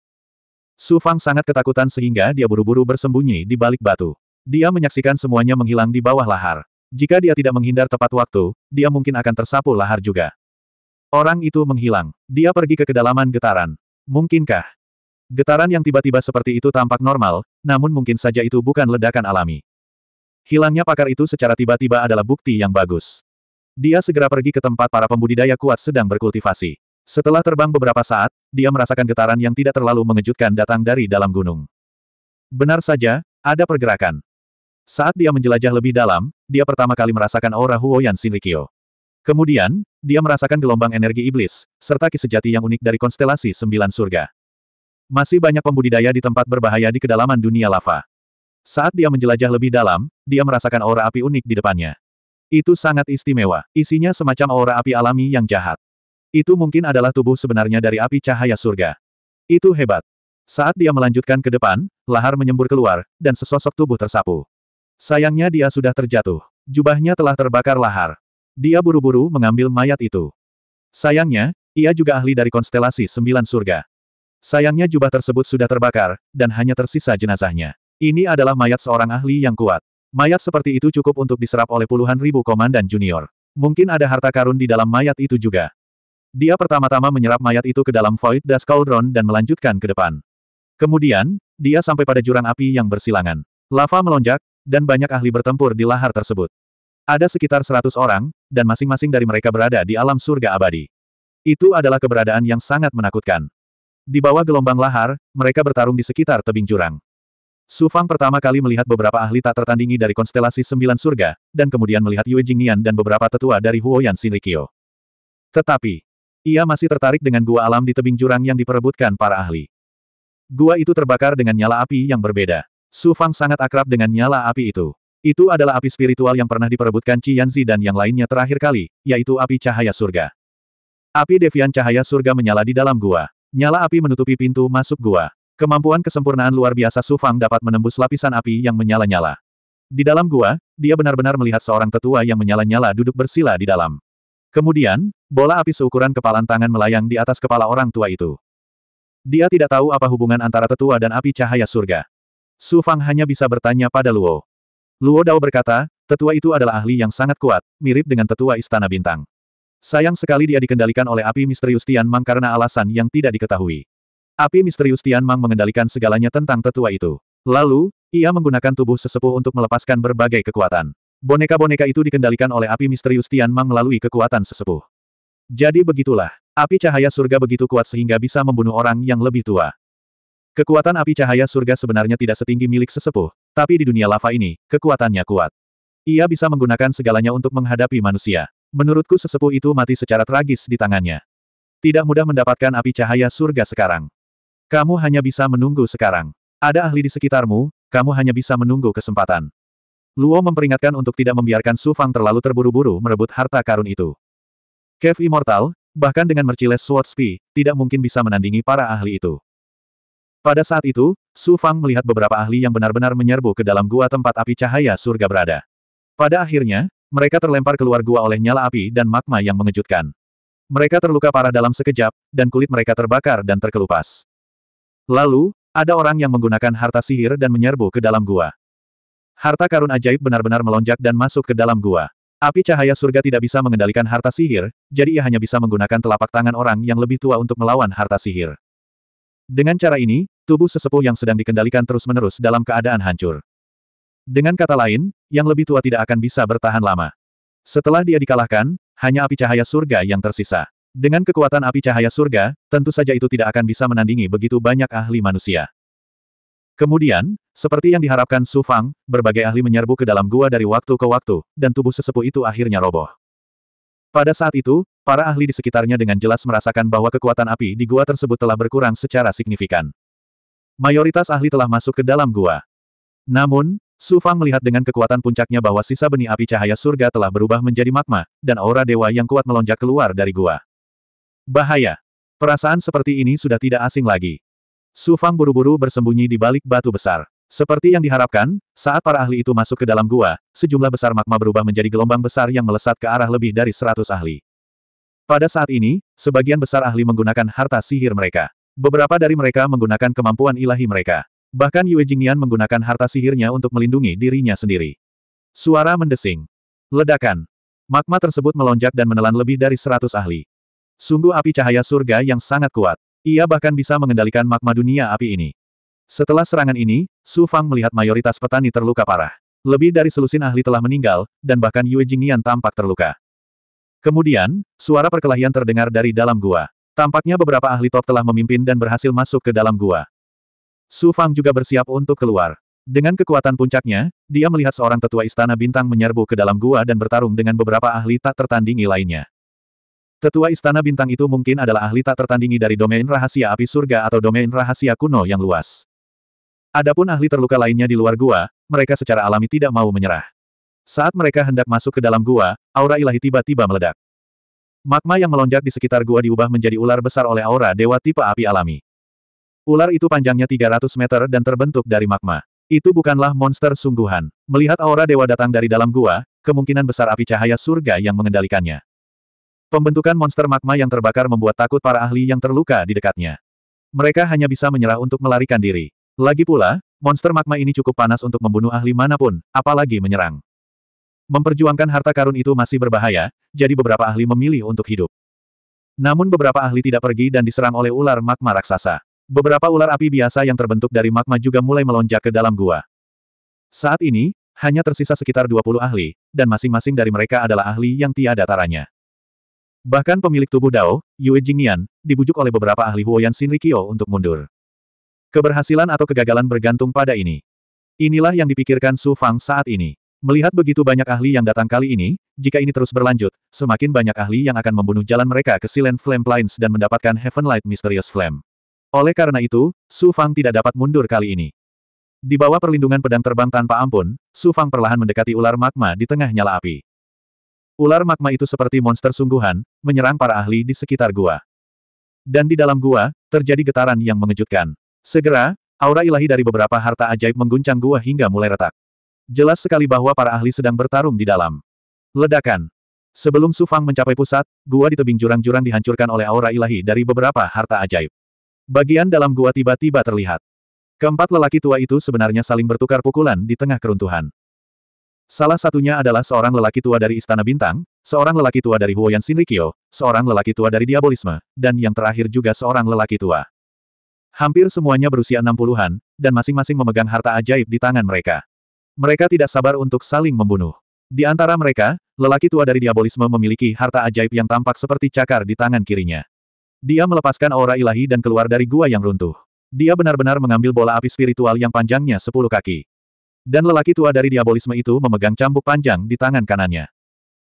Su Fang sangat ketakutan sehingga dia buru-buru bersembunyi di balik batu. Dia menyaksikan semuanya menghilang di bawah lahar. Jika dia tidak menghindar tepat waktu, dia mungkin akan tersapu lahar juga. Orang itu menghilang. Dia pergi ke kedalaman getaran. Mungkinkah? Getaran yang tiba-tiba seperti itu tampak normal, namun mungkin saja itu bukan ledakan alami. Hilangnya pakar itu secara tiba-tiba adalah bukti yang bagus. Dia segera pergi ke tempat para pembudidaya kuat sedang berkultivasi. Setelah terbang beberapa saat, dia merasakan getaran yang tidak terlalu mengejutkan datang dari dalam gunung. Benar saja, ada pergerakan. Saat dia menjelajah lebih dalam, dia pertama kali merasakan aura Huoyan Shinrikyo. Kemudian, dia merasakan gelombang energi iblis, serta kisah sejati yang unik dari konstelasi sembilan surga. Masih banyak pembudidaya di tempat berbahaya di kedalaman dunia lava. Saat dia menjelajah lebih dalam, dia merasakan aura api unik di depannya. Itu sangat istimewa. Isinya semacam aura api alami yang jahat. Itu mungkin adalah tubuh sebenarnya dari api cahaya surga. Itu hebat. Saat dia melanjutkan ke depan, lahar menyembur keluar, dan sesosok tubuh tersapu. Sayangnya dia sudah terjatuh. Jubahnya telah terbakar lahar. Dia buru-buru mengambil mayat itu. Sayangnya, ia juga ahli dari konstelasi sembilan surga. Sayangnya jubah tersebut sudah terbakar, dan hanya tersisa jenazahnya. Ini adalah mayat seorang ahli yang kuat. Mayat seperti itu cukup untuk diserap oleh puluhan ribu komandan junior. Mungkin ada harta karun di dalam mayat itu juga. Dia pertama-tama menyerap mayat itu ke dalam Void Dust Cauldron dan melanjutkan ke depan. Kemudian, dia sampai pada jurang api yang bersilangan. Lava melonjak, dan banyak ahli bertempur di lahar tersebut. Ada sekitar seratus orang, dan masing-masing dari mereka berada di alam surga abadi. Itu adalah keberadaan yang sangat menakutkan. Di bawah gelombang lahar, mereka bertarung di sekitar tebing jurang. Su Fang pertama kali melihat beberapa ahli tak tertandingi dari konstelasi Sembilan Surga, dan kemudian melihat Yue Jingnian dan beberapa tetua dari Huoyan Shinrikyo. Tetapi, ia masih tertarik dengan gua alam di tebing jurang yang diperebutkan para ahli. Gua itu terbakar dengan nyala api yang berbeda. Su Fang sangat akrab dengan nyala api itu. Itu adalah api spiritual yang pernah diperebutkan Qi Yanzi dan yang lainnya terakhir kali, yaitu api cahaya surga. Api devian cahaya surga menyala di dalam gua. Nyala api menutupi pintu masuk gua. Kemampuan kesempurnaan luar biasa Su Fang dapat menembus lapisan api yang menyala-nyala. Di dalam gua, dia benar-benar melihat seorang tetua yang menyala-nyala duduk bersila di dalam. Kemudian, bola api seukuran kepalan tangan melayang di atas kepala orang tua itu. Dia tidak tahu apa hubungan antara tetua dan api cahaya surga. Su Fang hanya bisa bertanya pada Luo. Luo Dao berkata, tetua itu adalah ahli yang sangat kuat, mirip dengan tetua Istana Bintang. Sayang sekali dia dikendalikan oleh api misterius Tian Mang karena alasan yang tidak diketahui. Api misterius Tian Mang mengendalikan segalanya tentang tetua itu. Lalu, ia menggunakan tubuh sesepuh untuk melepaskan berbagai kekuatan. Boneka-boneka itu dikendalikan oleh api misterius Tian Mang melalui kekuatan sesepuh. Jadi begitulah, api cahaya surga begitu kuat sehingga bisa membunuh orang yang lebih tua. Kekuatan api cahaya surga sebenarnya tidak setinggi milik sesepuh, tapi di dunia lava ini, kekuatannya kuat. Ia bisa menggunakan segalanya untuk menghadapi manusia. Menurutku sesepuh itu mati secara tragis di tangannya. Tidak mudah mendapatkan api cahaya surga sekarang. Kamu hanya bisa menunggu sekarang. Ada ahli di sekitarmu, kamu hanya bisa menunggu kesempatan. Luo memperingatkan untuk tidak membiarkan Su Fang terlalu terburu-buru merebut harta karun itu. Cave Immortal, bahkan dengan Merciless Sword Speed, tidak mungkin bisa menandingi para ahli itu. Pada saat itu, Su Fang melihat beberapa ahli yang benar-benar menyerbu ke dalam gua tempat api cahaya surga berada. Pada akhirnya, mereka terlempar keluar gua oleh nyala api dan magma yang mengejutkan. Mereka terluka parah dalam sekejap, dan kulit mereka terbakar dan terkelupas. Lalu, ada orang yang menggunakan harta sihir dan menyerbu ke dalam gua. Harta karun ajaib benar-benar melonjak dan masuk ke dalam gua. Api cahaya surga tidak bisa mengendalikan harta sihir, jadi ia hanya bisa menggunakan telapak tangan orang yang lebih tua untuk melawan harta sihir. Dengan cara ini, tubuh sesepuh yang sedang dikendalikan terus-menerus dalam keadaan hancur. Dengan kata lain, yang lebih tua tidak akan bisa bertahan lama. Setelah dia dikalahkan, hanya api cahaya surga yang tersisa. Dengan kekuatan api cahaya surga, tentu saja itu tidak akan bisa menandingi begitu banyak ahli manusia. Kemudian, seperti yang diharapkan Su Fang, berbagai ahli menyerbu ke dalam gua dari waktu ke waktu, dan tubuh sesepuh itu akhirnya roboh. Pada saat itu, para ahli di sekitarnya dengan jelas merasakan bahwa kekuatan api di gua tersebut telah berkurang secara signifikan. Mayoritas ahli telah masuk ke dalam gua. Namun, Su Fang melihat dengan kekuatan puncaknya bahwa sisa benih api cahaya surga telah berubah menjadi magma, dan aura dewa yang kuat melonjak keluar dari gua. Bahaya. Perasaan seperti ini sudah tidak asing lagi. Su Fang buru-buru bersembunyi di balik batu besar. Seperti yang diharapkan, saat para ahli itu masuk ke dalam gua, sejumlah besar magma berubah menjadi gelombang besar yang melesat ke arah lebih dari seratus ahli. Pada saat ini, sebagian besar ahli menggunakan harta sihir mereka. Beberapa dari mereka menggunakan kemampuan ilahi mereka. Bahkan Yue Jingnian menggunakan harta sihirnya untuk melindungi dirinya sendiri. Suara mendesing. Ledakan. Magma tersebut melonjak dan menelan lebih dari seratus ahli. Sungguh api cahaya surga yang sangat kuat. Ia bahkan bisa mengendalikan magma dunia api ini. Setelah serangan ini, Su Fang melihat mayoritas petani terluka parah. Lebih dari selusin ahli telah meninggal, dan bahkan Yue Jingyan tampak terluka. Kemudian, suara perkelahian terdengar dari dalam gua. Tampaknya beberapa ahli top telah memimpin dan berhasil masuk ke dalam gua. Su Fang juga bersiap untuk keluar. Dengan kekuatan puncaknya, dia melihat seorang tetua istana bintang menyerbu ke dalam gua dan bertarung dengan beberapa ahli tak tertandingi lainnya. Tetua Istana Bintang itu mungkin adalah ahli tak tertandingi dari domain rahasia api surga atau domain rahasia kuno yang luas. Adapun ahli terluka lainnya di luar gua, mereka secara alami tidak mau menyerah. Saat mereka hendak masuk ke dalam gua, aura ilahi tiba-tiba meledak. Magma yang melonjak di sekitar gua diubah menjadi ular besar oleh aura dewa tipe api alami. Ular itu panjangnya 300 meter dan terbentuk dari magma. Itu bukanlah monster sungguhan. Melihat aura dewa datang dari dalam gua, kemungkinan besar api cahaya surga yang mengendalikannya. Pembentukan monster magma yang terbakar membuat takut para ahli yang terluka di dekatnya. Mereka hanya bisa menyerah untuk melarikan diri. Lagi pula, monster magma ini cukup panas untuk membunuh ahli manapun, apalagi menyerang. Memperjuangkan harta karun itu masih berbahaya, jadi beberapa ahli memilih untuk hidup. Namun beberapa ahli tidak pergi dan diserang oleh ular magma raksasa. Beberapa ular api biasa yang terbentuk dari magma juga mulai melonjak ke dalam gua. Saat ini, hanya tersisa sekitar 20 ahli, dan masing-masing dari mereka adalah ahli yang tiada taranya. Bahkan pemilik tubuh Dao, Yue Jingnian, dibujuk oleh beberapa ahli Huoyan Shinrikyo untuk mundur. Keberhasilan atau kegagalan bergantung pada ini. Inilah yang dipikirkan Su Fang saat ini. Melihat begitu banyak ahli yang datang kali ini, jika ini terus berlanjut, semakin banyak ahli yang akan membunuh jalan mereka ke Silent Flame Plains dan mendapatkan Heaven Light Mysterious Flame. Oleh karena itu, Su Fang tidak dapat mundur kali ini. Di bawah perlindungan pedang terbang tanpa ampun, Su Fang perlahan mendekati ular magma di tengah nyala api. Ular magma itu seperti monster sungguhan, menyerang para ahli di sekitar gua. Dan di dalam gua, terjadi getaran yang mengejutkan. Segera, aura ilahi dari beberapa harta ajaib mengguncang gua hingga mulai retak. Jelas sekali bahwa para ahli sedang bertarung di dalam. Ledakan. Sebelum Sufang mencapai pusat, gua di tebing jurang-jurang dihancurkan oleh aura ilahi dari beberapa harta ajaib. Bagian dalam gua tiba-tiba terlihat. Keempat lelaki tua itu sebenarnya saling bertukar pukulan di tengah keruntuhan. Salah satunya adalah seorang lelaki tua dari Istana Bintang, seorang lelaki tua dari Huoyan Shinrikyo, seorang lelaki tua dari Diabolisme, dan yang terakhir juga seorang lelaki tua. Hampir semuanya berusia 60-an, dan masing-masing memegang harta ajaib di tangan mereka. Mereka tidak sabar untuk saling membunuh. Di antara mereka, lelaki tua dari Diabolisme memiliki harta ajaib yang tampak seperti cakar di tangan kirinya. Dia melepaskan aura ilahi dan keluar dari gua yang runtuh. Dia benar-benar mengambil bola api spiritual yang panjangnya 10 kaki. Dan lelaki tua dari diabolisme itu memegang cambuk panjang di tangan kanannya.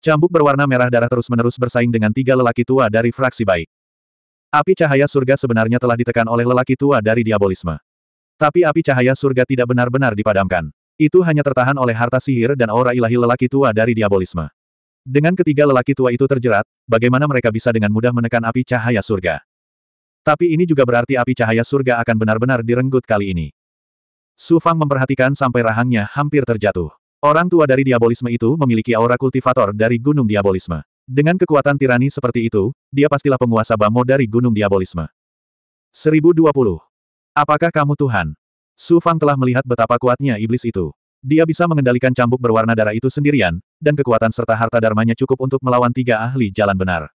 Cambuk berwarna merah darah terus-menerus bersaing dengan tiga lelaki tua dari fraksi baik. Api cahaya surga sebenarnya telah ditekan oleh lelaki tua dari diabolisme. Tapi api cahaya surga tidak benar-benar dipadamkan. Itu hanya tertahan oleh harta sihir dan aura ilahi lelaki tua dari diabolisme. Dengan ketiga lelaki tua itu terjerat, bagaimana mereka bisa dengan mudah menekan api cahaya surga? Tapi ini juga berarti api cahaya surga akan benar-benar direnggut kali ini. Su Fang memperhatikan sampai rahangnya hampir terjatuh. Orang tua dari diabolisme itu memiliki aura kultivator dari gunung diabolisme. Dengan kekuatan tirani seperti itu, dia pastilah penguasa bamo dari gunung diabolisme. 1020. Apakah kamu Tuhan? Su Fang telah melihat betapa kuatnya iblis itu. Dia bisa mengendalikan cambuk berwarna darah itu sendirian, dan kekuatan serta harta darmanya cukup untuk melawan tiga ahli jalan benar.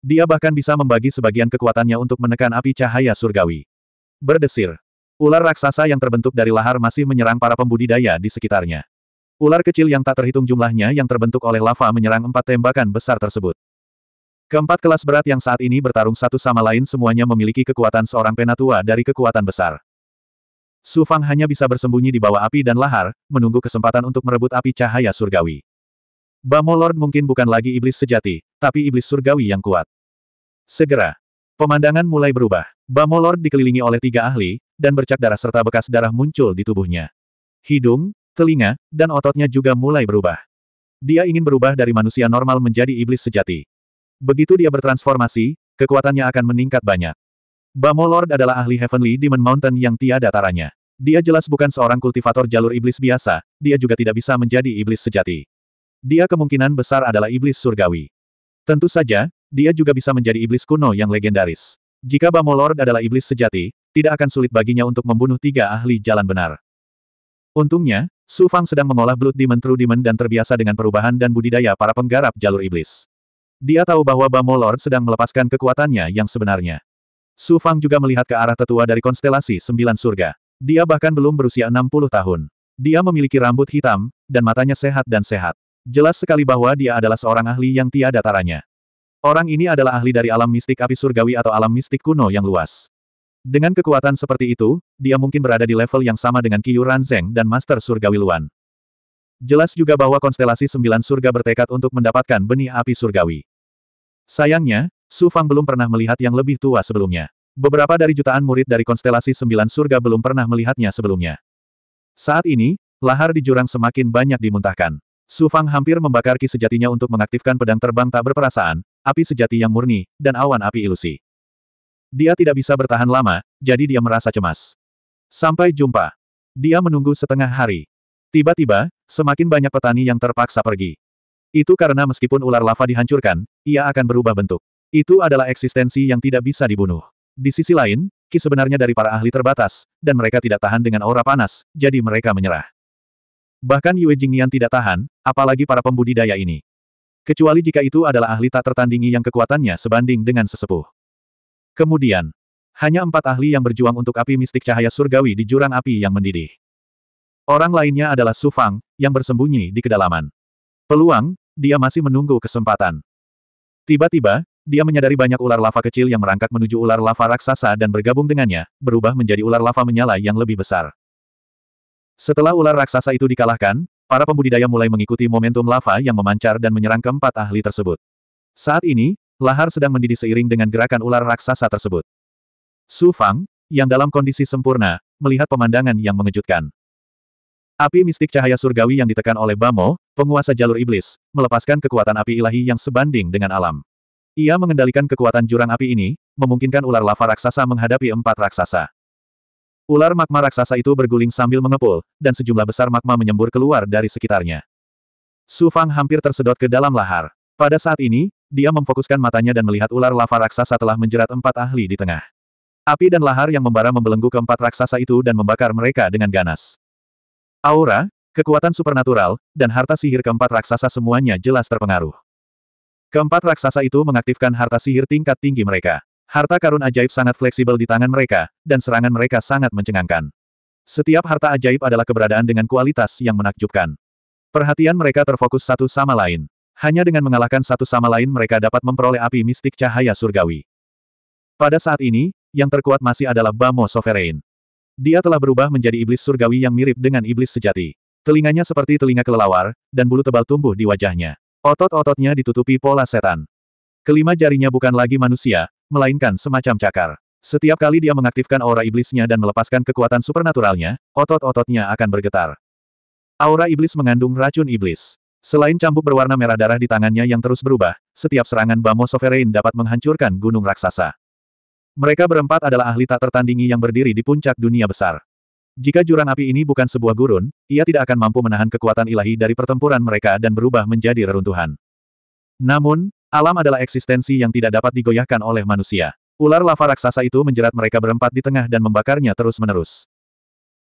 Dia bahkan bisa membagi sebagian kekuatannya untuk menekan api cahaya surgawi. Berdesir, Ular raksasa yang terbentuk dari lahar masih menyerang para pembudidaya di sekitarnya. Ular kecil yang tak terhitung jumlahnya yang terbentuk oleh lava menyerang empat tembakan besar tersebut. Keempat kelas berat yang saat ini bertarung satu sama lain semuanya memiliki kekuatan seorang penatua dari kekuatan besar. Su Fang hanya bisa bersembunyi di bawah api dan lahar, menunggu kesempatan untuk merebut api cahaya surgawi. Bamo Lord mungkin bukan lagi iblis sejati, tapi iblis surgawi yang kuat. Segera, pemandangan mulai berubah. Bamo Lord dikelilingi oleh tiga ahli, dan bercak darah serta bekas darah muncul di tubuhnya. Hidung, telinga, dan ototnya juga mulai berubah. Dia ingin berubah dari manusia normal menjadi iblis sejati. Begitu dia bertransformasi, kekuatannya akan meningkat banyak. Lord adalah ahli Heavenly Demon Mountain yang tiada taranya. Dia jelas bukan seorang kultivator jalur iblis biasa, dia juga tidak bisa menjadi iblis sejati. Dia kemungkinan besar adalah iblis surgawi. Tentu saja, dia juga bisa menjadi iblis kuno yang legendaris. Jika Lord adalah iblis sejati, tidak akan sulit baginya untuk membunuh tiga ahli jalan benar. Untungnya, Su Fang sedang mengolah Blood Demon True Demon dan terbiasa dengan perubahan dan budidaya para penggarap jalur iblis. Dia tahu bahwa Bamo Lord sedang melepaskan kekuatannya yang sebenarnya. Su Fang juga melihat ke arah tetua dari konstelasi Sembilan Surga. Dia bahkan belum berusia 60 tahun. Dia memiliki rambut hitam, dan matanya sehat dan sehat. Jelas sekali bahwa dia adalah seorang ahli yang tiada taranya. Orang ini adalah ahli dari alam mistik api surgawi atau alam mistik kuno yang luas. Dengan kekuatan seperti itu, dia mungkin berada di level yang sama dengan Qiyu Ranzeng dan Master Surgawi Luan. Jelas juga bahwa konstelasi sembilan surga bertekad untuk mendapatkan benih api surgawi. Sayangnya, Su Fang belum pernah melihat yang lebih tua sebelumnya. Beberapa dari jutaan murid dari konstelasi sembilan surga belum pernah melihatnya sebelumnya. Saat ini, lahar di jurang semakin banyak dimuntahkan. Su Fang hampir membakar ki sejatinya untuk mengaktifkan pedang terbang tak berperasaan, api sejati yang murni, dan awan api ilusi. Dia tidak bisa bertahan lama, jadi dia merasa cemas. Sampai jumpa. Dia menunggu setengah hari. Tiba-tiba, semakin banyak petani yang terpaksa pergi. Itu karena meskipun ular lava dihancurkan, ia akan berubah bentuk. Itu adalah eksistensi yang tidak bisa dibunuh. Di sisi lain, ki sebenarnya dari para ahli terbatas, dan mereka tidak tahan dengan aura panas, jadi mereka menyerah. Bahkan Yue Jingyan tidak tahan, apalagi para pembudidaya ini. Kecuali jika itu adalah ahli tak tertandingi yang kekuatannya sebanding dengan sesepuh. Kemudian, hanya empat ahli yang berjuang untuk api mistik cahaya surgawi di jurang api yang mendidih. Orang lainnya adalah Su Fang, yang bersembunyi di kedalaman. Peluang, dia masih menunggu kesempatan. Tiba-tiba, dia menyadari banyak ular lava kecil yang merangkak menuju ular lava raksasa dan bergabung dengannya, berubah menjadi ular lava menyala yang lebih besar. Setelah ular raksasa itu dikalahkan, para pembudidaya mulai mengikuti momentum lava yang memancar dan menyerang keempat ahli tersebut. Saat ini, Lahar sedang mendidih seiring dengan gerakan ular raksasa tersebut. Su Fang, yang dalam kondisi sempurna, melihat pemandangan yang mengejutkan. Api mistik cahaya surgawi yang ditekan oleh Bamo, penguasa jalur iblis, melepaskan kekuatan api ilahi yang sebanding dengan alam. Ia mengendalikan kekuatan jurang api ini, memungkinkan ular lava raksasa menghadapi empat raksasa. Ular magma raksasa itu berguling sambil mengepul, dan sejumlah besar magma menyembur keluar dari sekitarnya. Su Fang hampir tersedot ke dalam lahar. Pada saat ini, dia memfokuskan matanya dan melihat ular lava raksasa telah menjerat empat ahli di tengah. Api dan lahar yang membara membelenggu keempat raksasa itu dan membakar mereka dengan ganas. Aura, kekuatan supernatural, dan harta sihir keempat raksasa semuanya jelas terpengaruh. Keempat raksasa itu mengaktifkan harta sihir tingkat tinggi mereka. Harta karun ajaib sangat fleksibel di tangan mereka, dan serangan mereka sangat mencengangkan. Setiap harta ajaib adalah keberadaan dengan kualitas yang menakjubkan. Perhatian mereka terfokus satu sama lain. Hanya dengan mengalahkan satu sama lain mereka dapat memperoleh api mistik cahaya surgawi. Pada saat ini, yang terkuat masih adalah Bamo Sovereign. Dia telah berubah menjadi iblis surgawi yang mirip dengan iblis sejati. Telinganya seperti telinga kelelawar, dan bulu tebal tumbuh di wajahnya. Otot-ototnya ditutupi pola setan. Kelima jarinya bukan lagi manusia, melainkan semacam cakar. Setiap kali dia mengaktifkan aura iblisnya dan melepaskan kekuatan supernaturalnya, otot-ototnya akan bergetar. Aura iblis mengandung racun iblis. Selain cambuk berwarna merah darah di tangannya yang terus berubah, setiap serangan Bamo Soverein dapat menghancurkan gunung raksasa. Mereka berempat adalah ahli tak tertandingi yang berdiri di puncak dunia besar. Jika jurang api ini bukan sebuah gurun, ia tidak akan mampu menahan kekuatan ilahi dari pertempuran mereka dan berubah menjadi reruntuhan. Namun, alam adalah eksistensi yang tidak dapat digoyahkan oleh manusia. Ular lava raksasa itu menjerat mereka berempat di tengah dan membakarnya terus-menerus.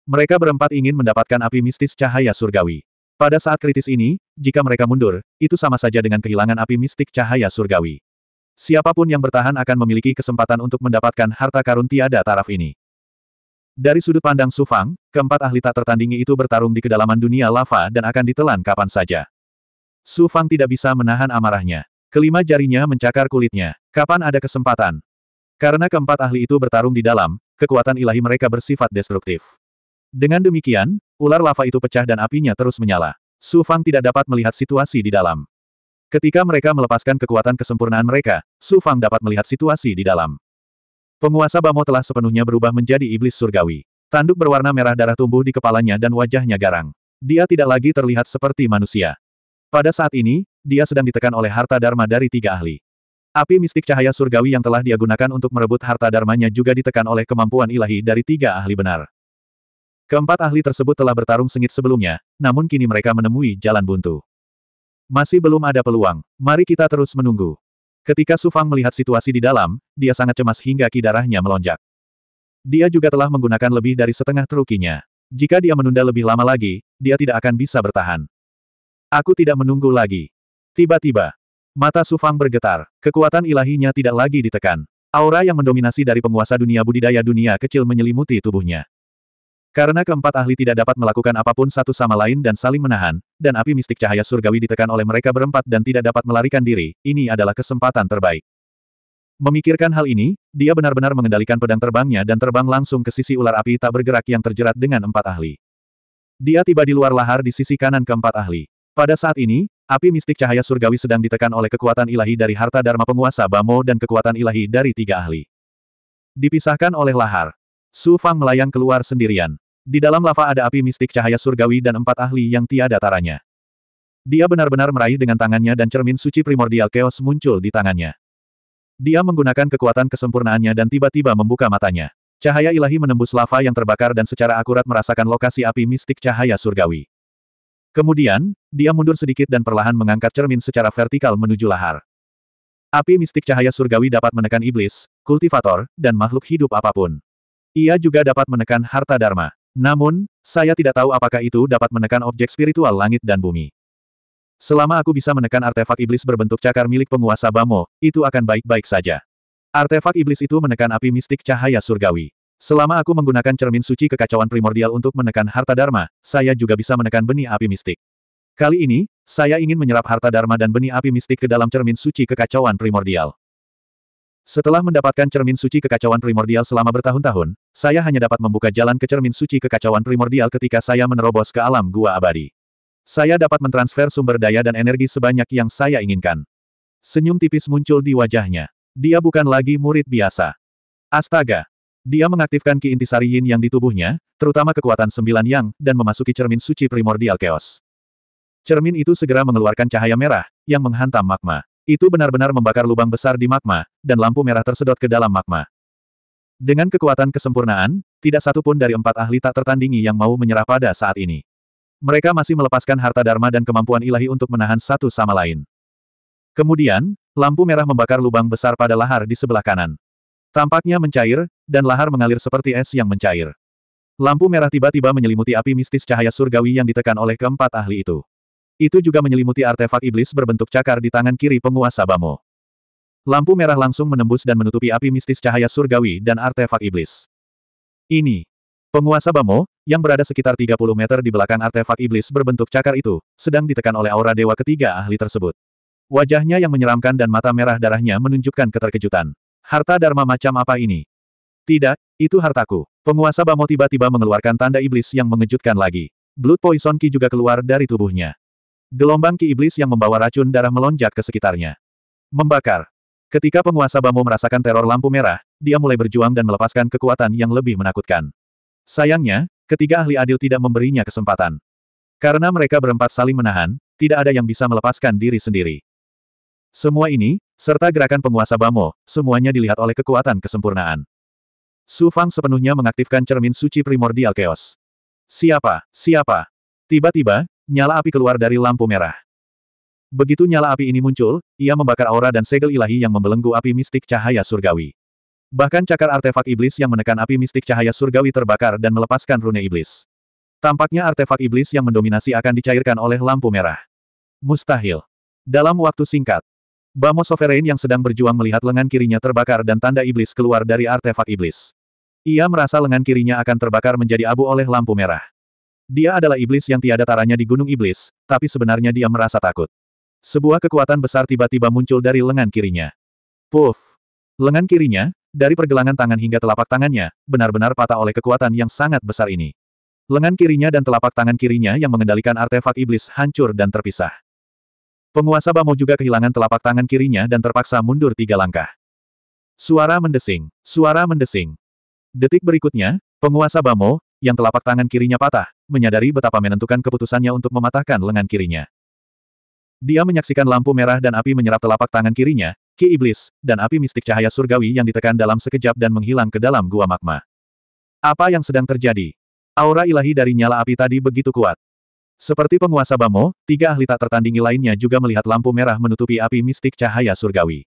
Mereka berempat ingin mendapatkan api mistis cahaya surgawi. Pada saat kritis ini, jika mereka mundur, itu sama saja dengan kehilangan api mistik cahaya surgawi. Siapapun yang bertahan akan memiliki kesempatan untuk mendapatkan harta karun tiada taraf ini. Dari sudut pandang Sufang, keempat ahli tak tertandingi itu bertarung di kedalaman dunia lava dan akan ditelan kapan saja. Sufang tidak bisa menahan amarahnya. Kelima jarinya mencakar kulitnya. Kapan ada kesempatan? Karena keempat ahli itu bertarung di dalam, kekuatan ilahi mereka bersifat destruktif. Dengan demikian, ular lava itu pecah dan apinya terus menyala. Su Fang tidak dapat melihat situasi di dalam. Ketika mereka melepaskan kekuatan kesempurnaan mereka, Su Fang dapat melihat situasi di dalam. Penguasa Bamo telah sepenuhnya berubah menjadi iblis surgawi. Tanduk berwarna merah darah tumbuh di kepalanya dan wajahnya garang. Dia tidak lagi terlihat seperti manusia. Pada saat ini, dia sedang ditekan oleh harta dharma dari tiga ahli. Api mistik cahaya surgawi yang telah dia gunakan untuk merebut harta dharmanya juga ditekan oleh kemampuan ilahi dari tiga ahli benar. Keempat ahli tersebut telah bertarung sengit sebelumnya, namun kini mereka menemui jalan buntu. Masih belum ada peluang, mari kita terus menunggu. Ketika Sufang melihat situasi di dalam, dia sangat cemas hingga ki darahnya melonjak. Dia juga telah menggunakan lebih dari setengah terukinya. Jika dia menunda lebih lama lagi, dia tidak akan bisa bertahan. Aku tidak menunggu lagi. Tiba-tiba, mata Sufang bergetar, kekuatan ilahinya tidak lagi ditekan. Aura yang mendominasi dari penguasa dunia budidaya dunia kecil menyelimuti tubuhnya. Karena keempat ahli tidak dapat melakukan apapun satu sama lain dan saling menahan, dan api mistik cahaya surgawi ditekan oleh mereka berempat dan tidak dapat melarikan diri, ini adalah kesempatan terbaik. Memikirkan hal ini, dia benar-benar mengendalikan pedang terbangnya dan terbang langsung ke sisi ular api tak bergerak yang terjerat dengan empat ahli. Dia tiba di luar lahar di sisi kanan keempat ahli. Pada saat ini, api mistik cahaya surgawi sedang ditekan oleh kekuatan ilahi dari harta dharma penguasa Bamo dan kekuatan ilahi dari tiga ahli. Dipisahkan oleh lahar, Su Fang melayang keluar sendirian. Di dalam lava ada api mistik cahaya surgawi dan empat ahli yang tiada taranya. Dia benar-benar meraih dengan tangannya dan cermin suci primordial chaos muncul di tangannya. Dia menggunakan kekuatan kesempurnaannya dan tiba-tiba membuka matanya. Cahaya ilahi menembus lava yang terbakar dan secara akurat merasakan lokasi api mistik cahaya surgawi. Kemudian, dia mundur sedikit dan perlahan mengangkat cermin secara vertikal menuju lahar. Api mistik cahaya surgawi dapat menekan iblis, kultivator, dan makhluk hidup apapun. Ia juga dapat menekan harta Dharma. Namun, saya tidak tahu apakah itu dapat menekan objek spiritual langit dan bumi. Selama aku bisa menekan artefak iblis berbentuk cakar milik penguasa Bamo, itu akan baik-baik saja. Artefak iblis itu menekan api mistik cahaya surgawi. Selama aku menggunakan cermin suci kekacauan primordial untuk menekan harta dharma, saya juga bisa menekan benih api mistik. Kali ini, saya ingin menyerap harta dharma dan benih api mistik ke dalam cermin suci kekacauan primordial. Setelah mendapatkan cermin suci kekacauan primordial selama bertahun-tahun, saya hanya dapat membuka jalan ke cermin suci kekacauan primordial ketika saya menerobos ke alam gua abadi. Saya dapat mentransfer sumber daya dan energi sebanyak yang saya inginkan. Senyum tipis muncul di wajahnya. Dia bukan lagi murid biasa. Astaga! Dia mengaktifkan ki intisari yin yang di tubuhnya, terutama kekuatan sembilan yang, dan memasuki cermin suci primordial keos. Cermin itu segera mengeluarkan cahaya merah, yang menghantam magma. Itu benar-benar membakar lubang besar di magma, dan lampu merah tersedot ke dalam magma. Dengan kekuatan kesempurnaan, tidak satu pun dari empat ahli tak tertandingi yang mau menyerah pada saat ini. Mereka masih melepaskan harta dharma dan kemampuan ilahi untuk menahan satu sama lain. Kemudian, lampu merah membakar lubang besar pada lahar di sebelah kanan. Tampaknya mencair, dan lahar mengalir seperti es yang mencair. Lampu merah tiba-tiba menyelimuti api mistis cahaya surgawi yang ditekan oleh keempat ahli itu. Itu juga menyelimuti artefak iblis berbentuk cakar di tangan kiri penguasa Bamo. Lampu merah langsung menembus dan menutupi api mistis cahaya surgawi dan artefak iblis. Ini. Penguasa Bamo, yang berada sekitar 30 meter di belakang artefak iblis berbentuk cakar itu, sedang ditekan oleh aura dewa ketiga ahli tersebut. Wajahnya yang menyeramkan dan mata merah darahnya menunjukkan keterkejutan. Harta Dharma macam apa ini? Tidak, itu hartaku. Penguasa Bamo tiba-tiba mengeluarkan tanda iblis yang mengejutkan lagi. Blood Poison Ki juga keluar dari tubuhnya. Gelombang ki iblis yang membawa racun darah melonjak ke sekitarnya. Membakar. Ketika penguasa Bamo merasakan teror lampu merah, dia mulai berjuang dan melepaskan kekuatan yang lebih menakutkan. Sayangnya, ketiga ahli adil tidak memberinya kesempatan. Karena mereka berempat saling menahan, tidak ada yang bisa melepaskan diri sendiri. Semua ini, serta gerakan penguasa Bamo, semuanya dilihat oleh kekuatan kesempurnaan. Su Fang sepenuhnya mengaktifkan cermin suci primordial chaos. Siapa? Siapa? Tiba-tiba, nyala api keluar dari lampu merah. Begitu nyala api ini muncul, ia membakar aura dan segel ilahi yang membelenggu api mistik cahaya surgawi. Bahkan cakar artefak iblis yang menekan api mistik cahaya surgawi terbakar dan melepaskan rune iblis. Tampaknya artefak iblis yang mendominasi akan dicairkan oleh lampu merah. Mustahil. Dalam waktu singkat, Bamo Sovereign yang sedang berjuang melihat lengan kirinya terbakar dan tanda iblis keluar dari artefak iblis. Ia merasa lengan kirinya akan terbakar menjadi abu oleh lampu merah. Dia adalah iblis yang tiada taranya di Gunung Iblis, tapi sebenarnya dia merasa takut. Sebuah kekuatan besar tiba-tiba muncul dari lengan kirinya. Puff! Lengan kirinya, dari pergelangan tangan hingga telapak tangannya, benar-benar patah oleh kekuatan yang sangat besar ini. Lengan kirinya dan telapak tangan kirinya yang mengendalikan artefak iblis hancur dan terpisah. Penguasa Bamo juga kehilangan telapak tangan kirinya dan terpaksa mundur tiga langkah. Suara mendesing, suara mendesing. Detik berikutnya, penguasa Bamo, yang telapak tangan kirinya patah, menyadari betapa menentukan keputusannya untuk mematahkan lengan kirinya. Dia menyaksikan lampu merah dan api menyerap telapak tangan kirinya, ki iblis, dan api mistik cahaya surgawi yang ditekan dalam sekejap dan menghilang ke dalam gua magma. Apa yang sedang terjadi? Aura ilahi dari nyala api tadi begitu kuat. Seperti penguasa Bamo, tiga ahli tak tertandingi lainnya juga melihat lampu merah menutupi api mistik cahaya surgawi.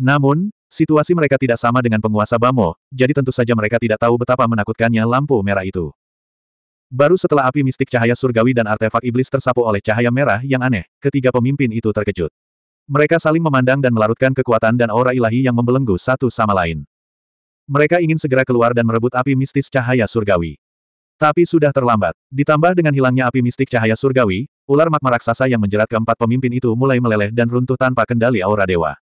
Namun, Situasi mereka tidak sama dengan penguasa Bamo, jadi tentu saja mereka tidak tahu betapa menakutkannya lampu merah itu. Baru setelah api mistik cahaya surgawi dan artefak iblis tersapu oleh cahaya merah yang aneh, ketiga pemimpin itu terkejut. Mereka saling memandang dan melarutkan kekuatan dan aura ilahi yang membelenggu satu sama lain. Mereka ingin segera keluar dan merebut api mistis cahaya surgawi. Tapi sudah terlambat. Ditambah dengan hilangnya api mistik cahaya surgawi, ular magma raksasa yang menjerat keempat pemimpin itu mulai meleleh dan runtuh tanpa kendali aura dewa.